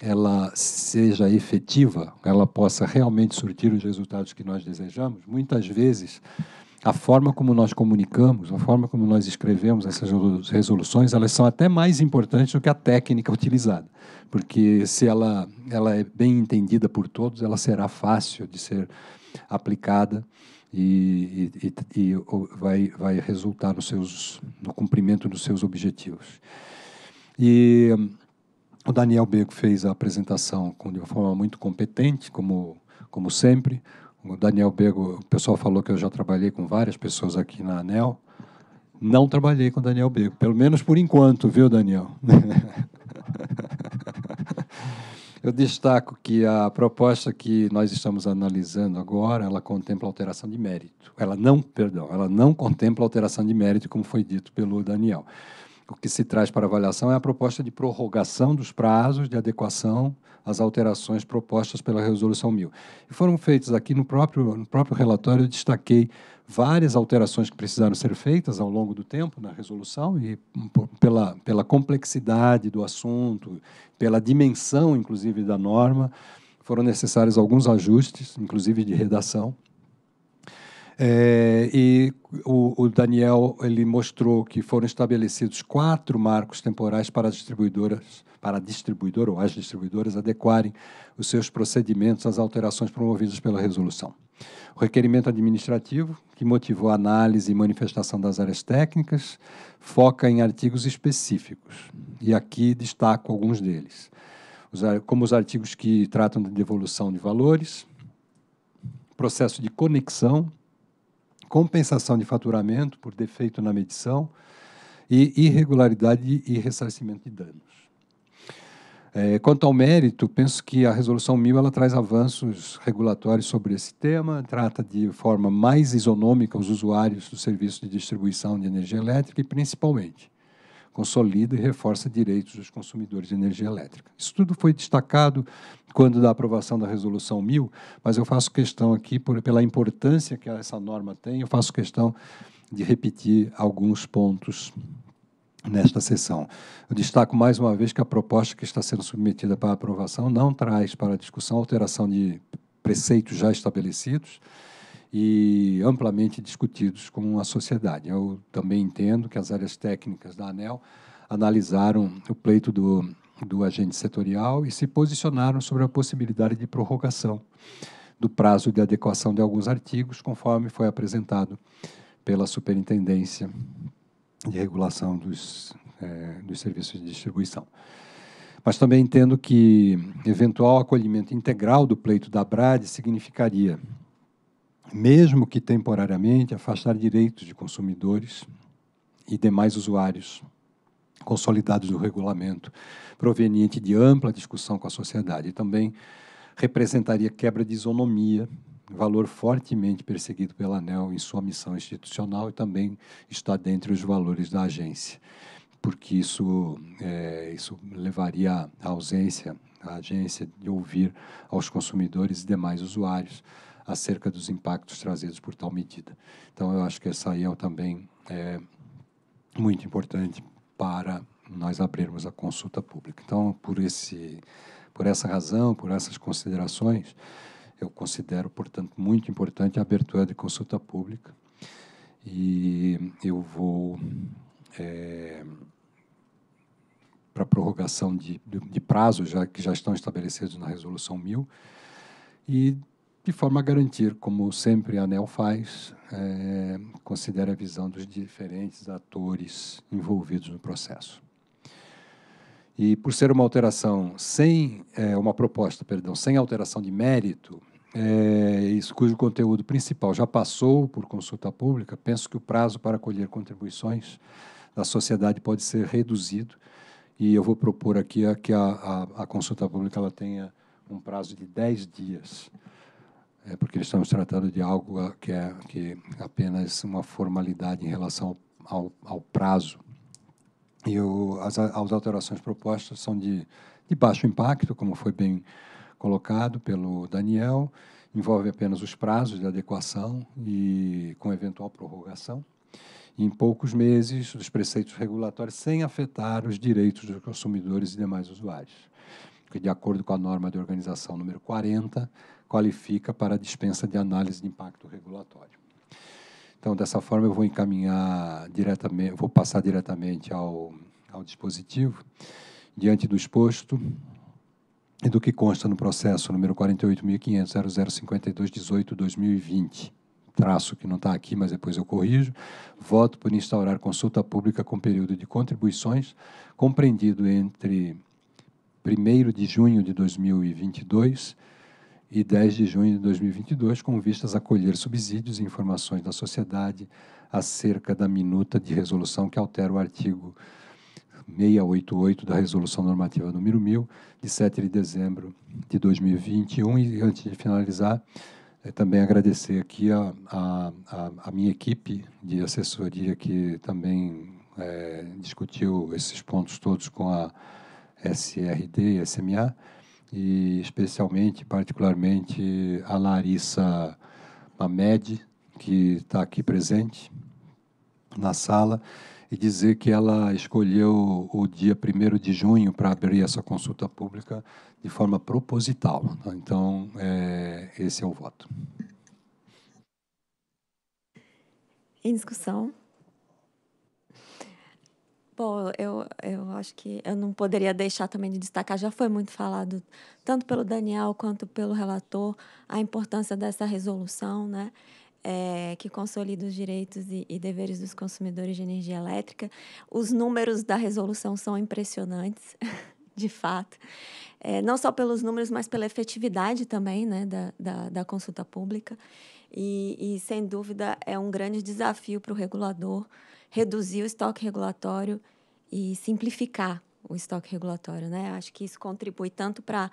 ela seja efetiva, ela possa realmente surtir os resultados que nós desejamos, muitas vezes a forma como nós comunicamos, a forma como nós escrevemos essas resoluções, elas são até mais importantes do que a técnica utilizada, porque se ela, ela é bem entendida por todos, ela será fácil de ser aplicada e, e, e vai, vai resultar nos seus, no cumprimento dos seus objetivos. E hum, o Daniel Beco fez a apresentação de uma forma muito competente, como, como sempre. O Daniel Bego, o pessoal falou que eu já trabalhei com várias pessoas aqui na ANEL. Não trabalhei com o Daniel Bego, pelo menos por enquanto, viu, Daniel? Eu destaco que a proposta que nós estamos analisando agora, ela contempla alteração de mérito. Ela não, perdão, ela não contempla alteração de mérito, como foi dito pelo Daniel. O que se traz para avaliação é a proposta de prorrogação dos prazos de adequação às alterações propostas pela Resolução 1000. E foram feitos aqui no próprio, no próprio relatório, eu destaquei várias alterações que precisaram ser feitas ao longo do tempo na resolução e pela, pela complexidade do assunto, pela dimensão, inclusive, da norma, foram necessários alguns ajustes, inclusive de redação. É, e o, o, Daniel ele mostrou que foram estabelecidos quatro marcos temporais para as distribuidoras, para a distribuidora ou as distribuidoras adequarem os seus procedimentos às alterações promovidas pela resolução. O requerimento administrativo, que motivou a análise e manifestação das áreas técnicas, foca em artigos específicos, e aqui destaco alguns deles, como os artigos que tratam de devolução de valores, processo de conexão, compensação de faturamento por defeito na medição e irregularidade e ressarcimento de danos. É, quanto ao mérito, penso que a Resolução 1000 ela traz avanços regulatórios sobre esse tema, trata de forma mais isonômica os usuários do serviço de distribuição de energia elétrica e, principalmente, consolida e reforça direitos dos consumidores de energia elétrica. Isso tudo foi destacado quando da aprovação da Resolução 1000, mas eu faço questão aqui, por, pela importância que essa norma tem, eu faço questão de repetir alguns pontos nesta sessão. Eu destaco mais uma vez que a proposta que está sendo submetida para aprovação não traz para discussão alteração de preceitos já estabelecidos e amplamente discutidos com a sociedade. Eu também entendo que as áreas técnicas da ANEL analisaram o pleito do, do agente setorial e se posicionaram sobre a possibilidade de prorrogação do prazo de adequação de alguns artigos, conforme foi apresentado pela superintendência de regulação dos, é, dos serviços de distribuição. Mas também entendo que eventual acolhimento integral do pleito da Brad significaria, mesmo que temporariamente, afastar direitos de consumidores e demais usuários consolidados do regulamento, proveniente de ampla discussão com a sociedade. E também representaria quebra de isonomia valor fortemente perseguido pela ANEL em sua missão institucional e também está dentre os valores da agência, porque isso, é, isso levaria à ausência, da agência, de ouvir aos consumidores e demais usuários acerca dos impactos trazidos por tal medida. Então, eu acho que essa aí é também é, muito importante para nós abrirmos a consulta pública. Então, por, esse, por essa razão, por essas considerações, eu considero, portanto, muito importante a abertura de consulta pública e eu vou é, para prorrogação de, de, de, já que já estão estabelecidos na Resolução 1000, e de forma a garantir, como sempre a ANEL faz, é, considera a visão dos diferentes atores envolvidos no processo. E por ser uma alteração sem é, uma proposta, perdão, sem alteração de mérito, é, isso cujo conteúdo principal já passou por consulta pública, penso que o prazo para colher contribuições da sociedade pode ser reduzido e eu vou propor aqui a, que a, a, a consulta pública ela tenha um prazo de 10 dias, é, porque estamos tratando de algo que é, que é apenas uma formalidade em relação ao, ao, ao prazo e o, as, as alterações propostas são de, de baixo impacto, como foi bem colocado pelo Daniel, envolve apenas os prazos de adequação e com eventual prorrogação em poucos meses dos preceitos regulatórios sem afetar os direitos dos consumidores e demais usuários, que, de acordo com a norma de organização número 40, qualifica para dispensa de análise de impacto regulatório. Então, dessa forma, eu vou encaminhar diretamente, vou passar diretamente ao, ao dispositivo. Diante do exposto e do que consta no processo número 48.500.0052.18.2020, traço que não está aqui, mas depois eu corrijo, voto por instaurar consulta pública com período de contribuições compreendido entre 1 de junho de 2022 e 10 de junho de 2022, com vistas a colher subsídios e informações da sociedade acerca da minuta de resolução que altera o artigo 688 da Resolução Normativa número 1000, de 7 de dezembro de 2021. E antes de finalizar, eh, também agradecer aqui a, a, a, minha equipe de assessoria que também é, discutiu esses pontos todos com a SRD e SMA e especialmente, particularmente, a Larissa Mamed, que está aqui presente na sala, e dizer que ela escolheu o dia 1 de junho para abrir essa consulta pública de forma proposital. Então, é, esse é o voto. Em discussão. Bom, eu, eu acho que eu não poderia deixar também de destacar, já foi muito falado, tanto pelo Daniel quanto pelo relator, a importância dessa resolução, né? É, que consolida os direitos e, e, deveres dos consumidores de energia elétrica. Os números da resolução são impressionantes, de fato. É, não só pelos números, mas pela efetividade também né, da, da, da consulta pública. E, e, sem dúvida, é um grande desafio para o regulador reduzir o estoque regulatório e simplificar o estoque regulatório, né? Acho que isso contribui tanto para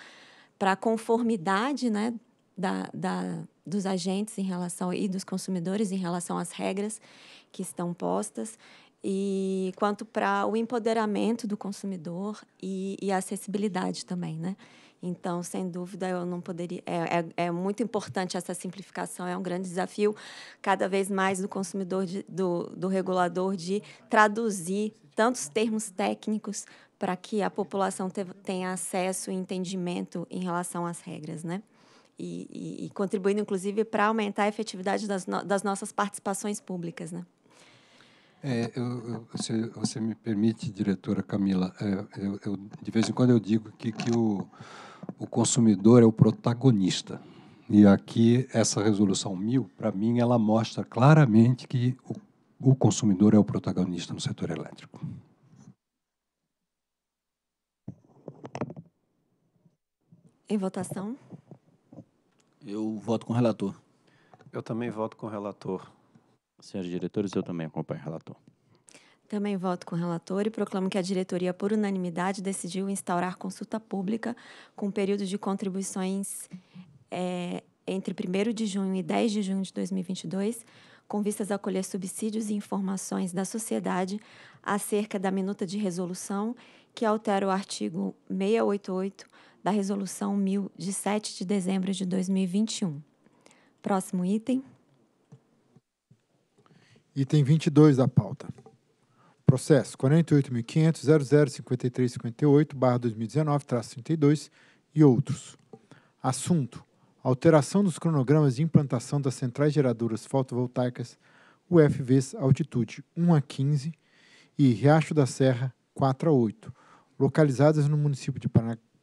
a conformidade, né, da, da, dos agentes em relação e dos consumidores em relação às regras que estão postas e quanto para o empoderamento do consumidor e, e a acessibilidade também, né? Então, sem dúvida, eu não poderia. É, é, é, muito importante essa simplificação, é um grande desafio, cada vez mais do consumidor, de, do, do regulador, de traduzir tantos termos técnicos para que a população te, tenha acesso e entendimento em relação às regras, né? E, e, e contribuindo, inclusive, para aumentar a efetividade das, no, das nossas participações públicas, né? É, eu, eu, se você me permite, diretora Camila, é, eu, de vez em quando eu digo que, que o o consumidor é o protagonista. E aqui, essa resolução 1000, para mim, ela mostra claramente que o, o consumidor é o protagonista no setor elétrico. Em votação? Eu voto com o relator. Eu também voto com o relator. Senhores diretores, eu também acompanho o relator. Também voto com o relator e proclamo que a diretoria, por unanimidade, decidiu instaurar consulta pública com período de contribuições é, entre 1 de junho e 10 de junho de 2022, com vistas a colher subsídios e informações da sociedade acerca da minuta de resolução que altera o artigo 688 da Resolução 1000 de 7 de dezembro de 2021. Próximo item. Item 22 da pauta. Processo 48.500.005358-2019-32 e outros. Assunto: Alteração dos cronogramas de implantação das centrais geradoras fotovoltaicas UFVs altitude 1 a 15 e Riacho da Serra 4 a 8, localizadas no município de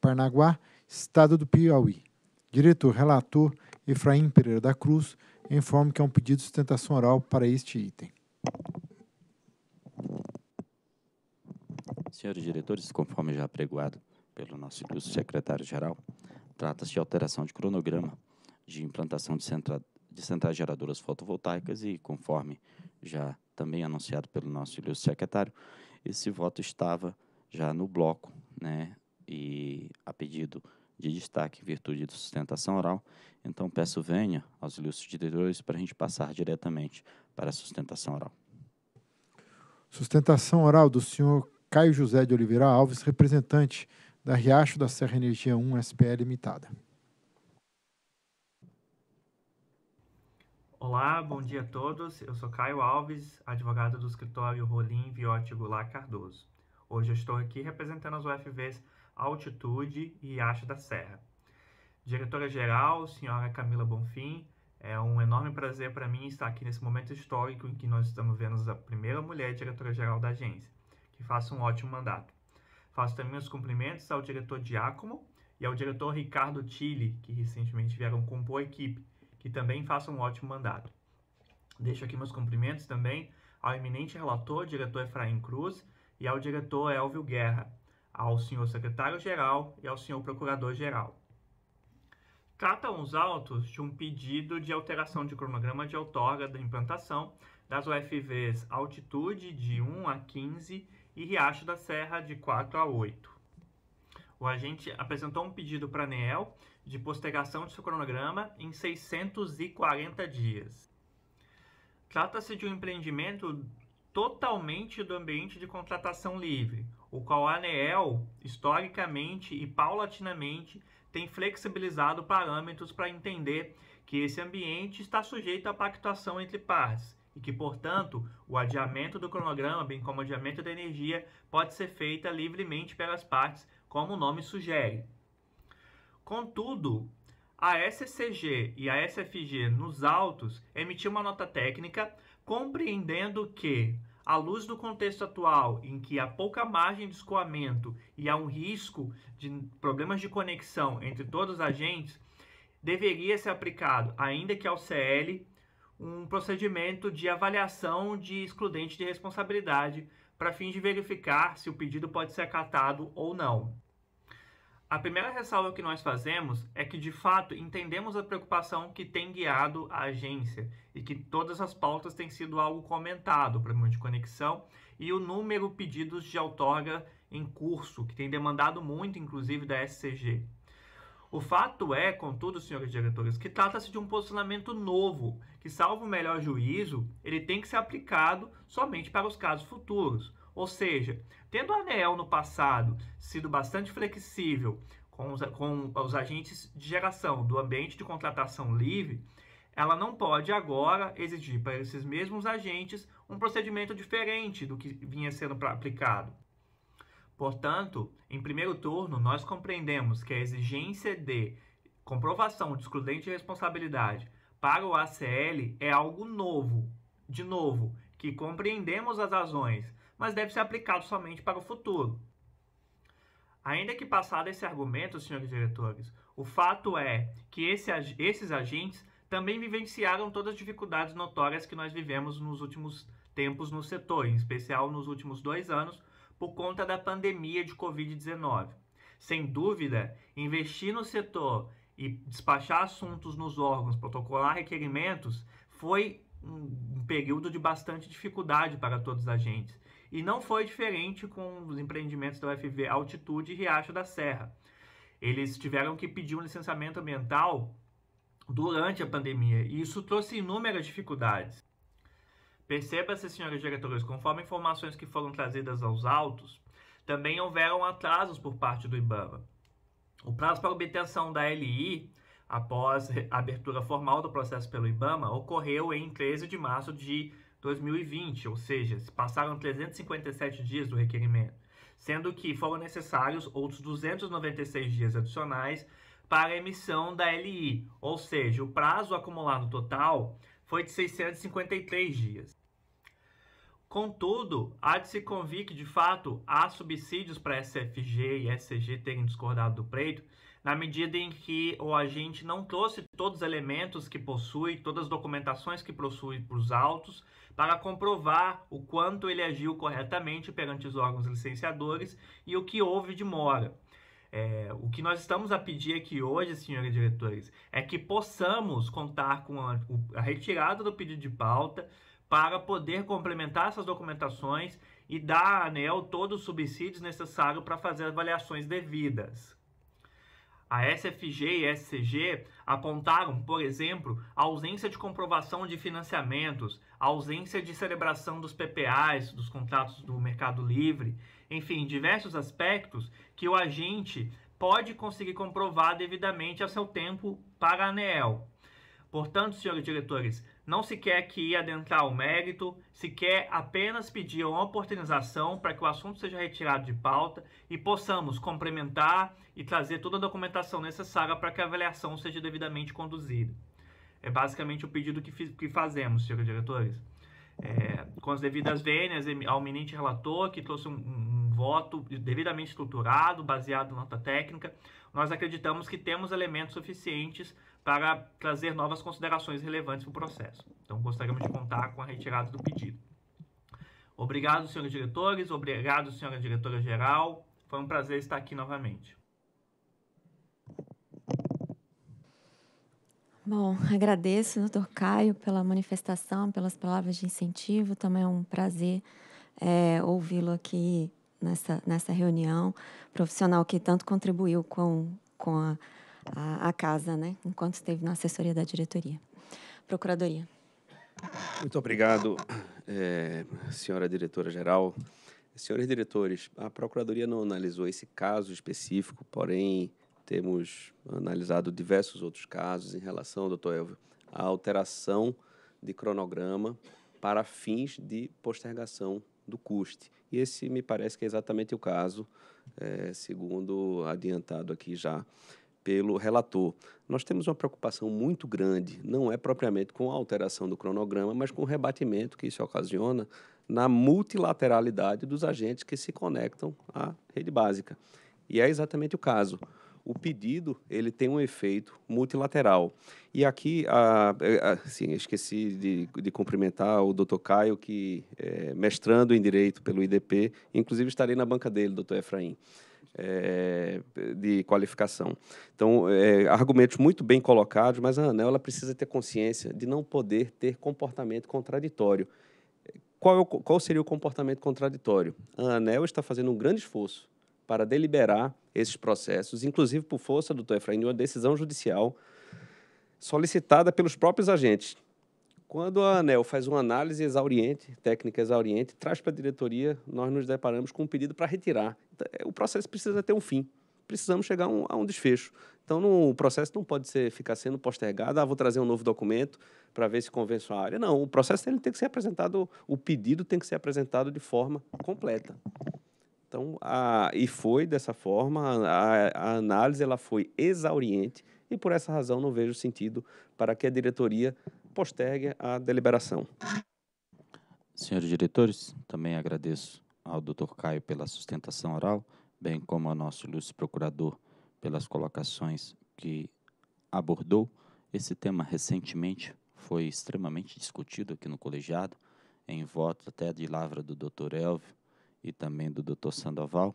Parnaguá, estado do Piauí. Diretor relator Efraim Pereira da Cruz informa que é um pedido de sustentação oral para este item. Senhores diretores, conforme já apregoado pelo nosso ilustre secretário-geral, trata-se de alteração de cronograma de implantação de, centra, de centrais geradoras fotovoltaicas e, conforme já também anunciado pelo nosso ilustre secretário, esse voto estava já no bloco, né, e a pedido de destaque em virtude de sustentação oral. Então, peço venha aos ilustres diretores para a gente passar diretamente para a sustentação oral. Sustentação oral do senhor Caio José de Oliveira Alves, representante da Riacho da Serra Energia 1 SPL Limitada. Olá, bom dia a todos. Eu sou Caio Alves, advogado do escritório Rolim Viotti Goulart Cardoso. Hoje eu estou aqui representando as UFVs Altitude e Riacho da Serra. Diretora-geral, senhora Camila Bonfim, é um enorme prazer para mim estar aqui nesse momento histórico em que nós estamos vendo a primeira mulher diretora-geral da agência que faça um ótimo mandato. Faço também os cumprimentos ao diretor Giacomo e ao diretor Ricardo Tilly, que recentemente vieram compor a equipe, que também façam um ótimo mandato. Deixo aqui meus cumprimentos também ao eminente relator, diretor Efraim Cruz, e ao diretor Elvio Guerra, ao senhor secretário-geral e ao senhor procurador-geral. Tratam os autos de um pedido de alteração de cronograma de outorga da implantação das UFVs altitude de 1 a 15 e Riacho da Serra de 4 a 8. O agente apresentou um pedido para a ANEEL de postergação de seu cronograma em 640 dias. Trata-se de um empreendimento totalmente do ambiente de contratação livre, o qual a ANEEL, historicamente e paulatinamente, tem flexibilizado parâmetros para entender que esse ambiente está sujeito à pactuação entre partes e que, portanto, o adiamento do cronograma, bem como o adiamento da energia, pode ser feita livremente pelas partes, como o nome sugere. Contudo, a SCG e a SFG nos autos emitiu uma nota técnica compreendendo que, à luz do contexto atual em que há pouca margem de escoamento e há um risco de problemas de conexão entre todos os agentes, deveria ser aplicado, ainda que ao CL, um procedimento de avaliação de excludente de responsabilidade para fins de verificar se o pedido pode ser acatado ou não. A primeira ressalva que nós fazemos é que, de fato, entendemos a preocupação que tem guiado a agência e que todas as pautas têm sido algo comentado, o problema de conexão e o número de pedidos de outorga em curso, que tem demandado muito, inclusive, da SCG. O fato é, contudo, senhores diretores, que trata-se de um posicionamento novo, que, salvo o melhor juízo, ele tem que ser aplicado somente para os casos futuros. Ou seja, tendo a ANEEL no passado sido bastante flexível com os, com os agentes de geração do ambiente de contratação livre, ela não pode agora exigir para esses mesmos agentes um procedimento diferente do que vinha sendo aplicado. Portanto, em primeiro turno, nós compreendemos que a exigência de comprovação de excludente de responsabilidade para o ACL é algo novo, de novo, que compreendemos as razões, mas deve ser aplicado somente para o futuro. Ainda que passado esse argumento, senhores diretores, o fato é que esse, esses agentes também vivenciaram todas as dificuldades notórias que nós vivemos nos últimos tempos no setor, em especial nos últimos dois anos, por conta da pandemia de Covid-19. Sem dúvida, investir no setor e despachar assuntos nos órgãos, protocolar requerimentos, foi um período de bastante dificuldade para todos os agentes. E não foi diferente com os empreendimentos da UFV Altitude e Riacho da Serra. Eles tiveram que pedir um licenciamento ambiental durante a pandemia, e isso trouxe inúmeras dificuldades. Perceba-se, senhores diretores, conforme informações que foram trazidas aos autos, também houveram atrasos por parte do IBAMA. O prazo para obtenção da LI, após a abertura formal do processo pelo IBAMA, ocorreu em 13 de março de 2020, ou seja, se passaram 357 dias do requerimento, sendo que foram necessários outros 296 dias adicionais para a emissão da LI, ou seja, o prazo acumulado total foi de 653 dias. Contudo, há de se convir que, de fato, há subsídios para SFG e SCG terem discordado do pleito, na medida em que o agente não trouxe todos os elementos que possui, todas as documentações que possui para os autos, para comprovar o quanto ele agiu corretamente perante os órgãos licenciadores e o que houve de mora. É, o que nós estamos a pedir aqui hoje, senhores diretores, é que possamos contar com a, a retirada do pedido de pauta, para poder complementar essas documentações e dar à ANEL todos os subsídios necessários para fazer avaliações devidas. A SFG e SCG apontaram, por exemplo, a ausência de comprovação de financiamentos, a ausência de celebração dos PPAs, dos contratos do Mercado Livre, enfim, diversos aspectos que o agente pode conseguir comprovar devidamente a seu tempo para a ANEL. Portanto, senhores diretores, não se quer que adentrar o mérito, se quer apenas pedir uma oportunização para que o assunto seja retirado de pauta e possamos complementar e trazer toda a documentação necessária para que a avaliação seja devidamente conduzida. É basicamente o pedido que, fiz, que fazemos, senhores diretores. É, com as devidas vênias ao eminente relator, que trouxe um, um, voto devidamente estruturado, baseado em nota técnica, nós acreditamos que temos elementos suficientes para trazer novas considerações relevantes para o processo. Então, gostaríamos de contar com a retirada do pedido. Obrigado, senhores diretores, obrigado, senhora diretora-geral. Foi um prazer estar aqui novamente. Bom, agradeço, doutor Caio, pela manifestação, pelas palavras de incentivo. Também é um prazer é, ouvi-lo aqui nessa, nessa reunião. Profissional que tanto contribuiu com, com a a, a casa, né? Enquanto esteve na assessoria da diretoria, procuradoria. Muito obrigado, é, senhora diretora-geral. Senhores diretores, a Procuradoria não analisou esse caso específico, porém temos analisado diversos outros casos em relação, doutor Elvio, à alteração de cronograma para fins de postergação do custe. E esse me parece que é exatamente o caso, é, segundo adiantado aqui já pelo relator. Nós temos uma preocupação muito grande, não é propriamente com a alteração do cronograma, mas com o rebatimento que isso ocasiona na multilateralidade dos agentes que se conectam à rede básica. E é exatamente o caso. O pedido ele tem um efeito multilateral. E aqui, é, assim, esqueci de, de cumprimentar o doutor Caio, que é mestrando em Direito pelo IDP, inclusive estarei na banca dele, doutor Efraim é, de qualificação. Então, é, argumentos muito bem colocados, mas a ANEL ela precisa ter consciência de não poder ter comportamento contraditório. Qual, é qual seria o comportamento contraditório? A ANEL está fazendo um grande esforço para deliberar esses processos, inclusive por força, doutor Efraim, de uma decisão judicial solicitada pelos próprios agentes quando a ANEL faz uma análise exauriente, técnica exauriente, traz para a diretoria, nós nos deparamos com um pedido para retirar. Então, é, o processo precisa ter um fim. Precisamos chegar a um, desfecho. Então, no o processo não pode ser, ficar sendo postergado. Ah, vou trazer um novo documento para ver se convenço a área. Não, o processo ele tem que ser apresentado, o pedido tem que ser apresentado de forma completa. Então, a, e foi dessa forma, a, a análise ela foi exauriente e por essa razão não vejo sentido para que a diretoria postergue a deliberação. Senhores diretores, também agradeço ao Dr. Caio pela sustentação oral, bem como ao nosso ilustre procurador pelas colocações que abordou. Esse tema recentemente foi extremamente discutido aqui no colegiado, em voto até de lavra do Dr. Elvio e também do Dr. Sandoval.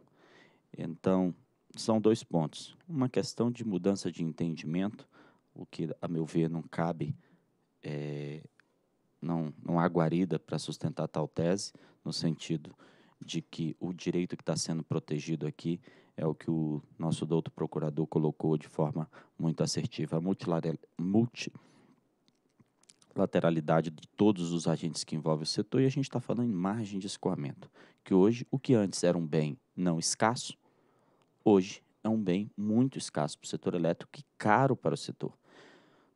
Então, são dois pontos. Uma questão de mudança de entendimento, o que, a meu ver, não cabe é, não, não há guarida para sustentar tal tese, no sentido de que o direito que está sendo protegido aqui é o que o nosso douto procurador colocou de forma muito assertiva. A multilateralidade de todos os agentes que envolvem o setor, e a gente está falando em margem de escoamento, que hoje, o que antes era um bem não escasso, hoje é um bem muito escasso para o setor elétrico e caro para o setor.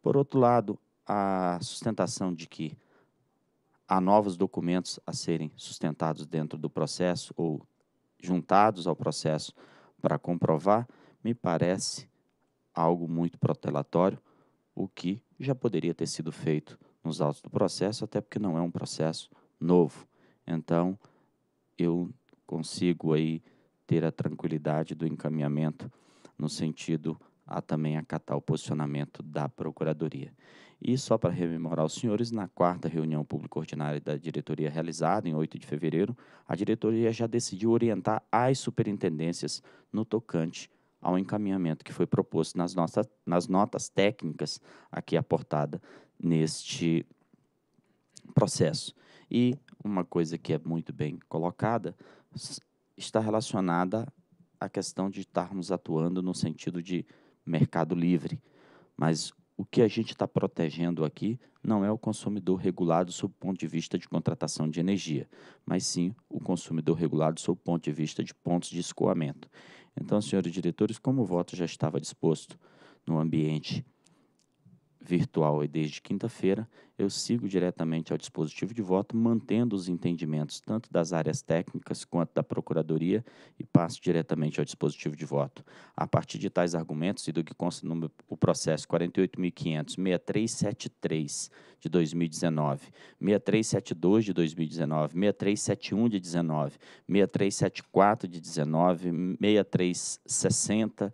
Por outro lado, a sustentação de que há novos documentos a serem sustentados dentro do processo ou juntados ao processo para comprovar, me parece algo muito protelatório, o que já poderia ter sido feito nos autos do processo, até porque não é um processo novo. Então, eu consigo aí ter a tranquilidade do encaminhamento no sentido a também acatar o posicionamento da Procuradoria. E só para rememorar os senhores, na quarta reunião pública ordinária da diretoria realizada em 8 de fevereiro, a diretoria já decidiu orientar as superintendências no tocante ao encaminhamento que foi proposto nas, nossas, nas notas técnicas aqui aportada neste processo. E uma coisa que é muito bem colocada está relacionada à questão de estarmos atuando no sentido de mercado livre. Mas o que a gente está protegendo aqui não é o consumidor regulado sob o ponto de vista de contratação de energia, mas sim o consumidor regulado sob o ponto de vista de pontos de escoamento. Então, senhores diretores, como o voto já estava disposto no ambiente virtual e desde quinta-feira eu sigo diretamente ao dispositivo de voto, mantendo os entendimentos tanto das áreas técnicas quanto da Procuradoria e passo diretamente ao dispositivo de voto. A partir de tais argumentos e do que consta no processo 48.500.6373 de 2019, 6372 de 2019, 6371 de 19, 6374 de 19, 6360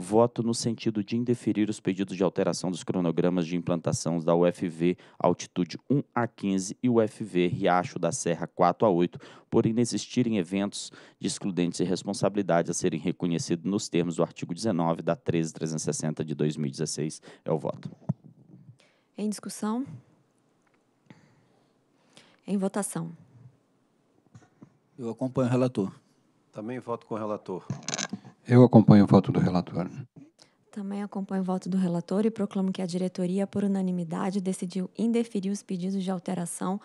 voto no sentido de indeferir os pedidos de alteração dos cronogramas de implantação da UFV altitude 1 a 15 e UFV Riacho da Serra 4 a 8, por inexistirem eventos de excludentes e responsabilidade a serem reconhecidos nos termos do artigo 19 da 13360 de 2016. É o voto. Em discussão? Em votação. Eu acompanho o relator. Também voto com o relator. Eu acompanho o voto do relator. Né? Também acompanho o voto do relator e proclamo que a diretoria, por unanimidade, decidiu indeferir os pedidos de alteração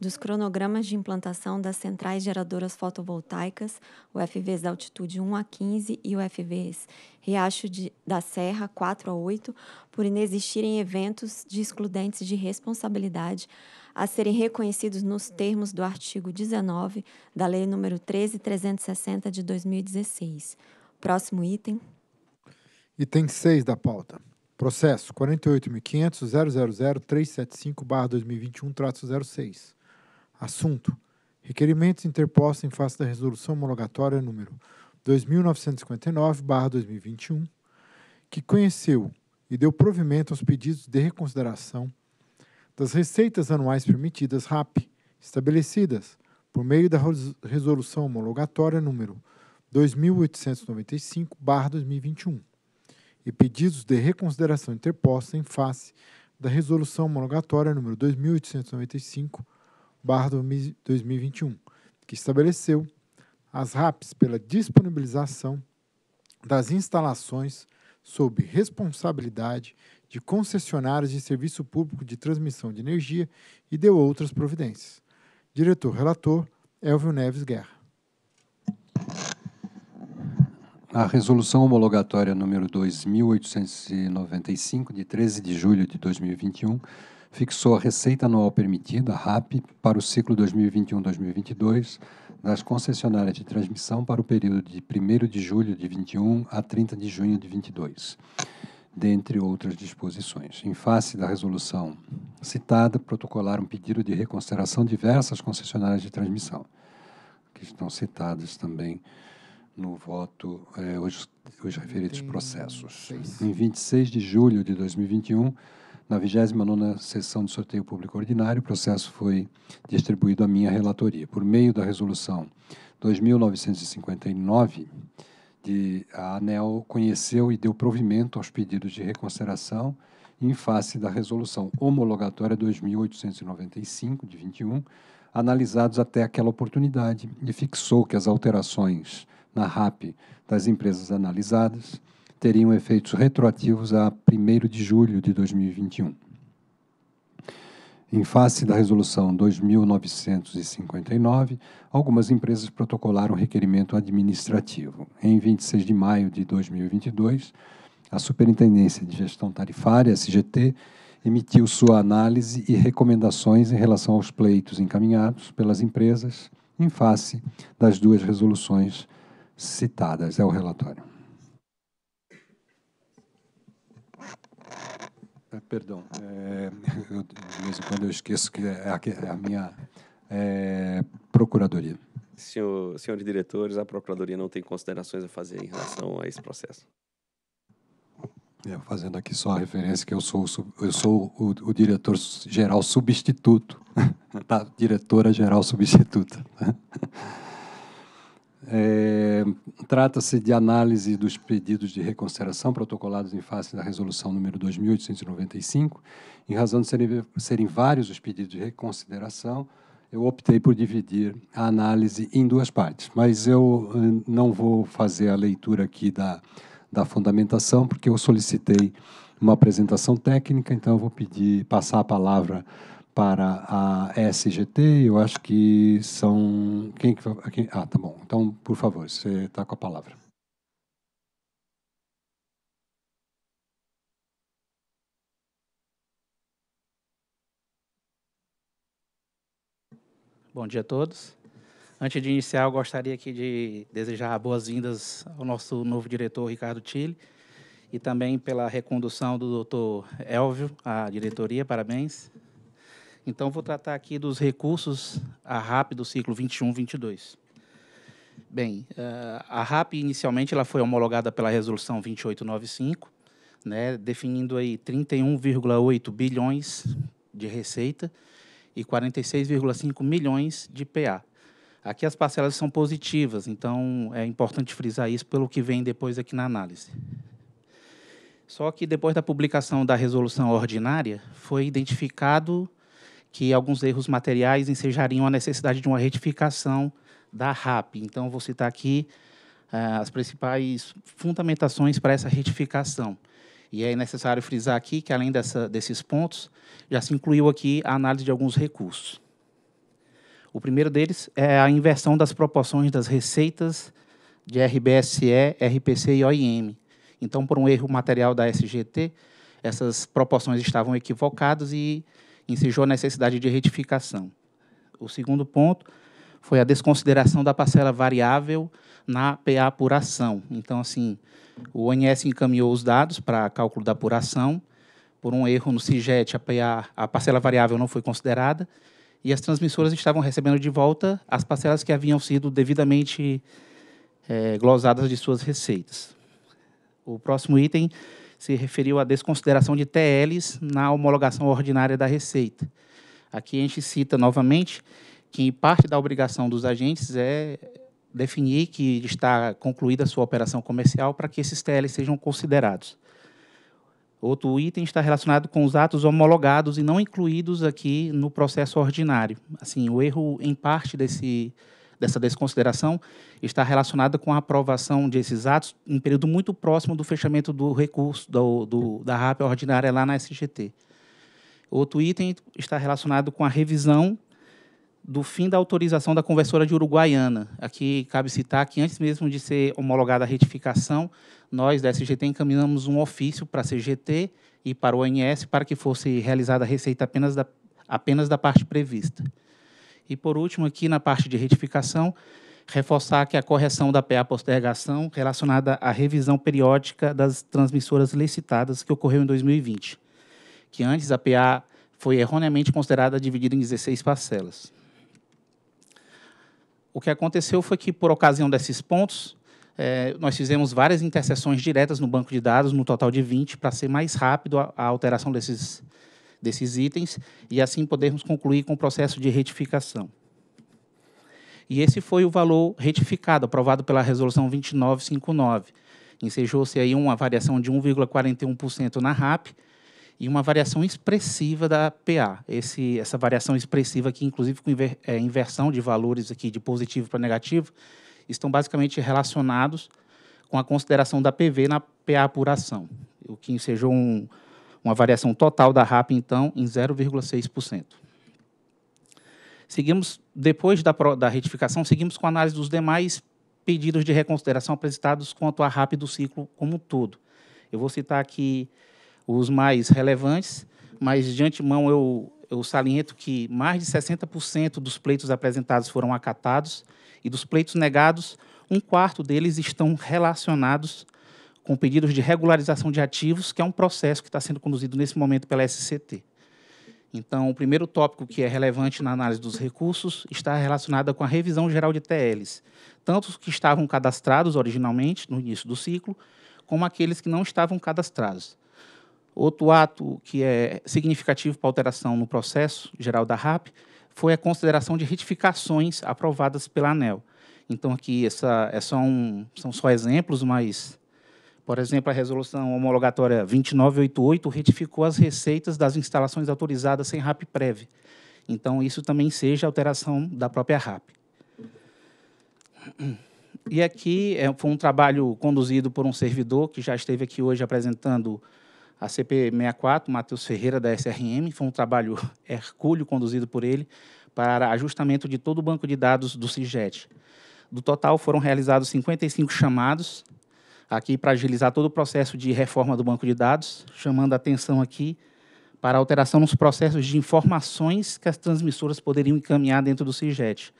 dos cronogramas de implantação das centrais geradoras fotovoltaicas, UFVs da altitude 1 a 15 e UFVs Riacho de, da Serra 4 a 8, por inexistirem eventos de excludentes de responsabilidade a serem reconhecidos nos termos do artigo 19 da Lei nº 13.360 de 2016. Próximo item. Item 6 da pauta. Processo 48.500.000.375-2021-06. Assunto. Requerimentos interpostos em face da Resolução Homologatória número 2.959-2021, que conheceu e deu provimento aos pedidos de reconsideração das receitas anuais permitidas RAP, estabelecidas por meio da Resolução Homologatória número 2.959-2021. 2895-2021 e pedidos de reconsideração interposta em face da Resolução Monogatória número 2895-2021, que estabeleceu as RAPs pela disponibilização das instalações sob responsabilidade de concessionários de serviço público de transmissão de energia e deu outras providências. Diretor-relator Elvio Neves Guerra. A Resolução Homologatória número 2895, de 13 de julho de 2021, fixou a receita anual permitida, RAP, para o ciclo 2021-2022 das concessionárias de transmissão para o período de 1 de julho de 21 a 30 de junho de 22, dentre outras disposições. Em face da resolução citada, protocolaram pedido de reconsideração diversas concessionárias de transmissão, que estão citadas também no voto eh, os, os referidos processos. Em 26 de julho de 2021, na 29ª sessão do sorteio público ordinário, o processo foi distribuído à minha relatoria. Por meio da resolução 2959, de, a ANEL conheceu e deu provimento aos pedidos de reconsideração em face da resolução homologatória 2895 de 21, analisados até aquela oportunidade, e fixou que as alterações na RAP das empresas analisadas teriam efeitos retroativos a 1 de julho de 2021. Em face da Resolução 2959, algumas empresas protocolaram requerimento administrativo. Em 26 de maio de 2022, a Superintendência de Gestão Tarifária, SGT, emitiu sua análise e recomendações em relação aos pleitos encaminhados pelas empresas em face das duas resoluções citadas. É o relatório. É, perdão, é, eu, de vez em quando eu esqueço que é a, é a minha é, procuradoria. Senhor, senhores diretores, a procuradoria não tem considerações a fazer em relação a esse processo. É, fazendo aqui só a referência que eu sou, eu sou o, o diretor geral substituto, da tá? diretora geral substituta. É, trata-se de análise dos pedidos de reconsideração protocolados em face da resolução número 2895. Em razão de serem, serem vários os pedidos de reconsideração, eu optei por dividir a análise em duas partes, mas eu eh, não vou fazer a leitura aqui da, da fundamentação, porque eu solicitei uma apresentação técnica, então eu vou pedir, passar a palavra para a SGT, eu acho que são. Quem, quem, ah, tá bom. Então, por favor, você está com a palavra. Bom dia a todos. Antes de iniciar, eu gostaria aqui de desejar boas-vindas ao nosso novo diretor, Ricardo Tille, e também pela recondução do doutor Elvio à diretoria. Parabéns. Então, vou tratar aqui dos recursos a RAP do ciclo 21-22. Bem, eh, a RAP inicialmente ela foi homologada pela resolução 2895, né, definindo aí 31,8 bilhões de receita e 46,5 milhões de PA. Aqui as parcelas são positivas, então é importante frisar isso pelo que vem depois aqui na análise. Só que depois da publicação da resolução ordinária, foi identificado que alguns erros materiais ensejariam a necessidade de uma retificação da RAP. Então, vou citar aqui uh, as principais fundamentações para essa retificação. E é necessário frisar aqui que, além dessa, desses pontos, já se incluiu aqui a análise de alguns recursos. O primeiro deles é a inversão das proporções das receitas de RBSE, RPC e OIM. Então, por um erro material da SGT, essas proporções estavam equivocadas e ensejou a necessidade de retificação. O segundo ponto foi a desconsideração da parcela variável na PA apuração. Então, assim, o ONS encaminhou os dados para cálculo da apuração. Por um erro no CIGET, a, PA, a parcela variável não foi considerada e as transmissoras estavam recebendo de volta as parcelas que haviam sido devidamente é, glosadas de suas receitas. O próximo item se referiu à desconsideração de TLs na homologação ordinária da Receita. Aqui a gente cita novamente que parte da obrigação dos agentes é definir que está concluída a sua operação comercial para que esses TLs sejam considerados. Outro item está relacionado com os atos homologados e não incluídos aqui no processo ordinário. Assim, o erro em parte desse dessa desconsideração está relacionada com a aprovação desses atos em período muito próximo do fechamento do recurso do, do, da RAP ordinária lá na SGT. Outro item está relacionado com a revisão do fim da autorização da conversora de Uruguaiana. Aqui cabe citar que, antes mesmo de ser homologada a retificação, nós da SGT encaminhamos um ofício para a CGT e para o ONS para que fosse realizada a receita apenas da, apenas da parte prevista. E, por último, aqui na parte de retificação, reforçar que a correção da PA postergação relacionada à revisão periódica das transmissoras licitadas que ocorreu em 2020, que antes a PA foi erroneamente considerada dividida em 16 parcelas. O que aconteceu foi que, por ocasião desses pontos, eh, nós fizemos várias interseções diretas no banco de dados, no total de 20, para ser mais rápido a, a alteração desses, desses itens e assim podermos concluir com o processo de retificação. E esse foi o valor retificado, aprovado pela Resolução 2959. Ensejou-se aí uma variação de 1,41% na RAP e uma variação expressiva da PA. Esse, essa variação expressiva aqui, inclusive com inver, é, inversão de valores aqui de positivo para negativo, estão basicamente relacionados com a consideração da PV na PA apuração. o que ensejou um, uma variação total da RAP, então, em 0,6%. Seguimos, depois da, da retificação, seguimos com a análise dos demais pedidos de reconsideração apresentados quanto à RAP do ciclo como um todo. Eu vou citar aqui os mais relevantes, mas de antemão eu, eu saliento que mais de 60% dos pleitos apresentados foram acatados e dos pleitos negados, um quarto deles estão relacionados com pedidos de regularização de ativos, que é um processo que está sendo conduzido nesse momento pela SCT. Então, o primeiro tópico que é relevante na análise dos recursos está relacionado com a revisão geral de TLs, tanto os que estavam cadastrados originalmente no início do ciclo, como aqueles que não estavam cadastrados. Outro ato que é significativo para alteração no processo geral da RAP foi a consideração de retificações aprovadas pela ANEL. Então, aqui essa, é só um, são só exemplos, mas por exemplo, a resolução homologatória 2988 retificou as receitas das instalações autorizadas sem RAP prévio. Então, isso também seja alteração da própria RAP. E aqui é, foi um trabalho conduzido por um servidor que já esteve aqui hoje apresentando a CP64, Matheus Ferreira, da SRM. Foi um trabalho hercúleo conduzido por ele para ajustamento de todo o banco de dados do CIGET. Do total, foram realizados 55 chamados, aqui para agilizar todo o processo de reforma do banco de dados, chamando a atenção aqui para alteração nos processos de informações que as transmissoras poderiam encaminhar dentro do CIGET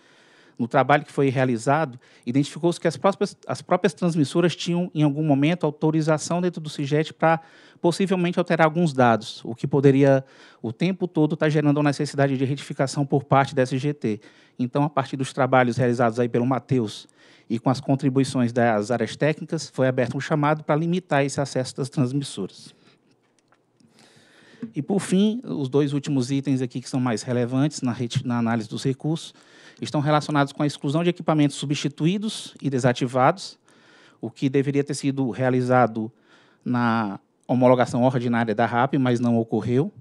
no trabalho que foi realizado, identificou-se que as próprias, as próprias transmissoras tinham, em algum momento, autorização dentro do CIGET para possivelmente alterar alguns dados, o que poderia, o tempo todo, estar tá gerando a necessidade de retificação por parte da SGT. Então, a partir dos trabalhos realizados aí pelo Matheus e com as contribuições das áreas técnicas, foi aberto um chamado para limitar esse acesso das transmissoras. E, por fim, os dois últimos itens aqui que são mais relevantes na, na análise dos recursos estão relacionados com a exclusão de equipamentos substituídos e desativados, o que deveria ter sido realizado na homologação ordinária da RAP, mas não ocorreu.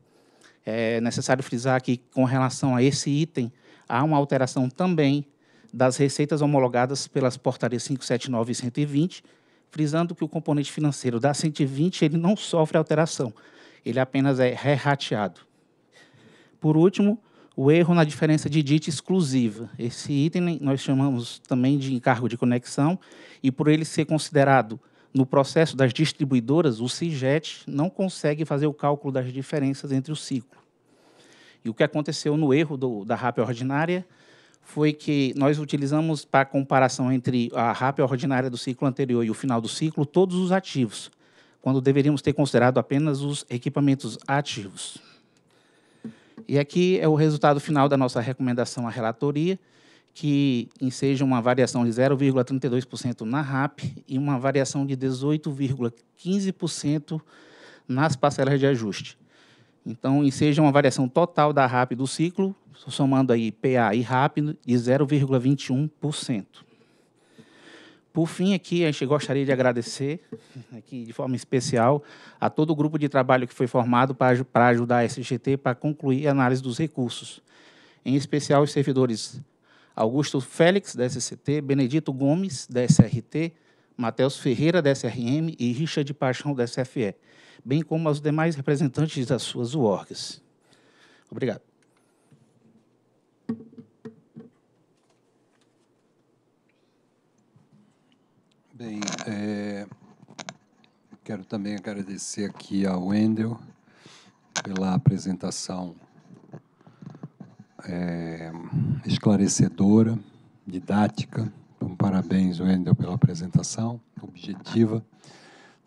É necessário frisar que, com relação a esse item, há uma alteração também das receitas homologadas pelas portarias 579 e 120, frisando que o componente financeiro da 120 ele não sofre alteração, ele apenas é re Por último, o erro na diferença de dita exclusiva. Esse item nós chamamos também de encargo de conexão, e por ele ser considerado no processo das distribuidoras, o CIGET não consegue fazer o cálculo das diferenças entre o ciclo. E o que aconteceu no erro do, da RAP ordinária foi que nós utilizamos para comparação entre a RAP ordinária do ciclo anterior e o final do ciclo todos os ativos quando deveríamos ter considerado apenas os equipamentos ativos. E aqui é o resultado final da nossa recomendação à relatoria, que enseja uma variação de 0,32% na RAP e uma variação de 18,15% nas parcelas de ajuste. Então, enseja uma variação total da RAP do ciclo, somando aí PA e RAP, de 0,21%. Por fim, aqui a gente gostaria de agradecer, aqui de forma especial, a todo o grupo de trabalho que foi formado para, ajudar a SGT para concluir a análise dos recursos, em especial os servidores Augusto Félix, da SCT, Benedito Gomes, da SRT, Matheus Ferreira, da SRM e Richard Paixão, da SFE, bem como aos demais representantes das suas UORGs. Obrigado. Bem, é, quero também agradecer aqui ao Wendel pela apresentação é, esclarecedora, didática. Então, parabéns, Wendel, pela apresentação objetiva.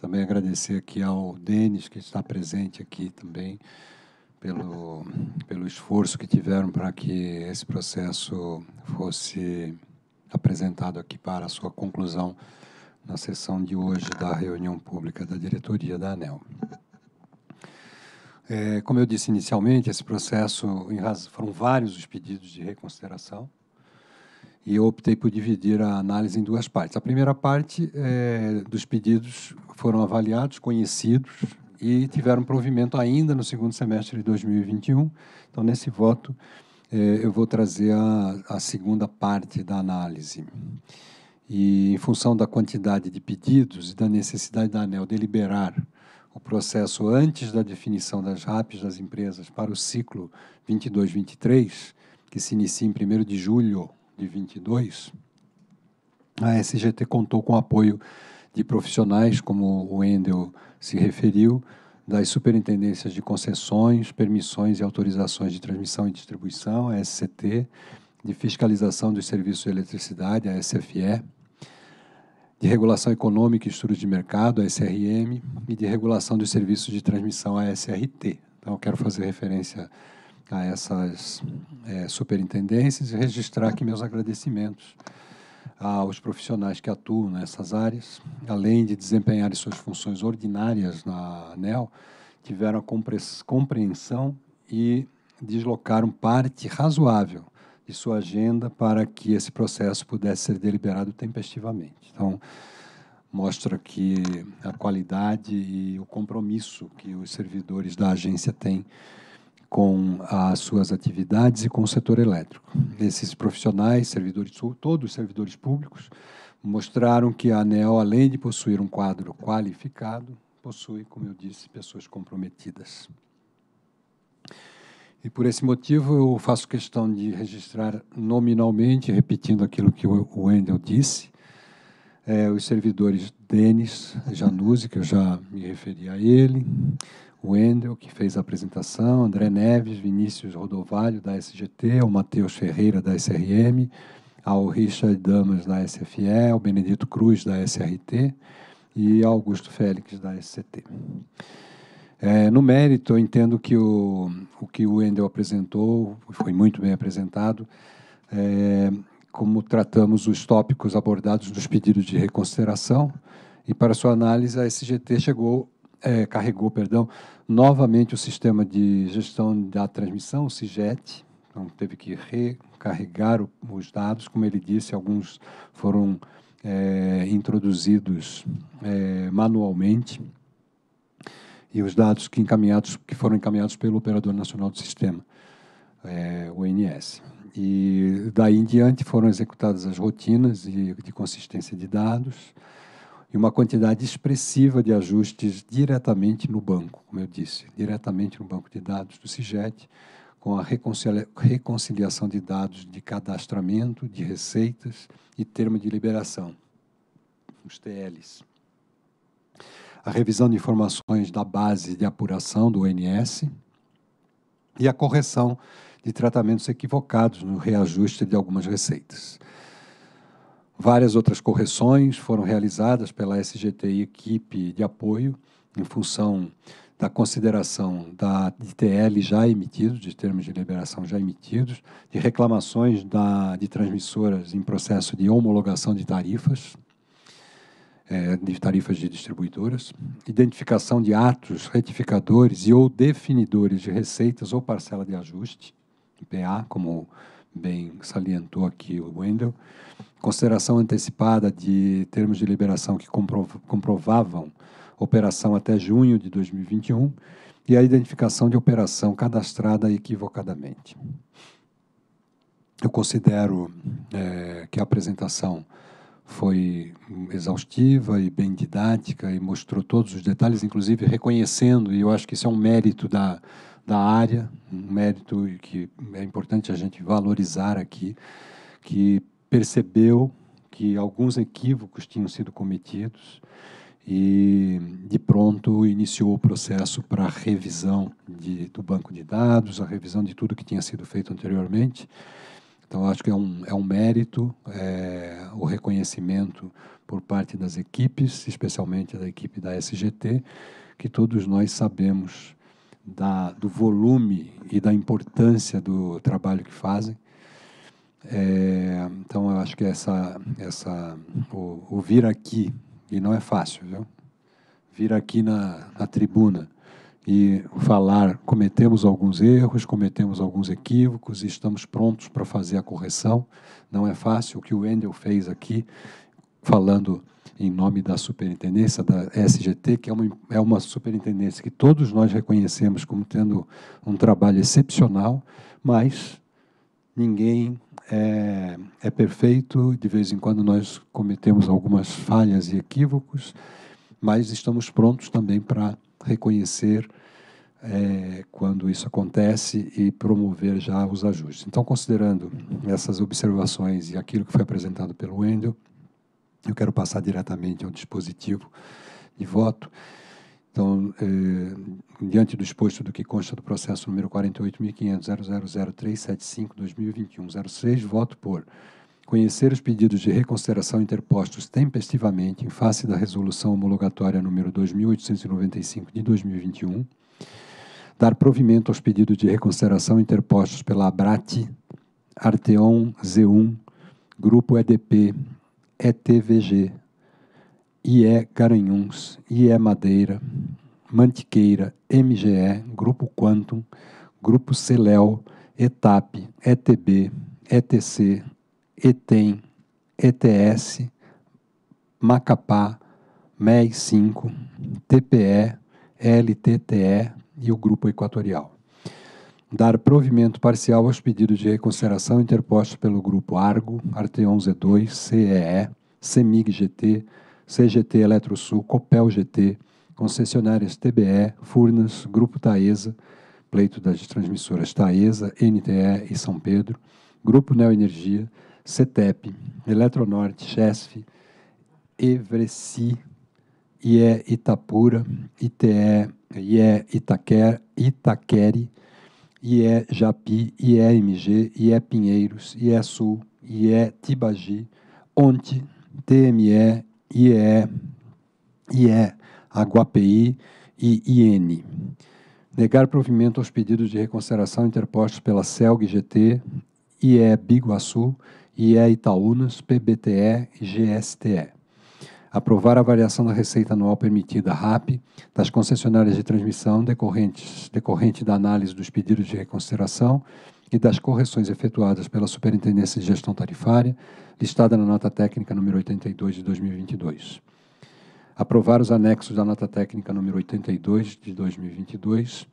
Também agradecer aqui ao Denis, que está presente aqui também, pelo, pelo esforço que tiveram para que esse processo fosse apresentado aqui para a sua conclusão na sessão de hoje da reunião pública da diretoria da ANEL. É, como eu disse inicialmente, esse processo, razão, foram vários os pedidos de reconsideração, e eu optei por dividir a análise em duas partes. A primeira parte é, dos pedidos foram avaliados, conhecidos e tiveram provimento ainda no segundo semestre de 2021. Então, nesse voto, é, eu vou trazer a, a, segunda parte da análise. E em função da quantidade de pedidos e da necessidade da ANEL deliberar o processo antes da definição das RAPs das empresas para o ciclo 22-23, que se inicia em 1 de julho de 22, a SGT contou com o apoio de profissionais, como o Endel se referiu, das Superintendências de Concessões, Permissões e Autorizações de Transmissão e Distribuição, a SCT, de Fiscalização dos Serviços de Eletricidade, a SFE, de Regulação Econômica e Estudos de Mercado, a SRM, e de Regulação dos Serviços de Transmissão, a SRT. Então, eu quero fazer referência a essas é, superintendências e registrar aqui meus agradecimentos aos profissionais que atuam nessas áreas, além de desempenhar suas funções ordinárias na ANEL, tiveram a compreensão e deslocaram parte razoável e sua agenda para que esse processo pudesse ser deliberado tempestivamente. Então, mostra que a qualidade e o compromisso que os servidores da agência têm com as suas atividades e com o setor elétrico. Esses profissionais, servidores, todos os servidores públicos, mostraram que a ANEL, além de possuir um quadro qualificado, possui, como eu disse, pessoas comprometidas. E por esse motivo eu faço questão de registrar nominalmente, repetindo aquilo que o Wendel disse, é, os servidores Denis Januzzi, que eu já me referi a ele, o Wendel, que fez a apresentação, André Neves, Vinícius Rodovalho, da SGT, o Matheus Ferreira, da SRM, ao Richard Damas, da SFE, o Benedito Cruz, da SRT, e Augusto Félix, da SCT. É, no mérito, eu entendo que o, o que o Wendel apresentou foi muito bem apresentado, é, como tratamos os tópicos abordados nos pedidos de reconsideração, e para sua análise, a SGT chegou, é, carregou perdão, novamente o sistema de gestão da transmissão, o CIGET, então teve que recarregar o, os dados, como ele disse, alguns foram é, introduzidos é, manualmente, e os dados que encaminhados que foram encaminhados pelo Operador Nacional do Sistema, é, o INS. E daí em diante foram executadas as rotinas de, de consistência de dados e uma quantidade expressiva de ajustes diretamente no banco, como eu disse, diretamente no banco de dados do CIGET, com a reconciliação de dados de cadastramento, de receitas e termo de liberação, os TLs a revisão de informações da base de apuração do ONS e a correção de tratamentos equivocados no reajuste de algumas receitas. Várias outras correções foram realizadas pela SGTI equipe de apoio em função da consideração da ITL já emitidos, de termos de liberação já emitidos, de reclamações da, de transmissoras em processo de homologação de tarifas, é, de tarifas de distribuidoras, identificação de atos retificadores e ou definidores de receitas ou parcela de ajuste, IPA, como bem salientou aqui o Wendel, consideração antecipada de termos de liberação que comprovavam operação até junho de 2021 e a identificação de operação cadastrada equivocadamente. Eu considero é, que a apresentação foi exaustiva e bem didática e mostrou todos os detalhes, inclusive reconhecendo, e eu acho que isso é um mérito da, da área, um mérito que é importante a gente valorizar aqui, que percebeu que alguns equívocos tinham sido cometidos e de pronto iniciou o processo para revisão de, do banco de dados, a revisão de tudo que tinha sido feito anteriormente então, acho que é um, é um mérito é, o reconhecimento por parte das equipes, especialmente da equipe da SGT, que todos nós sabemos da, do volume e da importância do trabalho que fazem. É, então, eu acho que essa, essa o, o, vir aqui, e não é fácil, viu? vir aqui na, na tribuna e falar, cometemos alguns erros, cometemos alguns equívocos e estamos prontos para fazer a correção. Não é fácil o que o Wendel fez aqui, falando em nome da superintendência da SGT, que é uma, é uma superintendência que todos nós reconhecemos como tendo um trabalho excepcional, mas ninguém é, é perfeito, de vez em quando nós cometemos algumas falhas e equívocos, mas estamos prontos também para reconhecer é, quando isso acontece e promover já os ajustes. Então, considerando essas observações e aquilo que foi apresentado pelo Wendel, eu quero passar diretamente ao dispositivo de voto. Então, eh, diante do exposto do que consta do processo número 48.500.0003775-2021-06, voto por conhecer os pedidos de reconsideração interpostos tempestivamente em face da resolução homologatória número 2.895 de 2021, dar provimento aos pedidos de reconsideração interpostos pela ABRAT, Arteon Z1, Grupo EDP, ETVG, IE Garanhuns, IE Madeira, Mantiqueira, MGE, Grupo Quantum, Grupo Celel, ETAP, ETB, ETC, ETEM, ETS, Macapá, MEI 5, TPE, LTTE, e o Grupo Equatorial. Dar provimento parcial aos pedidos de reconsideração interpostos pelo Grupo Argo, Arteon Z2, CEE, CEMIG-GT, CGT Eletrosul, Copel-GT, concessionárias TBE, Furnas, Grupo Taesa, pleito das transmissoras Taesa, NTE e São Pedro, Grupo Neoenergia, CETEP, Eletronorte, Chesf, Evreci, IE Itapura, ITE IE é Itaquer, Itaquere, IE é Japi, IE é MG, IE Pinheiros, IE Sul, IE Tibagi, Onte, TME, IE, IE Aguapeí e IN. Negar provimento aos pedidos de reconsideração interpostos pela CELG GT, IE Biguaçu, IE Itaúnas, PBTE e GSTE aprovar a variação da receita anual permitida RAP das concessionárias de transmissão decorrentes, decorrente da análise dos pedidos de reconsideração e das correções efetuadas pela Superintendência de Gestão Tarifária, listada na nota técnica número 82 de 2022. Aprovar os anexos da nota técnica número 82 de 2022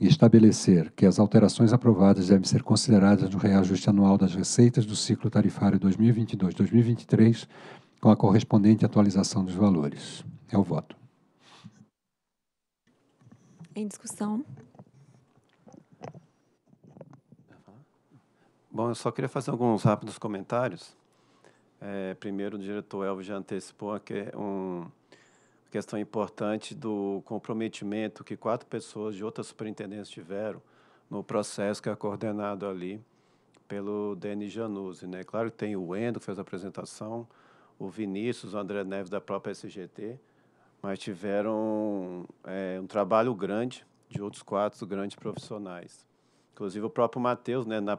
e estabelecer que as alterações aprovadas devem ser consideradas no reajuste anual das receitas do ciclo tarifário 2022-2023 com a correspondente atualização dos valores. É o voto. Em discussão. Bom, eu só queria fazer alguns rápidos comentários. É, primeiro, o diretor Elvio já antecipou é uma que, um, questão importante do comprometimento que quatro pessoas de outras superintendências tiveram no processo que é coordenado ali pelo Denis Januzzi. Né? Claro que tem o Endo, que fez a apresentação, o Vinícius, o André Neves da própria SGT, mas tiveram é, um trabalho grande de outros quatro grandes profissionais. Inclusive o próprio Matheus, né, na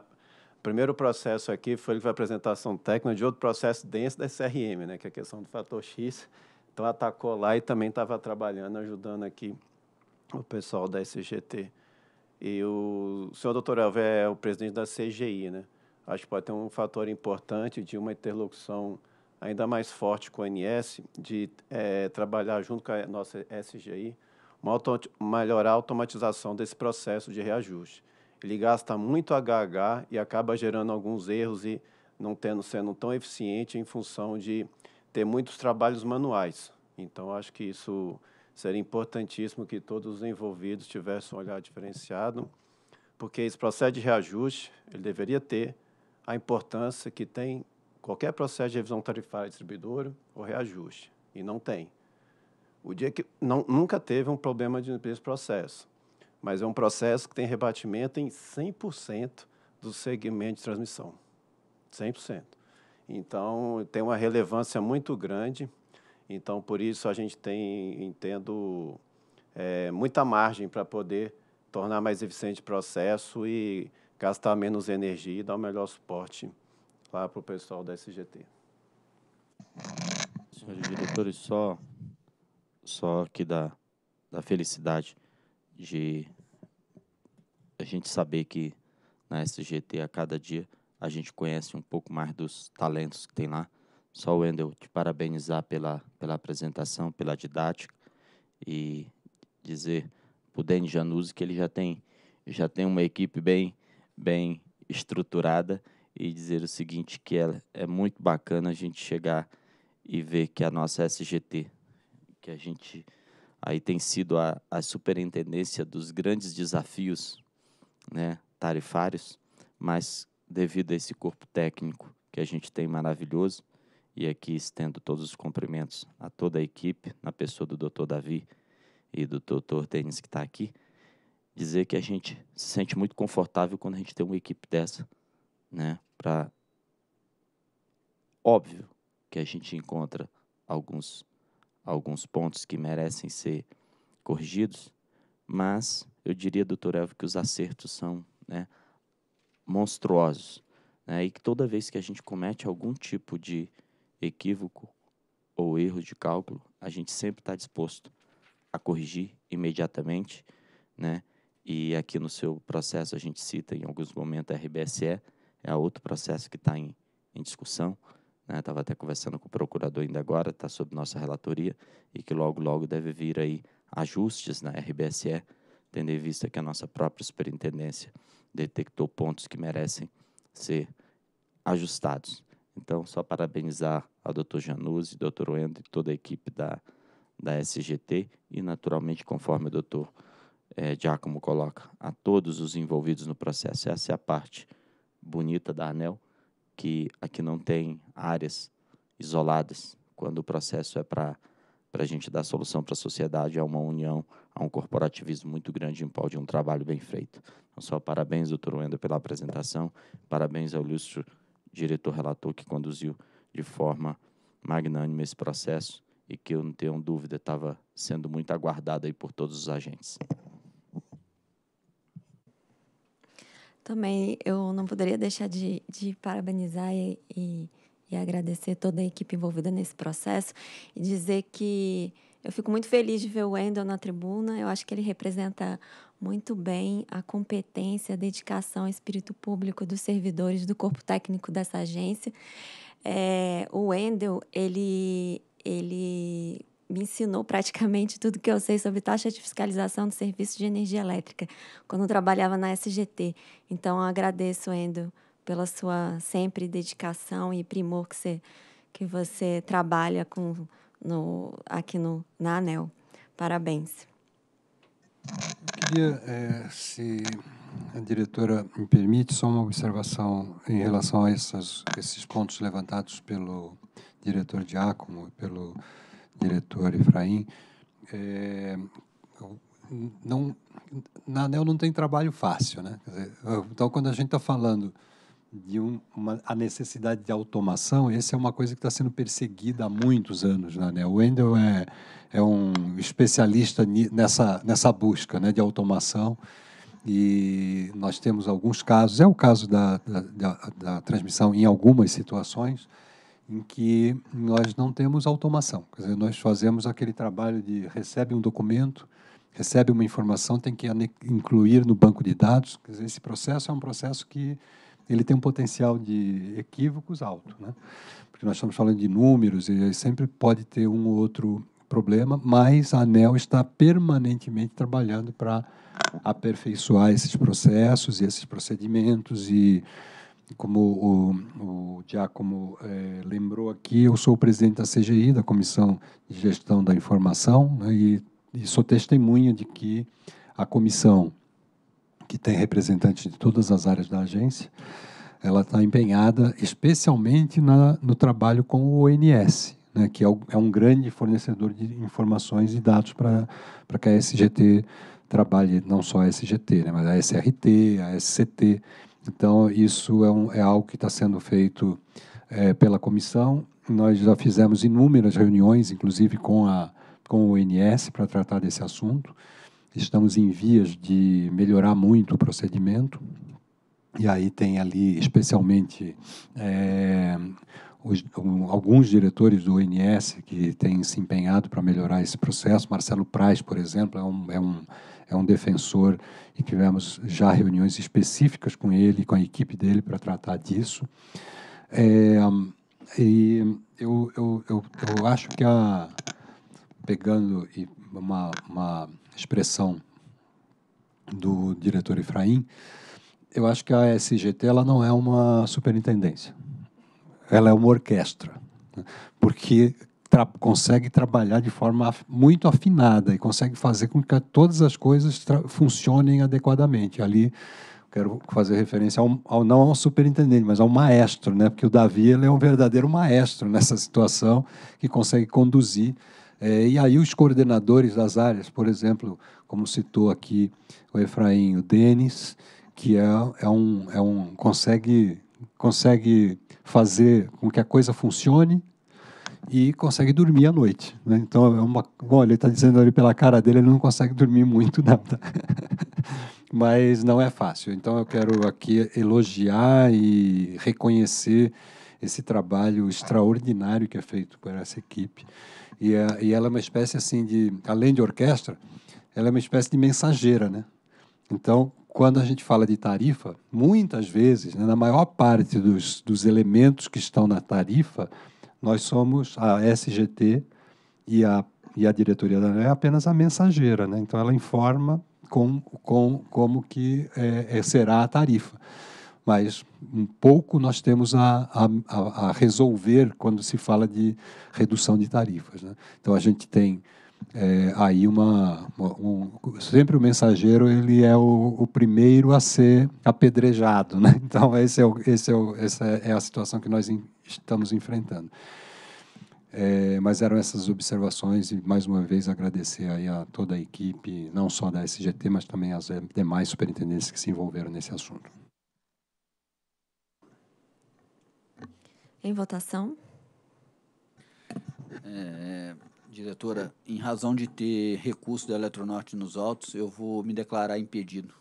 primeiro processo aqui foi ele que a apresentação técnica de outro processo dentro da SRM, né, que é a questão do fator X. Então atacou lá e também estava trabalhando, ajudando aqui o pessoal da SGT. E o senhor doutor Alves é o presidente da CGI, né? Acho que pode ter um fator importante de uma interlocução ainda mais forte com o ANS, de é, trabalhar junto com a nossa SGI, uma auto, melhorar a automatização desse processo de reajuste. Ele gasta muito HH e acaba gerando alguns erros e não tendo, sendo tão eficiente em função de ter muitos trabalhos manuais. Então, acho que isso seria importantíssimo que todos os envolvidos tivessem um olhar diferenciado, porque esse processo de reajuste ele deveria ter a importância que tem qualquer processo de revisão tarifária distribuidora ou reajuste. E não tem. O dia que não, nunca teve um problema de, desse processo, mas é um processo que tem rebatimento em 100% do segmento de transmissão. 100%. Então, tem uma relevância muito grande. Então, por isso, a gente tem, entendo, é, muita margem para poder tornar mais eficiente o processo e gastar menos energia e dar o um melhor suporte lá para o pessoal da SGT. Senhores diretores, só, só aqui da, da felicidade de a gente saber que na SGT a cada dia a gente conhece um pouco mais dos talentos que tem lá. Só, Wendel, te parabenizar pela, pela apresentação, pela didática e dizer para o Dani Januzzi que ele já tem, já tem uma equipe bem, bem estruturada e dizer o seguinte, que é, é muito bacana a gente chegar e ver que a nossa SGT, que a gente aí tem sido a, a superintendência dos grandes desafios né, tarifários, mas devido a esse corpo técnico que a gente tem maravilhoso, e aqui estendo todos os cumprimentos a toda a equipe, na pessoa do Dr. Davi e do Dr. Denis que está aqui, dizer que a gente se sente muito confortável quando a gente tem uma equipe dessa, né? Para óbvio que a gente encontra alguns alguns pontos que merecem ser corrigidos, mas eu diria, doutor Elvio, que os acertos são né, monstruosos. Né, e que toda vez que a gente comete algum tipo de equívoco ou erro de cálculo, a gente sempre está disposto a corrigir imediatamente. Né, e aqui no seu processo a gente cita em alguns momentos a RBSE, é outro processo que está em, em discussão. Né? Estava até conversando com o procurador ainda agora, está sob nossa relatoria, e que logo, logo deve vir aí ajustes na RBSE, tendo em vista que a nossa própria superintendência detectou pontos que merecem ser ajustados. Então, só parabenizar ao doutor Januzzi, doutor Wendel e toda a equipe da, da SGT e, naturalmente, conforme o doutor eh, Giacomo coloca, a todos os envolvidos no processo. Essa é a parte bonita da ANEL, que aqui não tem áreas isoladas. Quando o processo é para a gente dar solução para a sociedade, é uma união, a um corporativismo muito grande em prol de um trabalho bem feito. Então, só parabéns, doutor Wendel, pela apresentação, parabéns ao ilustre diretor relator, que conduziu de forma magnânima esse processo e que eu não tenho dúvida estava sendo muito aguardado aí por todos os agentes. Também eu não poderia deixar de, de parabenizar e, e, e agradecer toda a equipe envolvida nesse processo e dizer que eu fico muito feliz de ver o Wendel na tribuna. Eu acho que ele representa muito bem a competência, a dedicação, o espírito público dos servidores do corpo técnico dessa agência. É, o Wendel, ele, ele me ensinou praticamente tudo que eu sei sobre taxa de fiscalização do serviço de energia elétrica, quando eu trabalhava na SGT. Então, eu agradeço, Endo, pela sua sempre dedicação e primor que você, que você trabalha com, no, aqui no, na ANEL. Parabéns. Eu queria, é, se a diretora me permite, só uma observação em relação a essas, esses pontos levantados pelo diretor Diácono e pelo diretor Efraim, é, não, na ANEL não tem trabalho fácil. Né? Dizer, então, quando a gente está falando de um, uma, a necessidade de automação, essa é uma coisa que está sendo perseguida há muitos anos na ANEL. O Wendel é, é um especialista nessa, nessa busca né, de automação e nós temos alguns casos, é o caso da, da, da, da transmissão em algumas situações, em que nós não temos automação. Quer dizer, nós fazemos aquele trabalho de recebe um documento, recebe uma informação, tem que incluir no banco de dados. Quer dizer, esse processo é um processo que ele tem um potencial de equívocos alto, né? Porque nós estamos falando de números e sempre pode ter um ou outro problema, mas a ANEL está permanentemente trabalhando para aperfeiçoar esses processos e esses procedimentos e como o, o Giacomo é, lembrou aqui, eu sou o presidente da CGI, da Comissão de Gestão da Informação, né, e, e sou testemunha de que a comissão, que tem representantes de todas as áreas da agência, ela está empenhada especialmente na, no trabalho com o ONS, né, que é, o, é, um grande fornecedor de informações e dados para que a SGT trabalhe, não só a SGT, né, mas a SRT, a SCT. Então, isso é, um, é algo que está sendo feito é, pela comissão. Nós já fizemos inúmeras reuniões, inclusive com, a, com o ONS, para tratar desse assunto. Estamos em vias de melhorar muito o procedimento. E aí tem ali, especialmente, é, os, um, alguns diretores do ONS que têm se empenhado para melhorar esse processo. Marcelo Praz, por exemplo, é um, é um é um defensor e tivemos já reuniões específicas com ele, com a equipe dele para tratar disso. É, e eu, eu, eu, eu, acho que a pegando uma, uma expressão do diretor Efraim, eu acho que a SGT ela não é uma superintendência, ela é uma orquestra, né? porque tra consegue trabalhar de forma af muito afinada e consegue fazer com que todas as coisas funcionem adequadamente. Ali, quero fazer referência ao, ao, não ao superintendente, mas ao maestro, né? porque o Davi ele é um verdadeiro maestro nessa situação que consegue conduzir. É, e aí os coordenadores das áreas, por exemplo, como citou aqui o Efraim, o Denis, que é, é, um, é um consegue consegue fazer com que a coisa funcione e consegue dormir à noite. Né? Então, é uma, olha, ele está dizendo ali pela cara dele, ele não consegue dormir muito nada. Mas não é fácil. Então, eu quero aqui elogiar e reconhecer esse trabalho extraordinário que é feito por essa equipe. E, é, e ela é uma espécie assim de, além de orquestra, ela é uma espécie de mensageira, né? Então, quando a gente fala de tarifa, muitas vezes, né, na maior parte dos, dos elementos que estão na tarifa, nós somos a SGT e a, e a diretoria da ANEL é apenas a mensageira, né? então ela informa com, com, como que é, é, será a tarifa. Mas um pouco nós temos a, a, a resolver quando se fala de redução de tarifas. Né? Então a gente tem é, aí uma, um, sempre o mensageiro ele é o, o, primeiro a ser apedrejado, né? Então esse é o, esse é o, essa é a situação que nós estamos enfrentando. É, mas eram essas observações e mais uma vez agradecer aí a toda a equipe, não só da SGT, mas também as demais superintendentes que se envolveram nesse assunto. Em votação. É, Diretora, em razão de ter recurso da Eletronorte nos autos, eu vou me declarar impedido.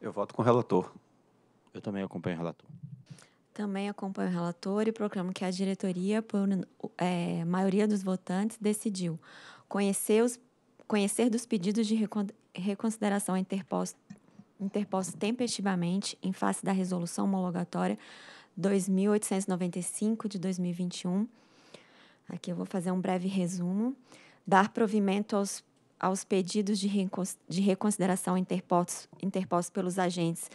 Eu voto com o relator. Eu também acompanho o relator. Também acompanho o relator e proclamo que a diretoria, por é, maioria dos votantes, decidiu conhecer, os, conhecer dos pedidos de reconsideração interpostos interposto tempestivamente em face da resolução homologatória 2895 de 2021 Aqui eu vou fazer um breve resumo. Dar provimento aos, aos pedidos de, de reconsideração interpostos, interpostos pelos agentes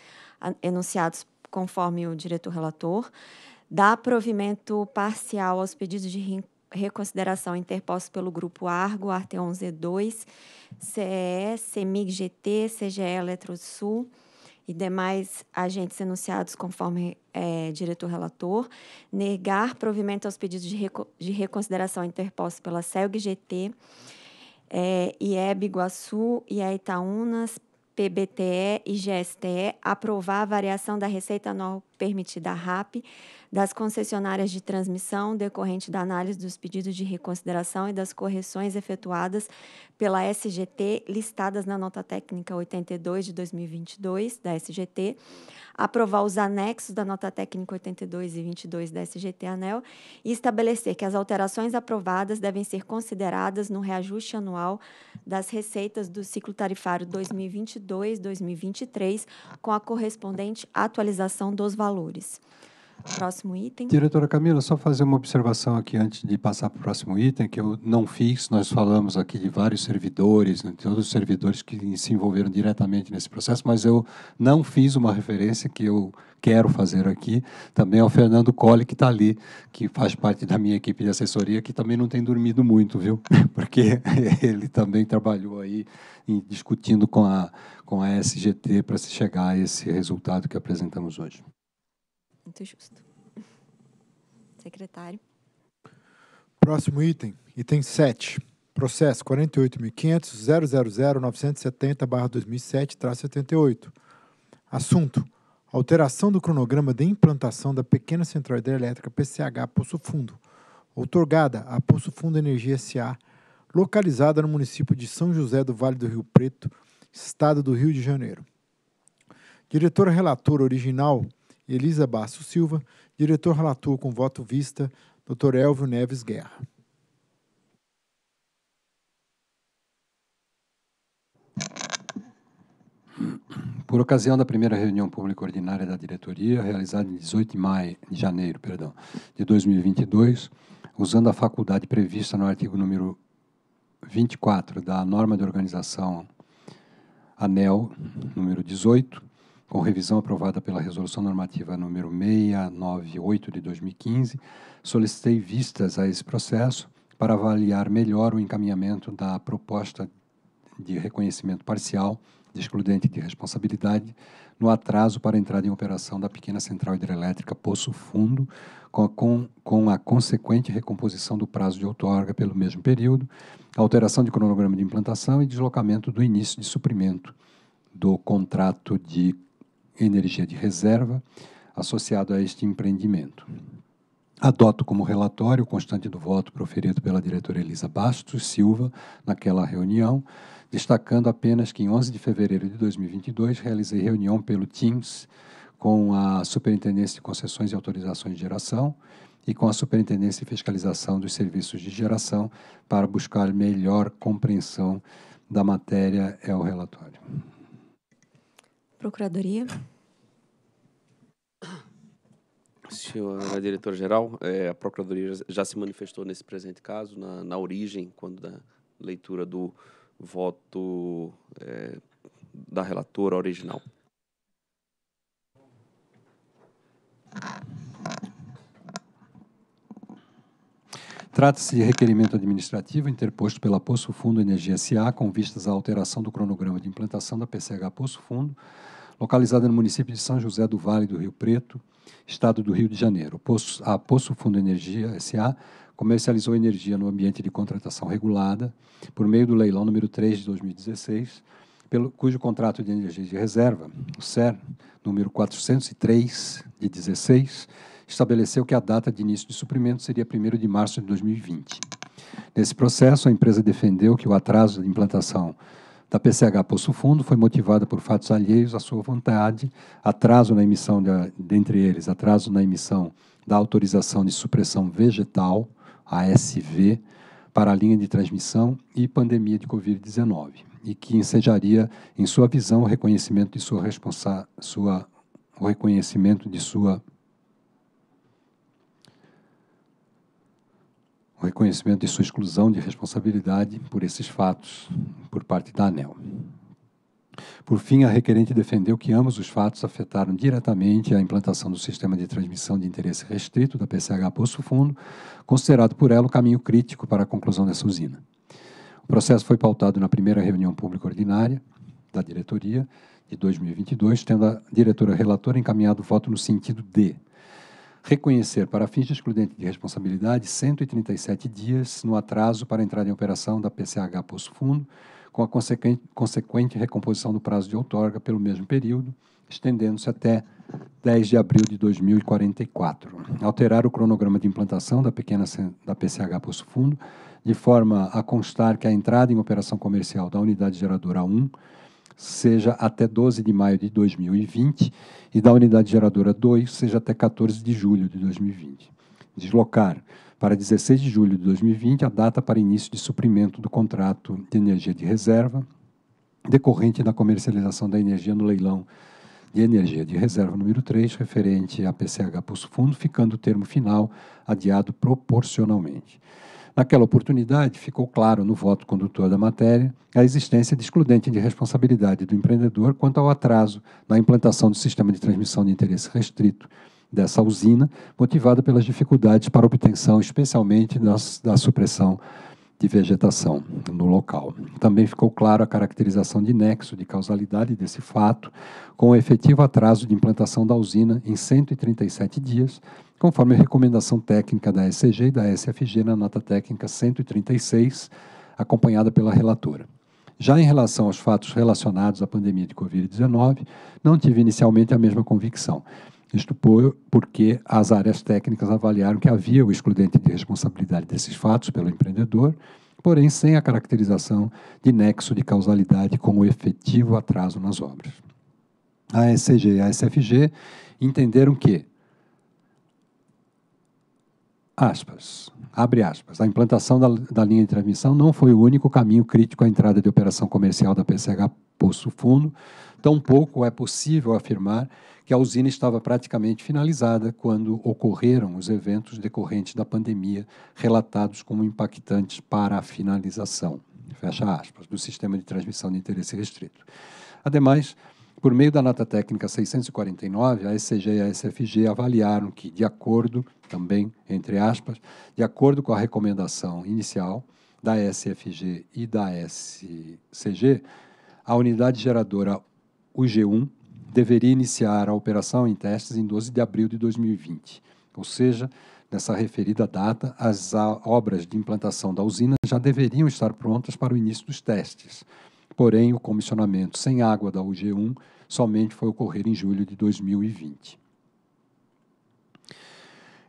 enunciados conforme o diretor relator. Dar provimento parcial aos pedidos de reconsideração interpostos pelo grupo Argo, Arte 11 2 CE, CEMIG-GT, CGE Eletrosul. Sul e demais agentes enunciados conforme é, diretor relator, negar provimento aos pedidos de, reco de reconsideração interpostos pela CELG GT, é, IEB Iguaçu, Itaúnas, PBTE e GSTE, aprovar a variação da receita anual permitida à RAP das concessionárias de transmissão decorrente da análise dos pedidos de reconsideração e das correções efetuadas pela SGT listadas na nota técnica 82 de 2022 da SGT, aprovar os anexos da nota técnica 82 e 22 da SGT ANEL e estabelecer que as alterações aprovadas devem ser consideradas no reajuste anual das receitas do ciclo tarifário 2022-2023 com a correspondente atualização dos valores. Próximo item. Diretora Camila, só fazer uma observação aqui antes de passar para o próximo item, que eu não fiz. Nós falamos aqui de vários servidores, né, de todos os servidores que se envolveram diretamente nesse processo, mas eu não fiz uma referência que eu quero fazer aqui também ao Fernando Colli, que está ali, que faz parte da minha equipe de assessoria, que também não tem dormido muito, viu? Porque ele também trabalhou aí discutindo com a, com a SGT para se chegar a esse resultado que apresentamos hoje. Muito justo. Secretário. Próximo item, item 7. Processo 48.500.000.970-2007-78. Assunto: alteração do cronograma de implantação da pequena central hidrelétrica PCH Poço Fundo, outorgada a Poço Fundo Energia S.A., localizada no município de São José do Vale do Rio Preto, estado do Rio de Janeiro. Diretora relatora original Elisa Basso Silva, diretor relator com voto vista, Dr. Elvio Neves Guerra. Por ocasião da primeira reunião pública ordinária da diretoria, realizada em 18 de, maio, de janeiro perdão, de 2022, usando a faculdade prevista no artigo número 24 da norma de organização ANEL número 18, com revisão aprovada pela Resolução Normativa número 698 de 2015, solicitei vistas a esse processo para avaliar melhor o encaminhamento da proposta de reconhecimento parcial de excludente de responsabilidade no atraso para a entrada em operação da pequena central hidrelétrica Poço Fundo, com a, com, com a consequente recomposição do prazo de outorga pelo mesmo período, alteração de cronograma de implantação e deslocamento do início de suprimento do contrato de energia de reserva associado a este empreendimento. Adoto como relatório o constante do voto proferido pela diretora Elisa Bastos Silva naquela reunião, destacando apenas que em 11 de fevereiro de 2022 realizei reunião pelo Teams com a Superintendência de Concessões e Autorizações de Geração e com a Superintendência de Fiscalização dos Serviços de Geração para buscar melhor compreensão da matéria é o relatório. Procuradoria. Senhora é diretora-geral, é, a Procuradoria já se manifestou nesse presente caso, na, na origem, quando da leitura do voto é, da relatora original. Trata-se de requerimento administrativo interposto pela Poço Fundo Energia SA com vistas à alteração do cronograma de implantação da PCH Poço Fundo localizada no município de São José do Vale do Rio Preto, estado do Rio de Janeiro. a Poço Fundo Energia SA comercializou energia no ambiente de contratação regulada por meio do leilão número 3 de 2016, pelo, cujo contrato de energia de reserva, o SER, número 403 de 16, estabeleceu que a data de início de suprimento seria 1 de março de 2020. Nesse processo, a empresa defendeu que o atraso de implantação da PCH Poço Fundo foi motivada por fatos alheios à sua vontade, atraso na emissão, de, dentre eles, atraso na emissão da autorização de supressão vegetal, ASV, para a linha de transmissão e pandemia de Covid-19, e que ensejaria, em sua visão, o reconhecimento de sua, responsa sua, o reconhecimento de sua reconhecimento de sua exclusão de responsabilidade por esses fatos por parte da ANEL. Por fim, a requerente defendeu que ambos os fatos afetaram diretamente a implantação do sistema de transmissão de interesse restrito da PCH Poço Fundo, considerado por ela o caminho crítico para a conclusão dessa usina. O processo foi pautado na primeira reunião pública ordinária da diretoria de 2022, tendo a diretora relatora encaminhado o voto no sentido de reconhecer, para fins de excludente de responsabilidade, 137 dias no atraso para entrada em operação da PCH Poço Fundo, com a consequente, consequente recomposição do prazo de outorga pelo mesmo período, estendendo-se até 10 de abril de 2044. Alterar o cronograma de implantação da pequena da PCH Poço Fundo, de forma a constar que a entrada em operação comercial da unidade geradora 1 seja até 12 de maio de 2020 e da unidade geradora 2 seja até 14 de julho de 2020. Deslocar para 16 de julho de 2020 a data para início de suprimento do contrato de energia de reserva decorrente da comercialização da energia no leilão de energia de reserva número 3, referente à PCH Poço Fundo, ficando o termo final adiado proporcionalmente. Naquela oportunidade, ficou claro no voto condutor da matéria a existência de excludente de responsabilidade do empreendedor quanto ao atraso na implantação do sistema de transmissão de interesse restrito dessa usina, motivada pelas dificuldades para obtenção, especialmente das, da supressão de vegetação no local. Também ficou claro a caracterização de nexo de causalidade desse fato com o efetivo atraso de implantação da usina em 137 dias, conforme a recomendação técnica da SCG e da SFG na nota técnica 136, acompanhada pela relatora. Já em relação aos fatos relacionados à pandemia de Covid-19, não tive inicialmente a mesma convicção. Isto por, porque as áreas técnicas avaliaram que havia o excludente de responsabilidade desses fatos pelo empreendedor, porém sem a caracterização de nexo de causalidade com o efetivo atraso nas obras. A SCG e a SFG entenderam que, aspas, abre aspas, a implantação da, da, linha de transmissão não foi o único caminho crítico à entrada de operação comercial da PCH Poço Fundo, tampouco é possível afirmar que a usina estava praticamente finalizada quando ocorreram os eventos decorrentes da pandemia relatados como impactantes para a finalização, fecha aspas, do sistema de transmissão de interesse restrito. Ademais, por meio da nota técnica 649, a SCG e a SFG avaliaram que, de acordo, também entre aspas, de acordo com a recomendação inicial da SFG e da SCG, a unidade geradora UG1 deveria iniciar a operação em testes em 12 de abril de 2020, ou seja, nessa referida data, as obras de implantação da usina já deveriam estar prontas para o início dos testes. Porém, o comissionamento sem água da UG1 somente foi ocorrer em julho de 2020.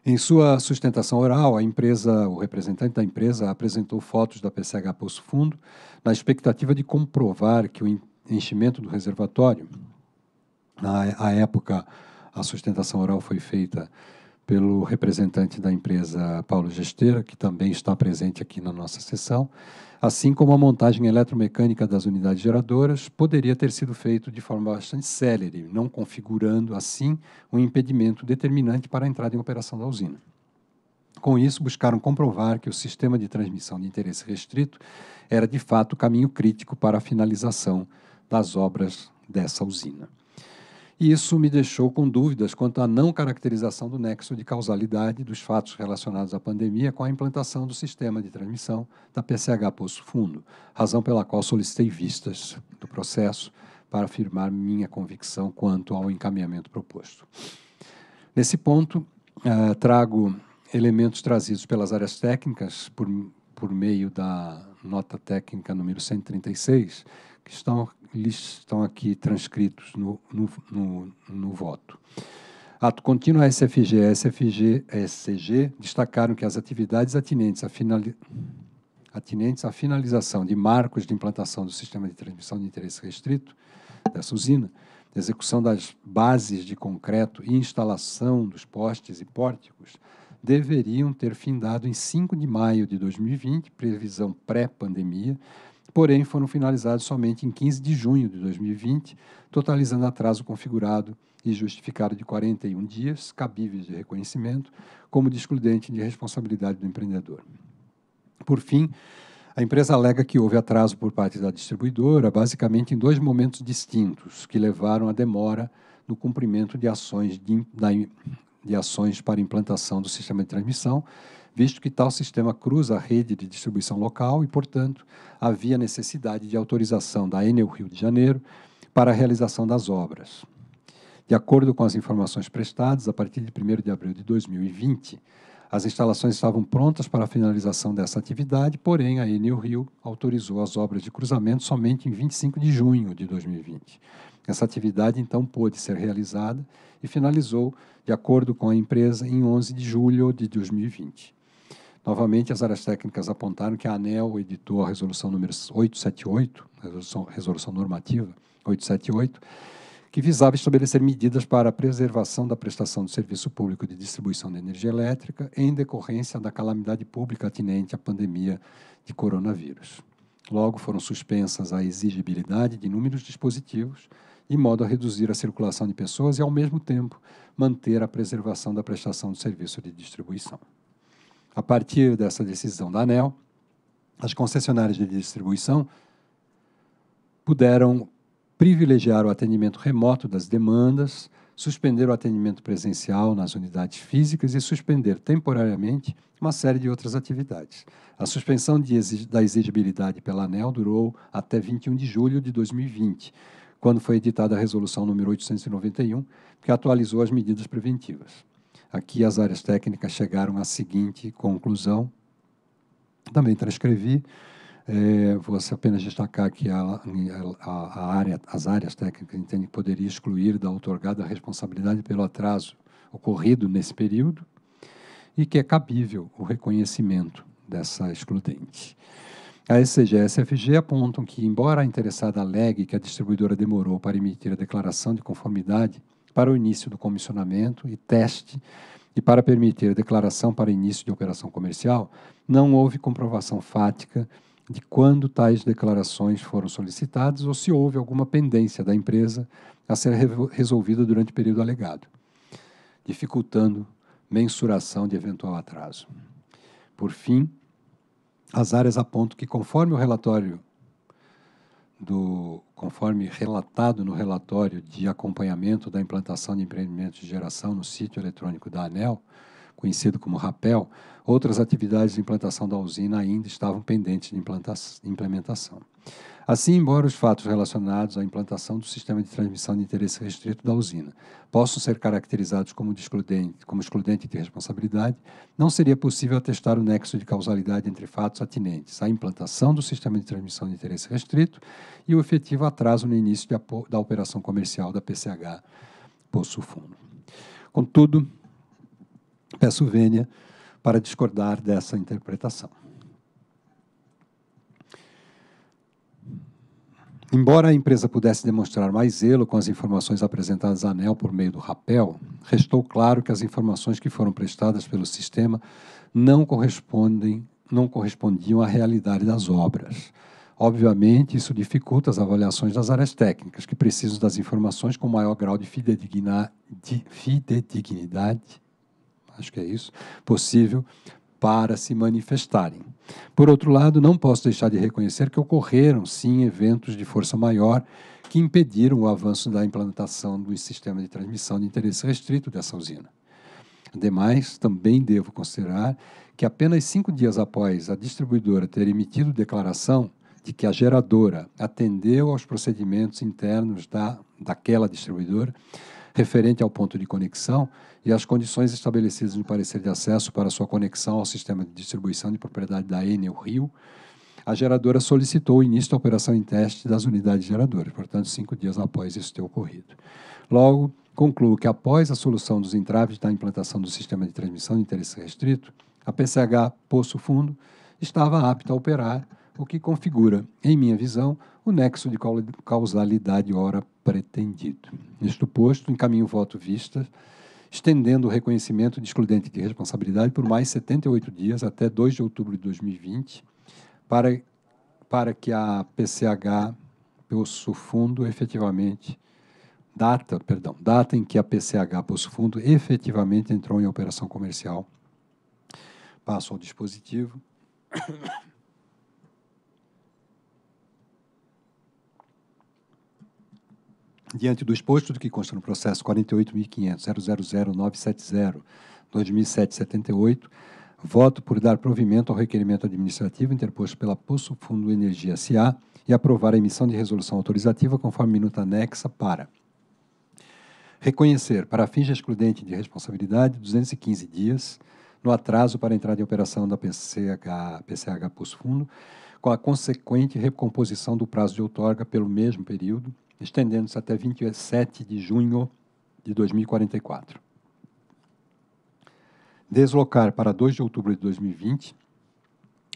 Em sua sustentação oral, a empresa, o representante da empresa apresentou fotos da PCH Poço Fundo na expectativa de comprovar que o enchimento do reservatório, na época a sustentação oral foi feita pelo representante da empresa Paulo Gesteira, que também está presente aqui na nossa sessão, assim como a montagem eletromecânica das unidades geradoras poderia ter sido feito de forma bastante célere, não configurando assim um impedimento determinante para a entrada em operação da usina. Com isso, buscaram comprovar que o sistema de transmissão de interesse restrito era de fato o caminho crítico para a finalização das obras dessa usina e isso me deixou com dúvidas quanto à não caracterização do nexo de causalidade dos fatos relacionados à pandemia com a implantação do sistema de transmissão da PCH Poço Fundo, razão pela qual solicitei vistas do processo para afirmar minha convicção quanto ao encaminhamento proposto. Nesse ponto, uh, trago elementos trazidos pelas áreas técnicas por, por meio da nota técnica número 136, que estão lhes estão aqui transcritos no, no, no, no voto. Ato contínuo SFG e SFG, SCG destacaram que as atividades atinentes à, finali... atinentes à finalização de marcos de implantação do sistema de transmissão de interesse restrito dessa usina, execução das bases de concreto e instalação dos postes e pórticos, deveriam ter findado em 5 de maio de 2020, previsão pré-pandemia, porém foram finalizados somente em 15 de junho de 2020, totalizando atraso configurado e justificado de 41 dias, cabíveis de reconhecimento, como de excludente de responsabilidade do empreendedor. Por fim, a empresa alega que houve atraso por parte da distribuidora, basicamente em dois momentos distintos, que levaram à demora no cumprimento de ações, de, de ações para implantação do sistema de transmissão, visto que tal sistema cruza a rede de distribuição local e, portanto, havia necessidade de autorização da Enel Rio de Janeiro para a realização das obras. De acordo com as informações prestadas, a partir de 1 de abril de 2020, as instalações estavam prontas para a finalização dessa atividade, porém a Enel Rio autorizou as obras de cruzamento somente em 25 de junho de 2020. Essa atividade então pôde ser realizada e finalizou, de acordo com a empresa, em 11 de julho de 2020. Novamente, as áreas técnicas apontaram que a ANEL editou a resolução número 878, resolução, resolução normativa 878, que visava estabelecer medidas para a preservação da prestação do serviço público de distribuição de energia elétrica em decorrência da calamidade pública atinente à pandemia de coronavírus. Logo, foram suspensas a exigibilidade de inúmeros dispositivos, de modo a reduzir a circulação de pessoas e, ao mesmo tempo, manter a preservação da prestação do serviço de distribuição. A partir dessa decisão da ANEL, as concessionárias de distribuição puderam privilegiar o atendimento remoto das demandas, suspender o atendimento presencial nas unidades físicas e suspender temporariamente uma série de outras atividades. A suspensão exig da exigibilidade pela ANEL durou até 21 de julho de 2020, quando foi editada a resolução número 891, que atualizou as medidas preventivas. Aqui as áreas técnicas chegaram à seguinte conclusão. Também transcrevi. É, vou apenas destacar que a, a, a área, as áreas técnicas entendem que poderia excluir da outorgada a responsabilidade pelo atraso ocorrido nesse período e que é cabível o reconhecimento dessa excludente. A SCG e a SFG apontam que, embora a interessada alegue que a distribuidora demorou para emitir a declaração de conformidade para o início do comissionamento e teste e para permitir a declaração para início de operação comercial, não houve comprovação fática de quando tais declarações foram solicitadas ou se houve alguma pendência da empresa a ser resolvida durante o período alegado, dificultando mensuração de eventual atraso. Por fim, as áreas apontam que, conforme o relatório do, conforme relatado no relatório de acompanhamento da implantação de empreendimentos de geração no sítio eletrônico da ANEL, conhecido como RAPEL, outras atividades de implantação da usina ainda estavam pendentes de implementação. Assim, embora os fatos relacionados à implantação do sistema de transmissão de interesse restrito da usina possam ser caracterizados como excludente, como excludente de responsabilidade, não seria possível atestar o nexo de causalidade entre fatos atinentes à implantação do sistema de transmissão de interesse restrito e o efetivo atraso no início da operação comercial da PCH Poço Fundo. Contudo, peço vênia para discordar dessa interpretação. Embora a empresa pudesse demonstrar mais zelo com as informações apresentadas à ANEL por meio do rapel, restou claro que as informações que foram prestadas pelo sistema não correspondem, não correspondiam à realidade das obras. Obviamente, isso dificulta as avaliações das áreas técnicas, que precisam das informações com maior grau de fidedignidade, acho que é isso, possível para se manifestarem. Por outro lado, não posso deixar de reconhecer que ocorreram, sim, eventos de força maior que impediram o avanço da implantação do sistema de transmissão de interesse restrito dessa usina. Ademais, também devo considerar que apenas cinco dias após a distribuidora ter emitido declaração de que a geradora atendeu aos procedimentos internos da, daquela distribuidora, referente ao ponto de conexão e as condições estabelecidas no parecer de acesso para sua conexão ao sistema de distribuição de propriedade da Enel Rio, a geradora solicitou o início da operação em teste das unidades geradoras, portanto, cinco dias após isso ter ocorrido. Logo, concluo que após a solução dos entraves da implantação do sistema de transmissão de interesse restrito, a PCH Poço Fundo estava apta a operar, o que configura, em minha visão, o nexo de causalidade ora pretendido. Isto posto, encaminho o voto vista, estendendo o reconhecimento de excludente de responsabilidade por mais 78 dias até 2 de outubro de 2020, para, para que a PCH, o fundo, efetivamente data, perdão, data em que a PCH Poço Fundo efetivamente entrou em operação comercial. Passo ao dispositivo. Diante do exposto do que consta no processo 48.500.000970-2007-78, voto por dar provimento ao requerimento administrativo interposto pela Poço Fundo Energia SA e aprovar a emissão de resolução autorizativa conforme minuta anexa para reconhecer para fins de excludente de responsabilidade 215 dias no atraso para a entrada em operação da PCH, PCH Poço Fundo, com a consequente recomposição do prazo de outorga pelo mesmo período, estendendo-se até 27 de junho de 2044. Deslocar para 2 de outubro de 2020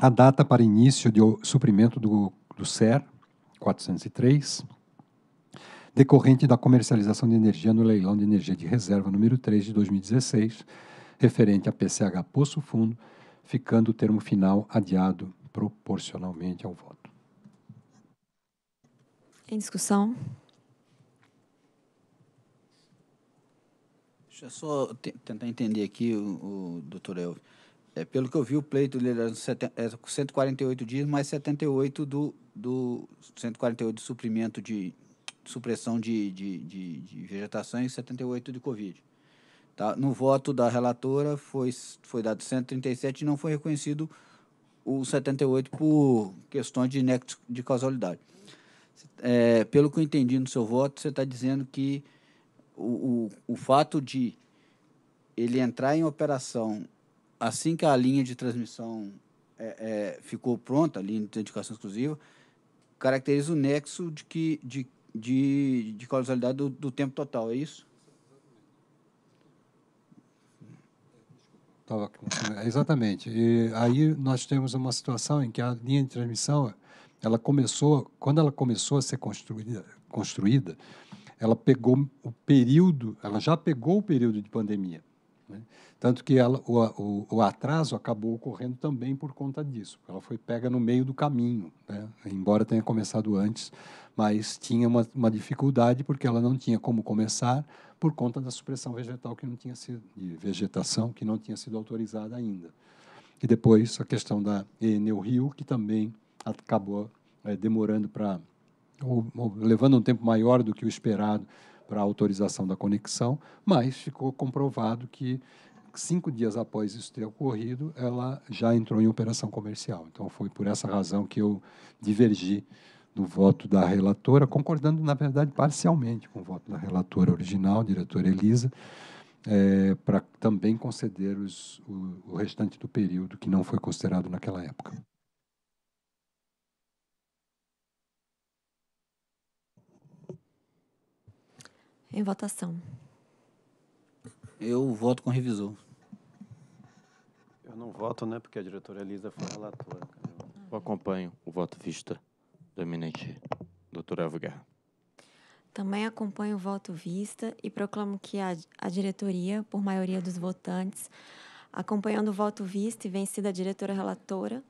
a data para início de suprimento do, do SER 403, decorrente da comercialização de energia no leilão de energia de reserva número 3 de 2016, referente a PCH Poço Fundo, ficando o termo final adiado proporcionalmente ao voto. Em discussão? Deixa eu só tentar entender aqui o, o doutor Elvio. É, pelo que eu vi, o pleito dele era 148 é, dias, mais 78 do, do 148 de suprimento de, de supressão de, de, de, de vegetação e 78 de Covid. Tá? No voto da relatora foi, foi dado 137 e não foi reconhecido o 78 por questões de nexo de causalidade é, pelo que eu entendi no seu voto, você está dizendo que o, o, o fato de ele entrar em operação assim que a linha de transmissão é, é, ficou pronta, a linha de dedicação exclusiva, caracteriza o nexo de, que, de, de, de causalidade do, do tempo total, é isso? Né? exatamente. E aí nós temos uma situação em que a linha de transmissão ela começou, quando ela começou a ser construída, construída ela pegou o período, ela já pegou o período de pandemia. Né? Tanto que ela, o, o, o, atraso acabou ocorrendo também por conta disso. Ela foi pega no meio do caminho, né? embora tenha começado antes, mas tinha uma, uma, dificuldade porque ela não tinha como começar por conta da supressão vegetal que não tinha sido, de vegetação que não tinha sido autorizada ainda. E depois a questão da Enel Rio, que também acabou é, demorando para ou, ou, levando um tempo maior do que o esperado para a autorização da conexão, mas ficou comprovado que cinco dias após isso ter ocorrido, ela já entrou em operação comercial. Então foi por essa razão que eu divergi do voto da relatora, concordando na verdade parcialmente com o voto da relatora original, diretora Elisa, é, para também conceder os, o, o restante do período que não foi considerado naquela época. Em votação. Eu voto com revisor. Eu não voto, né? Porque a diretora Elisa foi relatora. Eu acompanho o voto vista do eminente doutor Avgar. Também acompanho o voto vista e proclamo que a, a diretoria, por maioria dos votantes, acompanhando o voto vista e vencida a diretora relatora,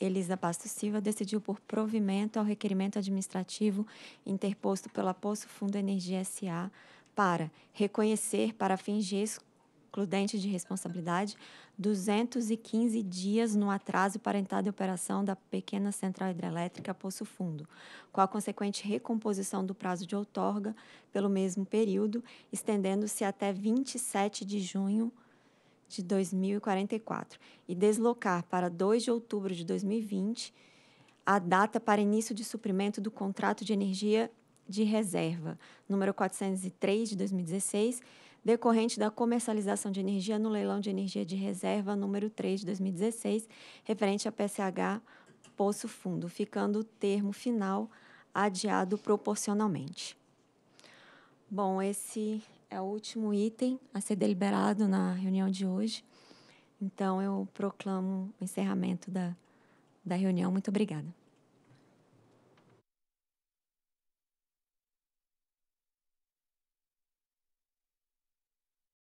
Elisa Bastos Silva decidiu por provimento ao requerimento administrativo interposto pela Poço Fundo Energia SA para reconhecer para fins de excludente de responsabilidade 215 dias no atraso para entrada em operação da pequena central hidrelétrica Poço Fundo, com a consequente recomposição do prazo de outorga pelo mesmo período, estendendo-se até 27 de junho de de 2044 e deslocar para 2 de outubro de 2020 a data para início de suprimento do contrato de energia de reserva, número 403 de 2016, decorrente da comercialização de energia no leilão de energia de reserva número 3 de 2016, referente à PCH Poço Fundo, ficando o termo final adiado proporcionalmente. Bom, esse é o último item a ser deliberado na reunião de hoje. Então, eu proclamo o encerramento da, da reunião. Muito obrigada.